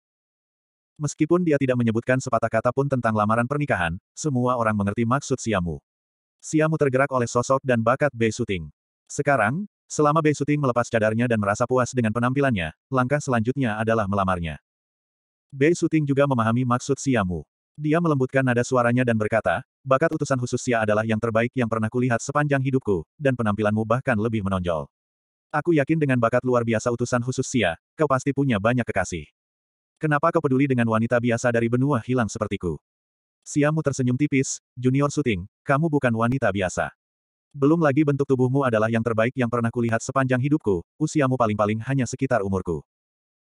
Meskipun dia tidak menyebutkan sepatah kata pun tentang lamaran pernikahan, semua orang mengerti maksud Siamu. Siamu tergerak oleh sosok dan bakat Bei Suting. Sekarang, selama Bei Suting melepas cadarnya dan merasa puas dengan penampilannya, langkah selanjutnya adalah melamarnya. Bei Suting juga memahami maksud Siamu. Dia melembutkan nada suaranya dan berkata, bakat utusan khusus Sia adalah yang terbaik yang pernah kulihat sepanjang hidupku, dan penampilanmu bahkan lebih menonjol. Aku yakin dengan bakat luar biasa utusan khusus Sia, kau pasti punya banyak kekasih. Kenapa kau peduli dengan wanita biasa dari benua hilang sepertiku? Siamu tersenyum tipis, junior syuting, kamu bukan wanita biasa. Belum lagi bentuk tubuhmu adalah yang terbaik yang pernah kulihat sepanjang hidupku, usiamu paling-paling hanya sekitar umurku.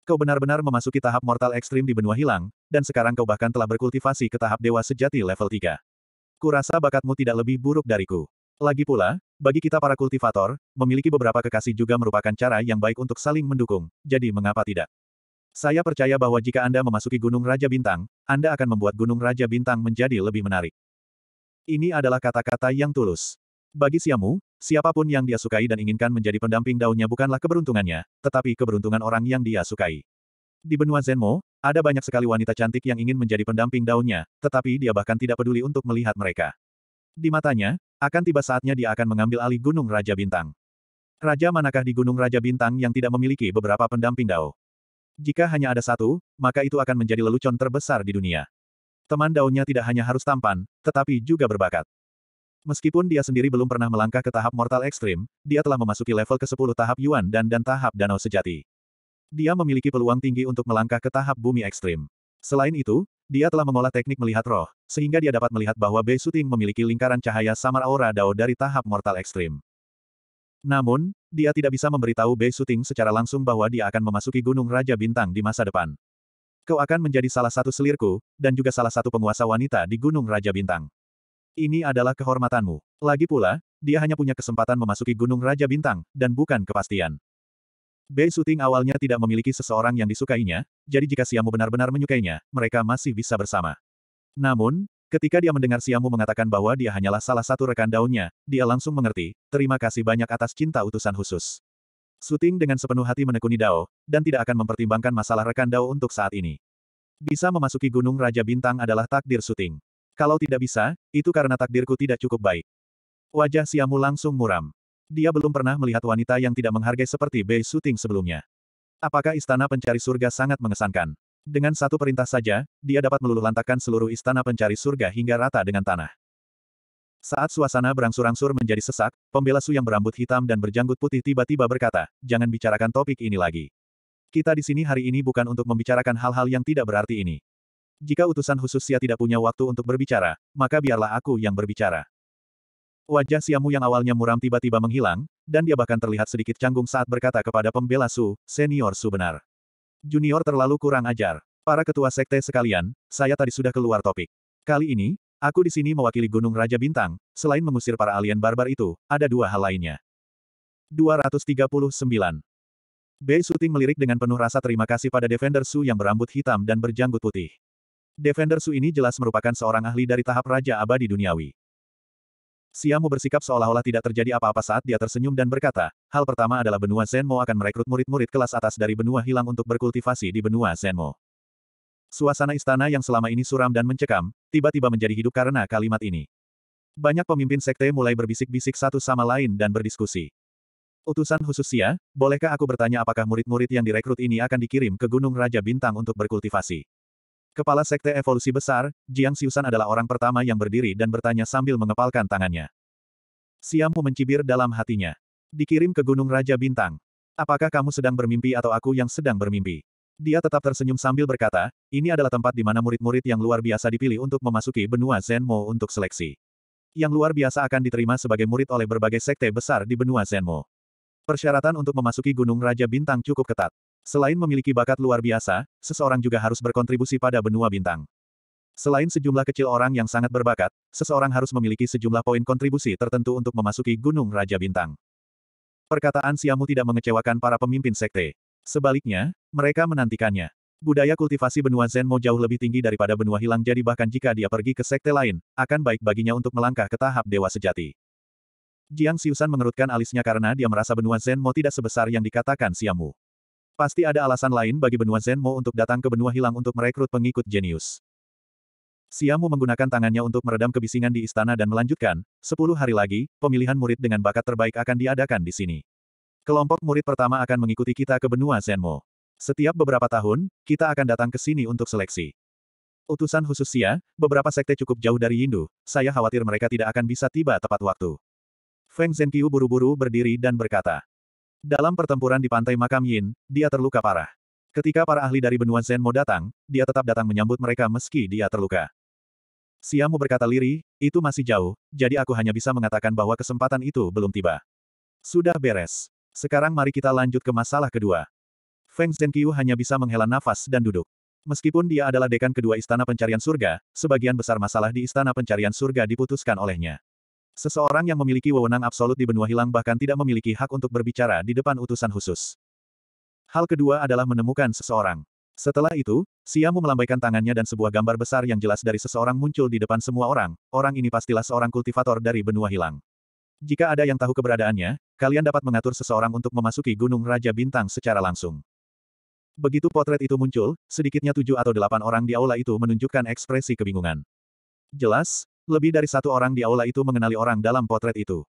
Kau benar-benar memasuki tahap mortal ekstrim di benua hilang, dan sekarang kau bahkan telah berkultivasi ke tahap dewa sejati level 3. Kurasa bakatmu tidak lebih buruk dariku. Lagi pula, bagi kita para kultivator, memiliki beberapa kekasih juga merupakan cara yang baik untuk saling mendukung, jadi mengapa tidak? Saya percaya bahwa jika Anda memasuki Gunung Raja Bintang, Anda akan membuat Gunung Raja Bintang menjadi lebih menarik. Ini adalah kata-kata yang tulus. Bagi Siamu, siapapun yang dia sukai dan inginkan menjadi pendamping daunnya bukanlah keberuntungannya, tetapi keberuntungan orang yang dia sukai. Di benua Zenmo, ada banyak sekali wanita cantik yang ingin menjadi pendamping daunnya, tetapi dia bahkan tidak peduli untuk melihat mereka. Di matanya, akan tiba saatnya dia akan mengambil alih Gunung Raja Bintang. Raja manakah di Gunung Raja Bintang yang tidak memiliki beberapa pendamping Dao? Jika hanya ada satu, maka itu akan menjadi lelucon terbesar di dunia. Teman daunnya tidak hanya harus tampan, tetapi juga berbakat. Meskipun dia sendiri belum pernah melangkah ke tahap mortal ekstrim, dia telah memasuki level ke-10 tahap Yuan dan dan tahap danau sejati. Dia memiliki peluang tinggi untuk melangkah ke tahap bumi ekstrim. Selain itu, dia telah mengolah teknik melihat roh, sehingga dia dapat melihat bahwa Bei Suting memiliki lingkaran cahaya samar aura Dao dari tahap mortal ekstrim. Namun, dia tidak bisa memberitahu Bei Suting secara langsung bahwa dia akan memasuki Gunung Raja Bintang di masa depan. Kau akan menjadi salah satu selirku, dan juga salah satu penguasa wanita di Gunung Raja Bintang. Ini adalah kehormatanmu. Lagi pula, dia hanya punya kesempatan memasuki Gunung Raja Bintang, dan bukan kepastian. Bei Suting awalnya tidak memiliki seseorang yang disukainya, jadi jika Siamu benar-benar menyukainya, mereka masih bisa bersama. Namun, ketika dia mendengar Siamu mengatakan bahwa dia hanyalah salah satu rekan daunnya, dia langsung mengerti, terima kasih banyak atas cinta utusan khusus. Suting dengan sepenuh hati menekuni Dao, dan tidak akan mempertimbangkan masalah rekan Dao untuk saat ini. Bisa memasuki Gunung Raja Bintang adalah takdir Suting. Kalau tidak bisa, itu karena takdirku tidak cukup baik. Wajah Siamu langsung muram. Dia belum pernah melihat wanita yang tidak menghargai seperti Bei Suting sebelumnya. Apakah istana pencari surga sangat mengesankan? Dengan satu perintah saja, dia dapat meluluhlantakkan seluruh istana pencari surga hingga rata dengan tanah. Saat suasana berangsur-angsur menjadi sesak, pembela Su yang berambut hitam dan berjanggut putih tiba-tiba berkata, jangan bicarakan topik ini lagi. Kita di sini hari ini bukan untuk membicarakan hal-hal yang tidak berarti ini. Jika utusan khusus Sia tidak punya waktu untuk berbicara, maka biarlah aku yang berbicara. Wajah Siamu yang awalnya muram tiba-tiba menghilang, dan dia bahkan terlihat sedikit canggung saat berkata kepada pembela Su, senior Su benar. Junior terlalu kurang ajar. Para ketua sekte sekalian, saya tadi sudah keluar topik. Kali ini, aku di sini mewakili Gunung Raja Bintang, selain mengusir para alien barbar itu, ada dua hal lainnya. 239. Bei Suting melirik dengan penuh rasa terima kasih pada Defender Su yang berambut hitam dan berjanggut putih. Defender Su ini jelas merupakan seorang ahli dari tahap Raja Abadi Duniawi. Siamu bersikap seolah-olah tidak terjadi apa-apa saat dia tersenyum dan berkata, hal pertama adalah benua Zenmo akan merekrut murid-murid kelas atas dari benua hilang untuk berkultivasi di benua Zenmo. Suasana istana yang selama ini suram dan mencekam, tiba-tiba menjadi hidup karena kalimat ini. Banyak pemimpin sekte mulai berbisik-bisik satu sama lain dan berdiskusi. Utusan khusus Sia, bolehkah aku bertanya apakah murid-murid yang direkrut ini akan dikirim ke Gunung Raja Bintang untuk berkultivasi? Kepala Sekte Evolusi Besar, Jiang Xiusan adalah orang pertama yang berdiri dan bertanya sambil mengepalkan tangannya. Siamu mencibir dalam hatinya. Dikirim ke Gunung Raja Bintang. Apakah kamu sedang bermimpi atau aku yang sedang bermimpi? Dia tetap tersenyum sambil berkata, ini adalah tempat di mana murid-murid yang luar biasa dipilih untuk memasuki benua Zenmo untuk seleksi. Yang luar biasa akan diterima sebagai murid oleh berbagai sekte besar di benua Zenmo. Persyaratan untuk memasuki Gunung Raja Bintang cukup ketat. Selain memiliki bakat luar biasa, seseorang juga harus berkontribusi pada benua bintang. Selain sejumlah kecil orang yang sangat berbakat, seseorang harus memiliki sejumlah poin kontribusi tertentu untuk memasuki Gunung Raja Bintang. Perkataan Siamu tidak mengecewakan para pemimpin sekte. Sebaliknya, mereka menantikannya. Budaya kultivasi benua Zen mau jauh lebih tinggi daripada benua hilang jadi bahkan jika dia pergi ke sekte lain, akan baik baginya untuk melangkah ke tahap dewa sejati. Jiang Siusan mengerutkan alisnya karena dia merasa benua Zen mau tidak sebesar yang dikatakan Siamu. Pasti ada alasan lain bagi benua Zenmo untuk datang ke benua hilang untuk merekrut pengikut jenius. Siamu menggunakan tangannya untuk meredam kebisingan di istana dan melanjutkan, sepuluh hari lagi, pemilihan murid dengan bakat terbaik akan diadakan di sini. Kelompok murid pertama akan mengikuti kita ke benua Zenmo. Setiap beberapa tahun, kita akan datang ke sini untuk seleksi. Utusan khusus Sia, beberapa sekte cukup jauh dari Yindu, saya khawatir mereka tidak akan bisa tiba tepat waktu. Feng Zhenqiu buru-buru berdiri dan berkata, dalam pertempuran di pantai makam Yin, dia terluka parah. Ketika para ahli dari benua Zenmo datang, dia tetap datang menyambut mereka meski dia terluka. Siamu berkata liri, itu masih jauh, jadi aku hanya bisa mengatakan bahwa kesempatan itu belum tiba. Sudah beres. Sekarang mari kita lanjut ke masalah kedua. Feng Zhenqiu hanya bisa menghela nafas dan duduk. Meskipun dia adalah dekan kedua Istana Pencarian Surga, sebagian besar masalah di Istana Pencarian Surga diputuskan olehnya. Seseorang yang memiliki wewenang absolut di benua hilang bahkan tidak memiliki hak untuk berbicara di depan utusan khusus. Hal kedua adalah menemukan seseorang. Setelah itu, Siamu melambaikan tangannya dan sebuah gambar besar yang jelas dari seseorang muncul di depan semua orang, orang ini pastilah seorang kultivator dari benua hilang. Jika ada yang tahu keberadaannya, kalian dapat mengatur seseorang untuk memasuki Gunung Raja Bintang secara langsung. Begitu potret itu muncul, sedikitnya tujuh atau delapan orang di aula itu menunjukkan ekspresi kebingungan. Jelas, lebih dari satu orang di aula itu mengenali orang dalam potret itu.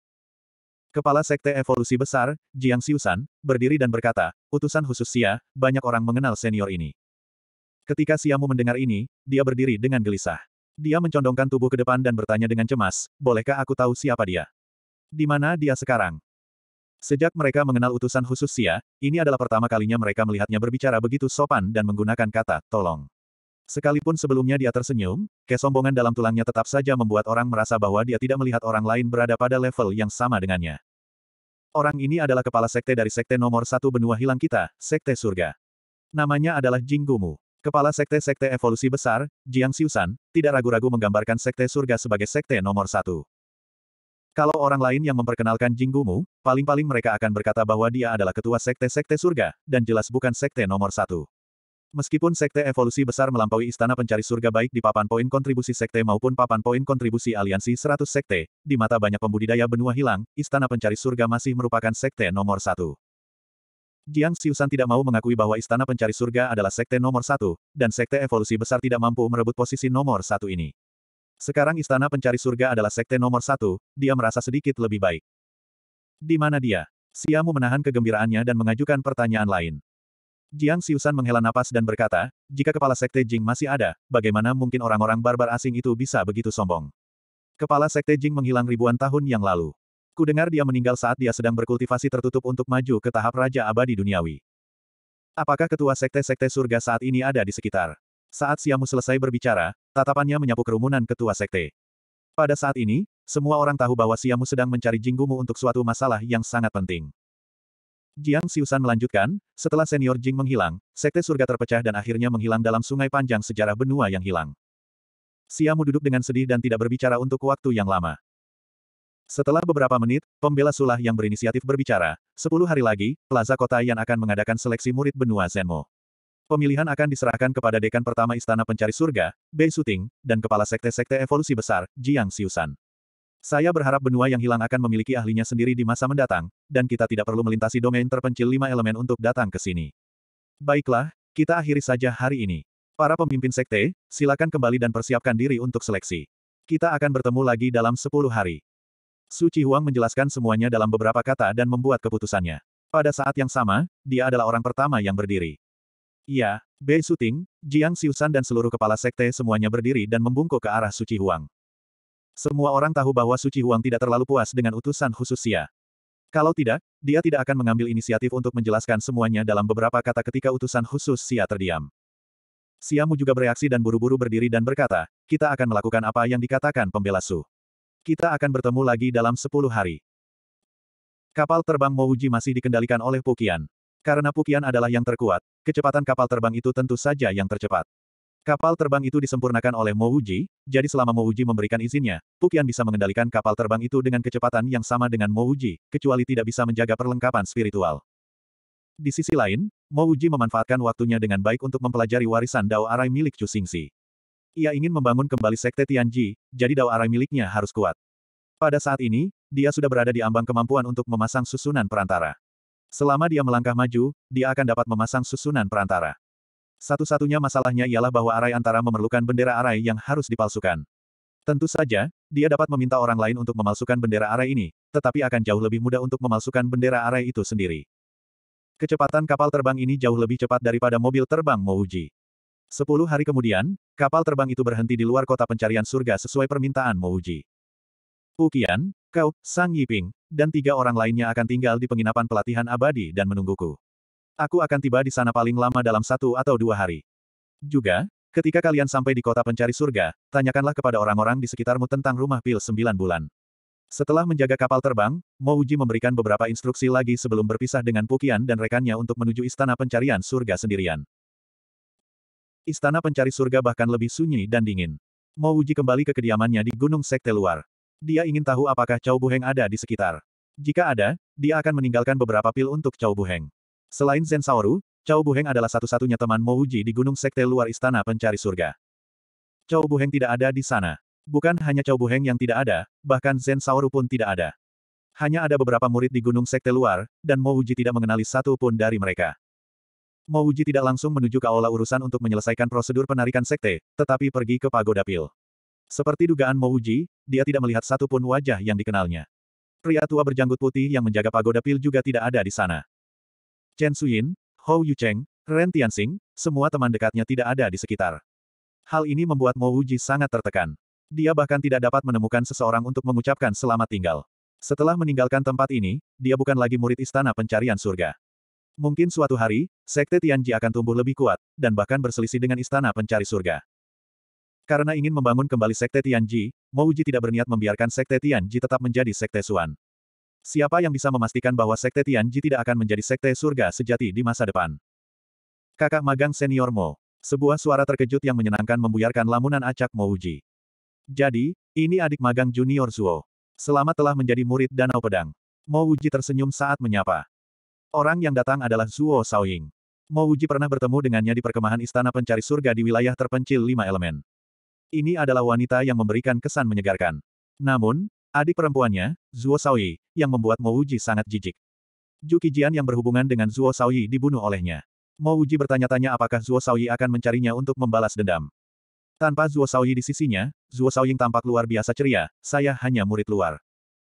Kepala Sekte Evolusi Besar, Jiang Siusan, berdiri dan berkata, utusan khusus Xia, banyak orang mengenal senior ini. Ketika Siamu mendengar ini, dia berdiri dengan gelisah. Dia mencondongkan tubuh ke depan dan bertanya dengan cemas, bolehkah aku tahu siapa dia? Di mana dia sekarang? Sejak mereka mengenal utusan khusus Xia, ini adalah pertama kalinya mereka melihatnya berbicara begitu sopan dan menggunakan kata, tolong. Sekalipun sebelumnya dia tersenyum, kesombongan dalam tulangnya tetap saja membuat orang merasa bahwa dia tidak melihat orang lain berada pada level yang sama dengannya. Orang ini adalah kepala sekte dari sekte nomor satu benua hilang kita, Sekte Surga. Namanya adalah Jing Gumu. Kepala sekte-sekte evolusi besar, Jiang Xiusan, tidak ragu-ragu menggambarkan sekte surga sebagai sekte nomor satu. Kalau orang lain yang memperkenalkan Jing Gumu, paling-paling mereka akan berkata bahwa dia adalah ketua sekte-sekte surga, dan jelas bukan sekte nomor satu. Meskipun sekte evolusi besar melampaui istana pencari surga baik di papan poin kontribusi sekte maupun papan poin kontribusi aliansi 100 sekte, di mata banyak pembudidaya benua hilang, istana pencari surga masih merupakan sekte nomor satu. Jiang Xiusan tidak mau mengakui bahwa istana pencari surga adalah sekte nomor satu, dan sekte evolusi besar tidak mampu merebut posisi nomor satu ini. Sekarang istana pencari surga adalah sekte nomor satu, dia merasa sedikit lebih baik. Di mana dia? Siamu menahan kegembiraannya dan mengajukan pertanyaan lain. Jiang Xiusan menghela napas dan berkata, jika kepala sekte Jing masih ada, bagaimana mungkin orang-orang barbar asing itu bisa begitu sombong? Kepala sekte Jing menghilang ribuan tahun yang lalu. Ku dengar dia meninggal saat dia sedang berkultivasi tertutup untuk maju ke tahap Raja Abadi Duniawi. Apakah ketua sekte-sekte surga saat ini ada di sekitar? Saat Siamu selesai berbicara, tatapannya menyapu kerumunan ketua sekte. Pada saat ini, semua orang tahu bahwa Siamu sedang mencari Jinggumu untuk suatu masalah yang sangat penting. Jiang Siusan melanjutkan, setelah senior Jing menghilang, sekte surga terpecah dan akhirnya menghilang dalam sungai panjang sejarah benua yang hilang. Siamu duduk dengan sedih dan tidak berbicara untuk waktu yang lama. Setelah beberapa menit, pembela sulah yang berinisiatif berbicara, sepuluh hari lagi, plaza kota yang akan mengadakan seleksi murid benua Zenmo. Pemilihan akan diserahkan kepada dekan pertama Istana Pencari Surga, Bei Suting, dan kepala sekte-sekte evolusi besar, Jiang Siusan. Saya berharap benua yang hilang akan memiliki ahlinya sendiri di masa mendatang, dan kita tidak perlu melintasi domain terpencil lima elemen untuk datang ke sini. Baiklah, kita akhiri saja hari ini. Para pemimpin sekte, silakan kembali dan persiapkan diri untuk seleksi. Kita akan bertemu lagi dalam sepuluh hari. Su Suci Huang menjelaskan semuanya dalam beberapa kata dan membuat keputusannya. Pada saat yang sama, dia adalah orang pertama yang berdiri. Ya, Bei Suting, Jiang Xiusan dan seluruh kepala sekte semuanya berdiri dan membungkuk ke arah Su Suci Huang. Semua orang tahu bahwa Suci Huang tidak terlalu puas dengan utusan khusus Xia. Kalau tidak, dia tidak akan mengambil inisiatif untuk menjelaskan semuanya dalam beberapa kata ketika utusan khusus Xia terdiam. Siamu juga bereaksi dan buru-buru berdiri dan berkata, kita akan melakukan apa yang dikatakan pembela Su. Kita akan bertemu lagi dalam sepuluh hari. Kapal terbang Mouji masih dikendalikan oleh Pukian. Karena Pukian adalah yang terkuat, kecepatan kapal terbang itu tentu saja yang tercepat. Kapal terbang itu disempurnakan oleh Mo Uji, jadi selama Mo Uji memberikan izinnya, Pukian bisa mengendalikan kapal terbang itu dengan kecepatan yang sama dengan Mo Uji, kecuali tidak bisa menjaga perlengkapan spiritual. Di sisi lain, Mo Uji memanfaatkan waktunya dengan baik untuk mempelajari warisan Dao Arai milik Chu Xingxi. Ia ingin membangun kembali Sekte Tianji, jadi Dao Arai miliknya harus kuat. Pada saat ini, dia sudah berada di ambang kemampuan untuk memasang susunan perantara. Selama dia melangkah maju, dia akan dapat memasang susunan perantara. Satu-satunya masalahnya ialah bahwa arai antara memerlukan bendera arai yang harus dipalsukan. Tentu saja, dia dapat meminta orang lain untuk memalsukan bendera arai ini, tetapi akan jauh lebih mudah untuk memalsukan bendera arai itu sendiri. Kecepatan kapal terbang ini jauh lebih cepat daripada mobil terbang Mouji. Sepuluh hari kemudian, kapal terbang itu berhenti di luar kota pencarian surga sesuai permintaan Mouji. Ukian, kau, Sang Yiping, dan tiga orang lainnya akan tinggal di penginapan pelatihan abadi dan menungguku. Aku akan tiba di sana paling lama dalam satu atau dua hari. Juga, ketika kalian sampai di kota pencari surga, tanyakanlah kepada orang-orang di sekitarmu tentang rumah pil sembilan bulan. Setelah menjaga kapal terbang, Mouji memberikan beberapa instruksi lagi sebelum berpisah dengan Pukian dan rekannya untuk menuju istana pencarian surga sendirian. Istana pencari surga bahkan lebih sunyi dan dingin. Uji kembali ke kediamannya di Gunung Sekte Luar. Dia ingin tahu apakah Chao Buheng ada di sekitar. Jika ada, dia akan meninggalkan beberapa pil untuk Chao Buheng. Selain Zen Saoru, Chao Buheng adalah satu-satunya teman Mo Uji di Gunung Sekte luar Istana Pencari Surga. Chao Buheng tidak ada di sana. Bukan hanya Chao Buheng yang tidak ada, bahkan Zen Saoru pun tidak ada. Hanya ada beberapa murid di Gunung Sekte luar, dan Mo Uji tidak mengenali satu pun dari mereka. Mo Uji tidak langsung menuju ke aula urusan untuk menyelesaikan prosedur penarikan sekte, tetapi pergi ke pagoda pil. Seperti dugaan Mo Uji, dia tidak melihat satu pun wajah yang dikenalnya. Pria tua berjanggut putih yang menjaga pagoda pil juga tidak ada di sana. Chen Suyin, Hou Yucheng, Ren Tianxing, semua teman dekatnya tidak ada di sekitar. Hal ini membuat Mo Wuji sangat tertekan. Dia bahkan tidak dapat menemukan seseorang untuk mengucapkan selamat tinggal. Setelah meninggalkan tempat ini, dia bukan lagi murid istana pencarian surga. Mungkin suatu hari, sekte Tianji akan tumbuh lebih kuat, dan bahkan berselisih dengan istana pencari surga. Karena ingin membangun kembali sekte Tianji, Mo tidak berniat membiarkan sekte Tianji tetap menjadi sekte Suan. Siapa yang bisa memastikan bahwa Sekte Tianji tidak akan menjadi Sekte Surga sejati di masa depan? Kakak magang senior Mo. Sebuah suara terkejut yang menyenangkan membuyarkan lamunan acak Mo Uji. Jadi, ini adik magang junior Zuo. Selamat telah menjadi murid Danau Pedang. Mo Uji tersenyum saat menyapa. Orang yang datang adalah Zuo Saoying. Mo Uji pernah bertemu dengannya di perkemahan istana pencari surga di wilayah terpencil lima elemen. Ini adalah wanita yang memberikan kesan menyegarkan. Namun, Adik perempuannya, Zuo Saoyi, yang membuat Mo Wuji sangat jijik. Zhu Qijian yang berhubungan dengan Zuo Saoyi dibunuh olehnya. Mo Wuji bertanya-tanya apakah Zuo Saoyi akan mencarinya untuk membalas dendam. Tanpa Zuo Saoyi di sisinya, Zuo Saoying tampak luar biasa ceria, saya hanya murid luar.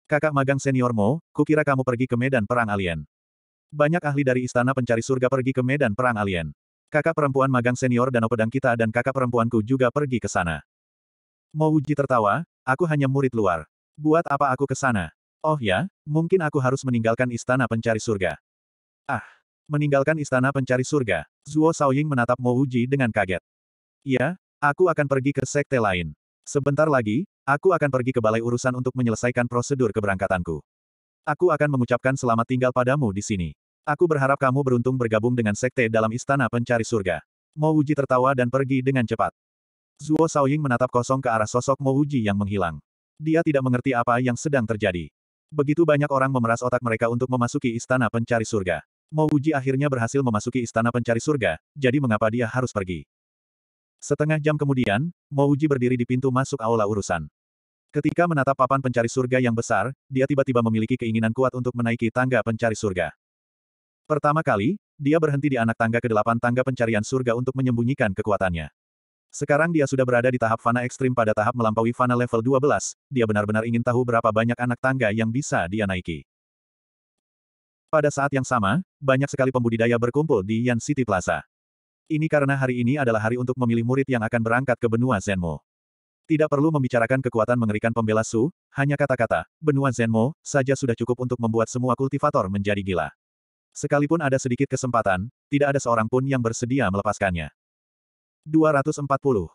Kakak magang senior Mo, kukira kamu pergi ke medan perang alien. Banyak ahli dari istana pencari surga pergi ke medan perang alien. Kakak perempuan magang senior dan Pedang kita dan kakak perempuanku juga pergi ke sana. Mo Wuji tertawa, aku hanya murid luar. Buat apa aku ke sana? Oh ya, mungkin aku harus meninggalkan istana pencari surga. Ah, meninggalkan istana pencari surga. Zuo Shaoying menatap Mo Uji dengan kaget. Ya, aku akan pergi ke sekte lain. Sebentar lagi, aku akan pergi ke balai urusan untuk menyelesaikan prosedur keberangkatanku. Aku akan mengucapkan selamat tinggal padamu di sini. Aku berharap kamu beruntung bergabung dengan sekte dalam istana pencari surga. Mo Uji tertawa dan pergi dengan cepat. Zuo Shaoying menatap kosong ke arah sosok Mo Uji yang menghilang. Dia tidak mengerti apa yang sedang terjadi. Begitu banyak orang memeras otak mereka untuk memasuki istana pencari surga. Mo Uji akhirnya berhasil memasuki istana pencari surga, jadi mengapa dia harus pergi? Setengah jam kemudian, Mo Uji berdiri di pintu masuk aula urusan. Ketika menatap papan pencari surga yang besar, dia tiba-tiba memiliki keinginan kuat untuk menaiki tangga pencari surga. Pertama kali, dia berhenti di anak tangga ke-8 tangga pencarian surga untuk menyembunyikan kekuatannya. Sekarang dia sudah berada di tahap fana ekstrim pada tahap melampaui fana level 12, dia benar-benar ingin tahu berapa banyak anak tangga yang bisa dia naiki. Pada saat yang sama, banyak sekali pembudidaya berkumpul di Yan City Plaza. Ini karena hari ini adalah hari untuk memilih murid yang akan berangkat ke benua Zenmo. Tidak perlu membicarakan kekuatan mengerikan pembela Su, hanya kata-kata, benua Zenmo, saja sudah cukup untuk membuat semua kultivator menjadi gila. Sekalipun ada sedikit kesempatan, tidak ada seorang pun yang bersedia melepaskannya. 240.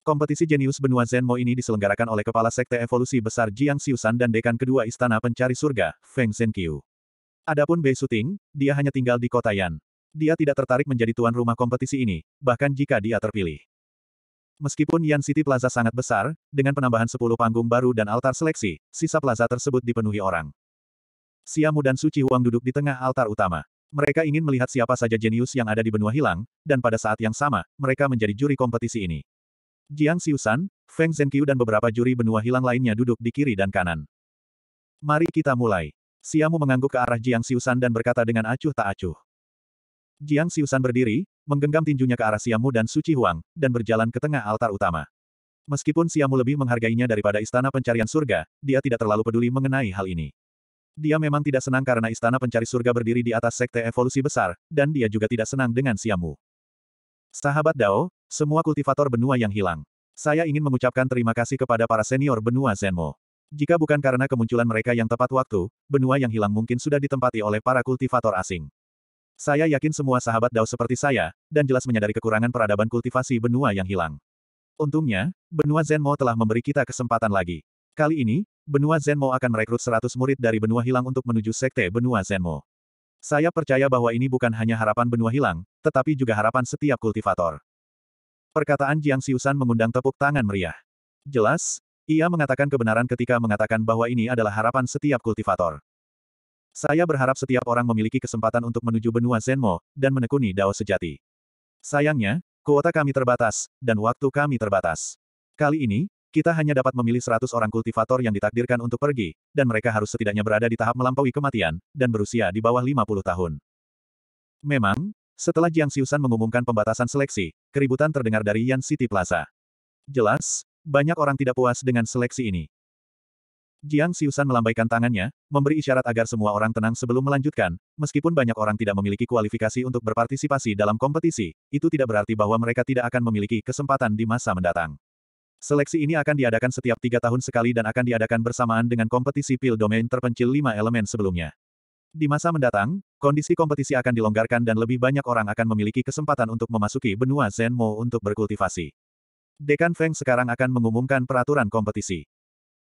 Kompetisi jenius benua Zenmo ini diselenggarakan oleh Kepala Sekte Evolusi Besar Jiang Xiusan dan Dekan Kedua Istana Pencari Surga, Feng Zhenqiu. Adapun Bei Suting, dia hanya tinggal di kota Yan. Dia tidak tertarik menjadi tuan rumah kompetisi ini, bahkan jika dia terpilih. Meskipun Yan City Plaza sangat besar, dengan penambahan 10 panggung baru dan altar seleksi, sisa plaza tersebut dipenuhi orang. Siamu dan Suci Huang duduk di tengah altar utama. Mereka ingin melihat siapa saja jenius yang ada di benua hilang, dan pada saat yang sama, mereka menjadi juri kompetisi ini. Jiang Xiusan, Feng Zhenqiu dan beberapa juri benua hilang lainnya duduk di kiri dan kanan. Mari kita mulai. Siamu mengangguk ke arah Jiang Xiusan dan berkata dengan acuh tak acuh. Jiang Xiusan berdiri, menggenggam tinjunya ke arah Siamu dan Suci Huang, dan berjalan ke tengah altar utama. Meskipun Siamu lebih menghargainya daripada istana pencarian surga, dia tidak terlalu peduli mengenai hal ini. Dia memang tidak senang karena istana pencari surga berdiri di atas sekte evolusi besar, dan dia juga tidak senang dengan Siamu. Sahabat Dao, semua kultivator benua yang hilang. Saya ingin mengucapkan terima kasih kepada para senior benua Zenmo. Jika bukan karena kemunculan mereka yang tepat waktu, benua yang hilang mungkin sudah ditempati oleh para kultivator asing. Saya yakin semua sahabat Dao seperti saya, dan jelas menyadari kekurangan peradaban kultivasi benua yang hilang. Untungnya, benua Zenmo telah memberi kita kesempatan lagi. Kali ini, benua Zenmo akan merekrut 100 murid dari benua hilang untuk menuju sekte benua Zenmo. Saya percaya bahwa ini bukan hanya harapan benua hilang, tetapi juga harapan setiap kultivator. Perkataan Jiang Siusan mengundang tepuk tangan meriah. Jelas, ia mengatakan kebenaran ketika mengatakan bahwa ini adalah harapan setiap kultivator. Saya berharap setiap orang memiliki kesempatan untuk menuju benua Zenmo, dan menekuni Dao sejati. Sayangnya, kuota kami terbatas, dan waktu kami terbatas. Kali ini, kita hanya dapat memilih 100 orang kultivator yang ditakdirkan untuk pergi, dan mereka harus setidaknya berada di tahap melampaui kematian, dan berusia di bawah 50 tahun. Memang, setelah Jiang Xiusan mengumumkan pembatasan seleksi, keributan terdengar dari Yan City Plaza. Jelas, banyak orang tidak puas dengan seleksi ini. Jiang Xiusan melambaikan tangannya, memberi isyarat agar semua orang tenang sebelum melanjutkan, meskipun banyak orang tidak memiliki kualifikasi untuk berpartisipasi dalam kompetisi, itu tidak berarti bahwa mereka tidak akan memiliki kesempatan di masa mendatang. Seleksi ini akan diadakan setiap tiga tahun sekali dan akan diadakan bersamaan dengan kompetisi pil domain terpencil lima elemen sebelumnya. Di masa mendatang, kondisi kompetisi akan dilonggarkan dan lebih banyak orang akan memiliki kesempatan untuk memasuki benua Zenmo untuk berkultivasi. Dekan Feng sekarang akan mengumumkan peraturan kompetisi.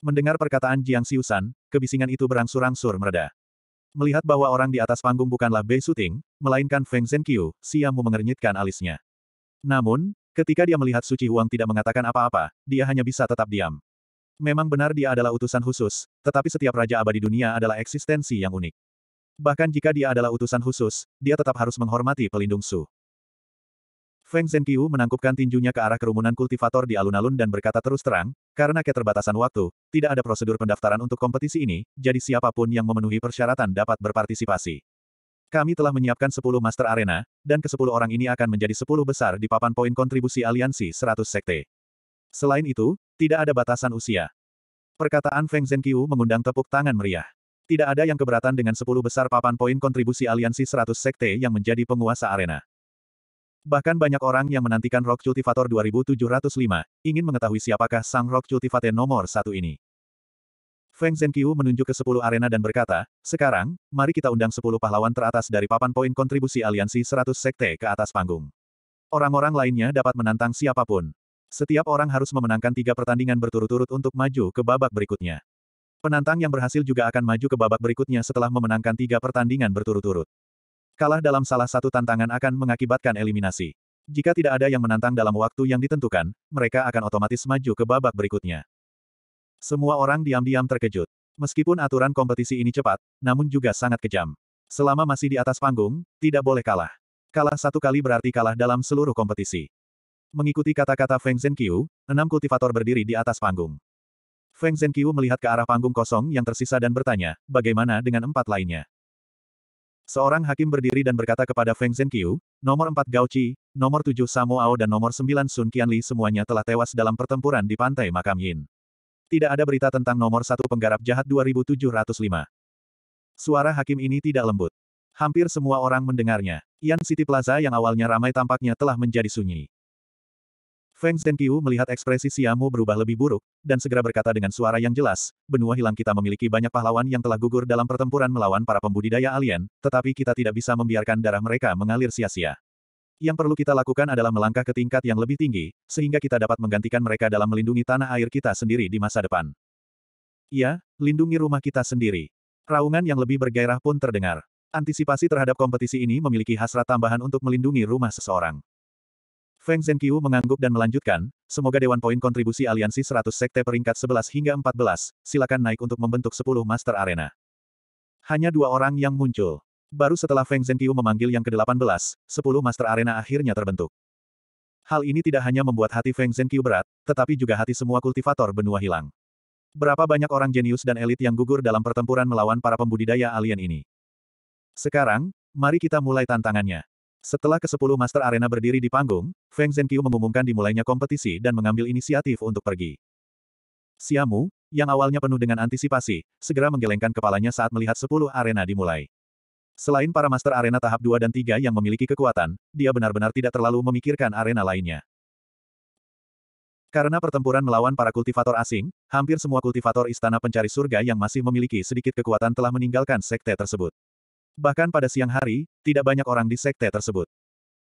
Mendengar perkataan Jiang Siusan, kebisingan itu berangsur-angsur mereda. Melihat bahwa orang di atas panggung bukanlah Bei Suting, melainkan Feng Zenkyu, Siamu mengernyitkan alisnya. Namun, Ketika dia melihat Suci Huang tidak mengatakan apa-apa, dia hanya bisa tetap diam. Memang benar dia adalah utusan khusus, tetapi setiap raja abadi dunia adalah eksistensi yang unik. Bahkan jika dia adalah utusan khusus, dia tetap harus menghormati pelindung Su. Feng Zhenqiu menangkupkan tinjunya ke arah kerumunan kultivator di alun-alun dan berkata terus terang, karena keterbatasan waktu, tidak ada prosedur pendaftaran untuk kompetisi ini, jadi siapapun yang memenuhi persyaratan dapat berpartisipasi. Kami telah menyiapkan 10 Master Arena, dan ke-10 orang ini akan menjadi 10 besar di papan poin kontribusi aliansi 100 sekte. Selain itu, tidak ada batasan usia. Perkataan Feng Zhenqiu mengundang tepuk tangan meriah. Tidak ada yang keberatan dengan 10 besar papan poin kontribusi aliansi 100 sekte yang menjadi penguasa arena. Bahkan banyak orang yang menantikan Rock Cultivator 2705, ingin mengetahui siapakah sang Rock Cultivator nomor satu ini. Feng Zhenqiu menunjuk ke sepuluh arena dan berkata, sekarang, mari kita undang sepuluh pahlawan teratas dari papan poin kontribusi aliansi seratus sekte ke atas panggung. Orang-orang lainnya dapat menantang siapapun. Setiap orang harus memenangkan tiga pertandingan berturut-turut untuk maju ke babak berikutnya. Penantang yang berhasil juga akan maju ke babak berikutnya setelah memenangkan tiga pertandingan berturut-turut. Kalah dalam salah satu tantangan akan mengakibatkan eliminasi. Jika tidak ada yang menantang dalam waktu yang ditentukan, mereka akan otomatis maju ke babak berikutnya. Semua orang diam-diam terkejut. Meskipun aturan kompetisi ini cepat, namun juga sangat kejam. Selama masih di atas panggung, tidak boleh kalah. Kalah satu kali berarti kalah dalam seluruh kompetisi. Mengikuti kata-kata Feng Zhenqiu, enam kultivator berdiri di atas panggung. Feng Zhenqiu melihat ke arah panggung kosong yang tersisa dan bertanya, bagaimana dengan empat lainnya? Seorang hakim berdiri dan berkata kepada Feng Zhenqiu, nomor empat Gao Qi, nomor tujuh Samo Ao dan nomor sembilan Sun Qianli semuanya telah tewas dalam pertempuran di pantai makam Yin. Tidak ada berita tentang nomor satu penggarap jahat 2705. Suara hakim ini tidak lembut. Hampir semua orang mendengarnya. Yan City Plaza yang awalnya ramai tampaknya telah menjadi sunyi. Feng Zhenqiu melihat ekspresi Siamu berubah lebih buruk, dan segera berkata dengan suara yang jelas, benua hilang kita memiliki banyak pahlawan yang telah gugur dalam pertempuran melawan para pembudidaya alien, tetapi kita tidak bisa membiarkan darah mereka mengalir sia-sia. Yang perlu kita lakukan adalah melangkah ke tingkat yang lebih tinggi, sehingga kita dapat menggantikan mereka dalam melindungi tanah air kita sendiri di masa depan. Ya, lindungi rumah kita sendiri. Raungan yang lebih bergairah pun terdengar. Antisipasi terhadap kompetisi ini memiliki hasrat tambahan untuk melindungi rumah seseorang. Feng Zhenqiu mengangguk dan melanjutkan, semoga Dewan Poin kontribusi aliansi 100 sekte peringkat 11 hingga 14, silakan naik untuk membentuk 10 Master Arena. Hanya dua orang yang muncul. Baru setelah Feng Zhenqiu memanggil yang ke-18, 10 Master Arena akhirnya terbentuk. Hal ini tidak hanya membuat hati Feng Zhenqiu berat, tetapi juga hati semua kultivator benua hilang. Berapa banyak orang jenius dan elit yang gugur dalam pertempuran melawan para pembudidaya alien ini. Sekarang, mari kita mulai tantangannya. Setelah ke-10 Master Arena berdiri di panggung, Feng Zhenqiu mengumumkan dimulainya kompetisi dan mengambil inisiatif untuk pergi. Siamu, yang awalnya penuh dengan antisipasi, segera menggelengkan kepalanya saat melihat 10 arena dimulai. Selain para master arena tahap 2 dan 3 yang memiliki kekuatan, dia benar-benar tidak terlalu memikirkan arena lainnya. Karena pertempuran melawan para kultivator asing, hampir semua kultivator istana pencari surga yang masih memiliki sedikit kekuatan telah meninggalkan sekte tersebut. Bahkan pada siang hari, tidak banyak orang di sekte tersebut.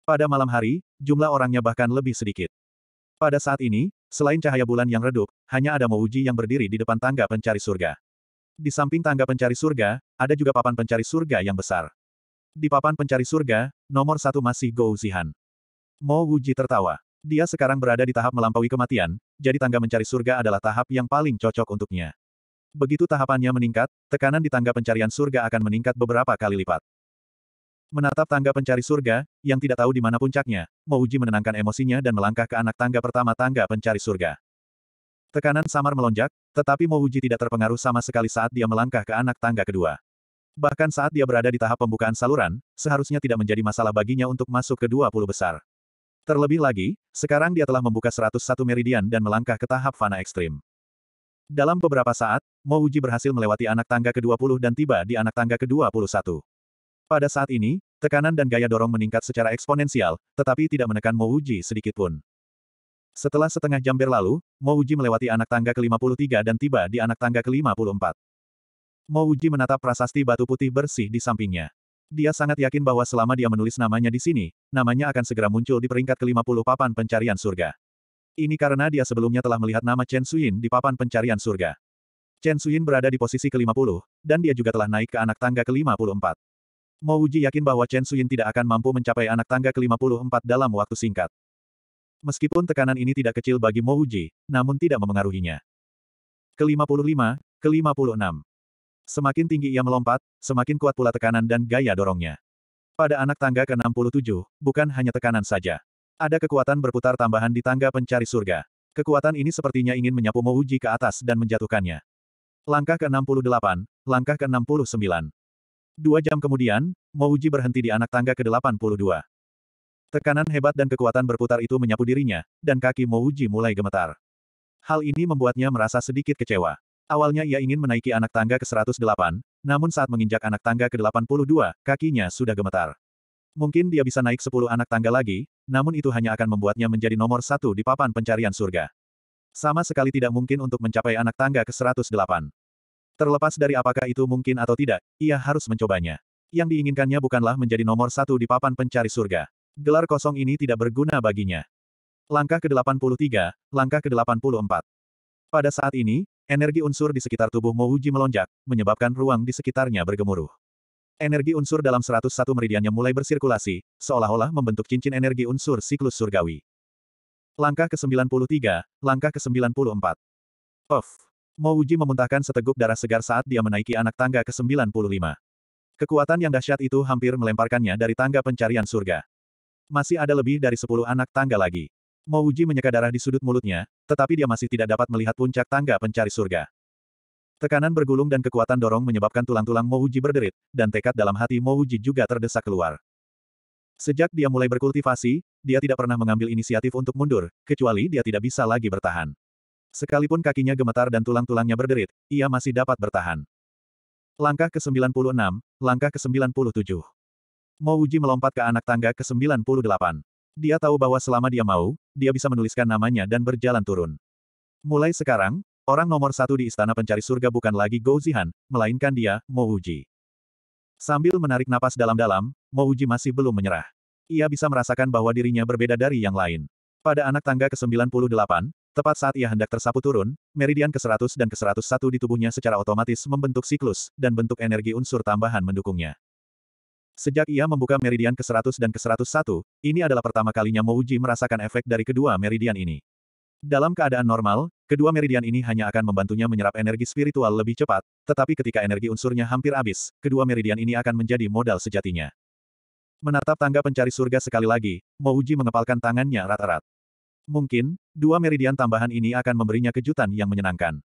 Pada malam hari, jumlah orangnya bahkan lebih sedikit. Pada saat ini, selain cahaya bulan yang redup, hanya ada Mouji yang berdiri di depan tangga pencari surga. Di samping tangga pencari surga, ada juga papan pencari surga yang besar. Di papan pencari surga, nomor satu masih Gou Zihan. Mo Wuji tertawa. Dia sekarang berada di tahap melampaui kematian, jadi tangga mencari surga adalah tahap yang paling cocok untuknya. Begitu tahapannya meningkat, tekanan di tangga pencarian surga akan meningkat beberapa kali lipat. Menatap tangga pencari surga, yang tidak tahu di mana puncaknya, Mo Uji menenangkan emosinya dan melangkah ke anak tangga pertama tangga pencari surga. Tekanan samar melonjak, tetapi Mouji tidak terpengaruh sama sekali saat dia melangkah ke anak tangga kedua. Bahkan saat dia berada di tahap pembukaan saluran, seharusnya tidak menjadi masalah baginya untuk masuk ke 20 besar. Terlebih lagi, sekarang dia telah membuka 101 meridian dan melangkah ke tahap fana ekstrim. Dalam beberapa saat, Mouji berhasil melewati anak tangga ke-20 dan tiba di anak tangga ke-21. Pada saat ini, tekanan dan gaya dorong meningkat secara eksponensial, tetapi tidak menekan Mouji sedikitpun. Setelah setengah jam berlalu, Mouji melewati anak tangga ke-53 dan tiba di anak tangga ke-54. Mouji menatap prasasti batu putih bersih di sampingnya. Dia sangat yakin bahwa selama dia menulis namanya di sini, namanya akan segera muncul di peringkat ke-50 papan pencarian surga. Ini karena dia sebelumnya telah melihat nama Chen Suyin di papan pencarian surga. Chen Suyin berada di posisi ke-50, dan dia juga telah naik ke anak tangga ke-54. Mouji yakin bahwa Chen Suyin tidak akan mampu mencapai anak tangga ke-54 dalam waktu singkat. Meskipun tekanan ini tidak kecil bagi Mo Uji, namun tidak memengaruhinya. Ke-55, ke-56. Semakin tinggi ia melompat, semakin kuat pula tekanan dan gaya dorongnya. Pada anak tangga ke-67, bukan hanya tekanan saja. Ada kekuatan berputar tambahan di tangga pencari surga. Kekuatan ini sepertinya ingin menyapu Mo Uji ke atas dan menjatuhkannya. Langkah ke-68, langkah ke-69. Dua jam kemudian, Mouji berhenti di anak tangga ke-82. Tekanan hebat dan kekuatan berputar itu menyapu dirinya, dan kaki Mouji mulai gemetar. Hal ini membuatnya merasa sedikit kecewa. Awalnya ia ingin menaiki anak tangga ke 108, namun saat menginjak anak tangga ke-82, kakinya sudah gemetar. Mungkin dia bisa naik 10 anak tangga lagi, namun itu hanya akan membuatnya menjadi nomor satu di papan pencarian surga. Sama sekali tidak mungkin untuk mencapai anak tangga ke-108. Terlepas dari apakah itu mungkin atau tidak, ia harus mencobanya. Yang diinginkannya bukanlah menjadi nomor satu di papan pencari surga, Gelar kosong ini tidak berguna baginya. Langkah ke-83, langkah ke-84. Pada saat ini, energi unsur di sekitar tubuh Mouji melonjak, menyebabkan ruang di sekitarnya bergemuruh. Energi unsur dalam 101 meridiannya mulai bersirkulasi, seolah-olah membentuk cincin energi unsur siklus surgawi. Langkah ke-93, langkah ke-94. Of! Mouji memuntahkan seteguk darah segar saat dia menaiki anak tangga ke-95. Kekuatan yang dahsyat itu hampir melemparkannya dari tangga pencarian surga. Masih ada lebih dari sepuluh anak tangga lagi. Mouji menyeka darah di sudut mulutnya, tetapi dia masih tidak dapat melihat puncak tangga pencari surga. Tekanan bergulung dan kekuatan dorong menyebabkan tulang-tulang Mouji berderit, dan tekad dalam hati Mouji juga terdesak keluar. Sejak dia mulai berkultivasi, dia tidak pernah mengambil inisiatif untuk mundur, kecuali dia tidak bisa lagi bertahan. Sekalipun kakinya gemetar dan tulang-tulangnya berderit, ia masih dapat bertahan. Langkah ke-96, langkah ke-97. Mo Uji melompat ke anak tangga ke-98. Dia tahu bahwa selama dia mau, dia bisa menuliskan namanya dan berjalan turun. Mulai sekarang, orang nomor satu di Istana Pencari Surga bukan lagi Gou Zihan, melainkan dia, Mo Uji. Sambil menarik napas dalam-dalam, Mo Uji masih belum menyerah. Ia bisa merasakan bahwa dirinya berbeda dari yang lain. Pada anak tangga ke-98, tepat saat ia hendak tersapu turun, meridian ke-100 dan ke-101 di tubuhnya secara otomatis membentuk siklus, dan bentuk energi unsur tambahan mendukungnya. Sejak ia membuka meridian ke-100 dan ke-101, ini adalah pertama kalinya Mouji merasakan efek dari kedua meridian ini. Dalam keadaan normal, kedua meridian ini hanya akan membantunya menyerap energi spiritual lebih cepat, tetapi ketika energi unsurnya hampir habis, kedua meridian ini akan menjadi modal sejatinya. Menatap tangga pencari surga sekali lagi, Mouji mengepalkan tangannya rata-rata. Mungkin, dua meridian tambahan ini akan memberinya kejutan yang menyenangkan.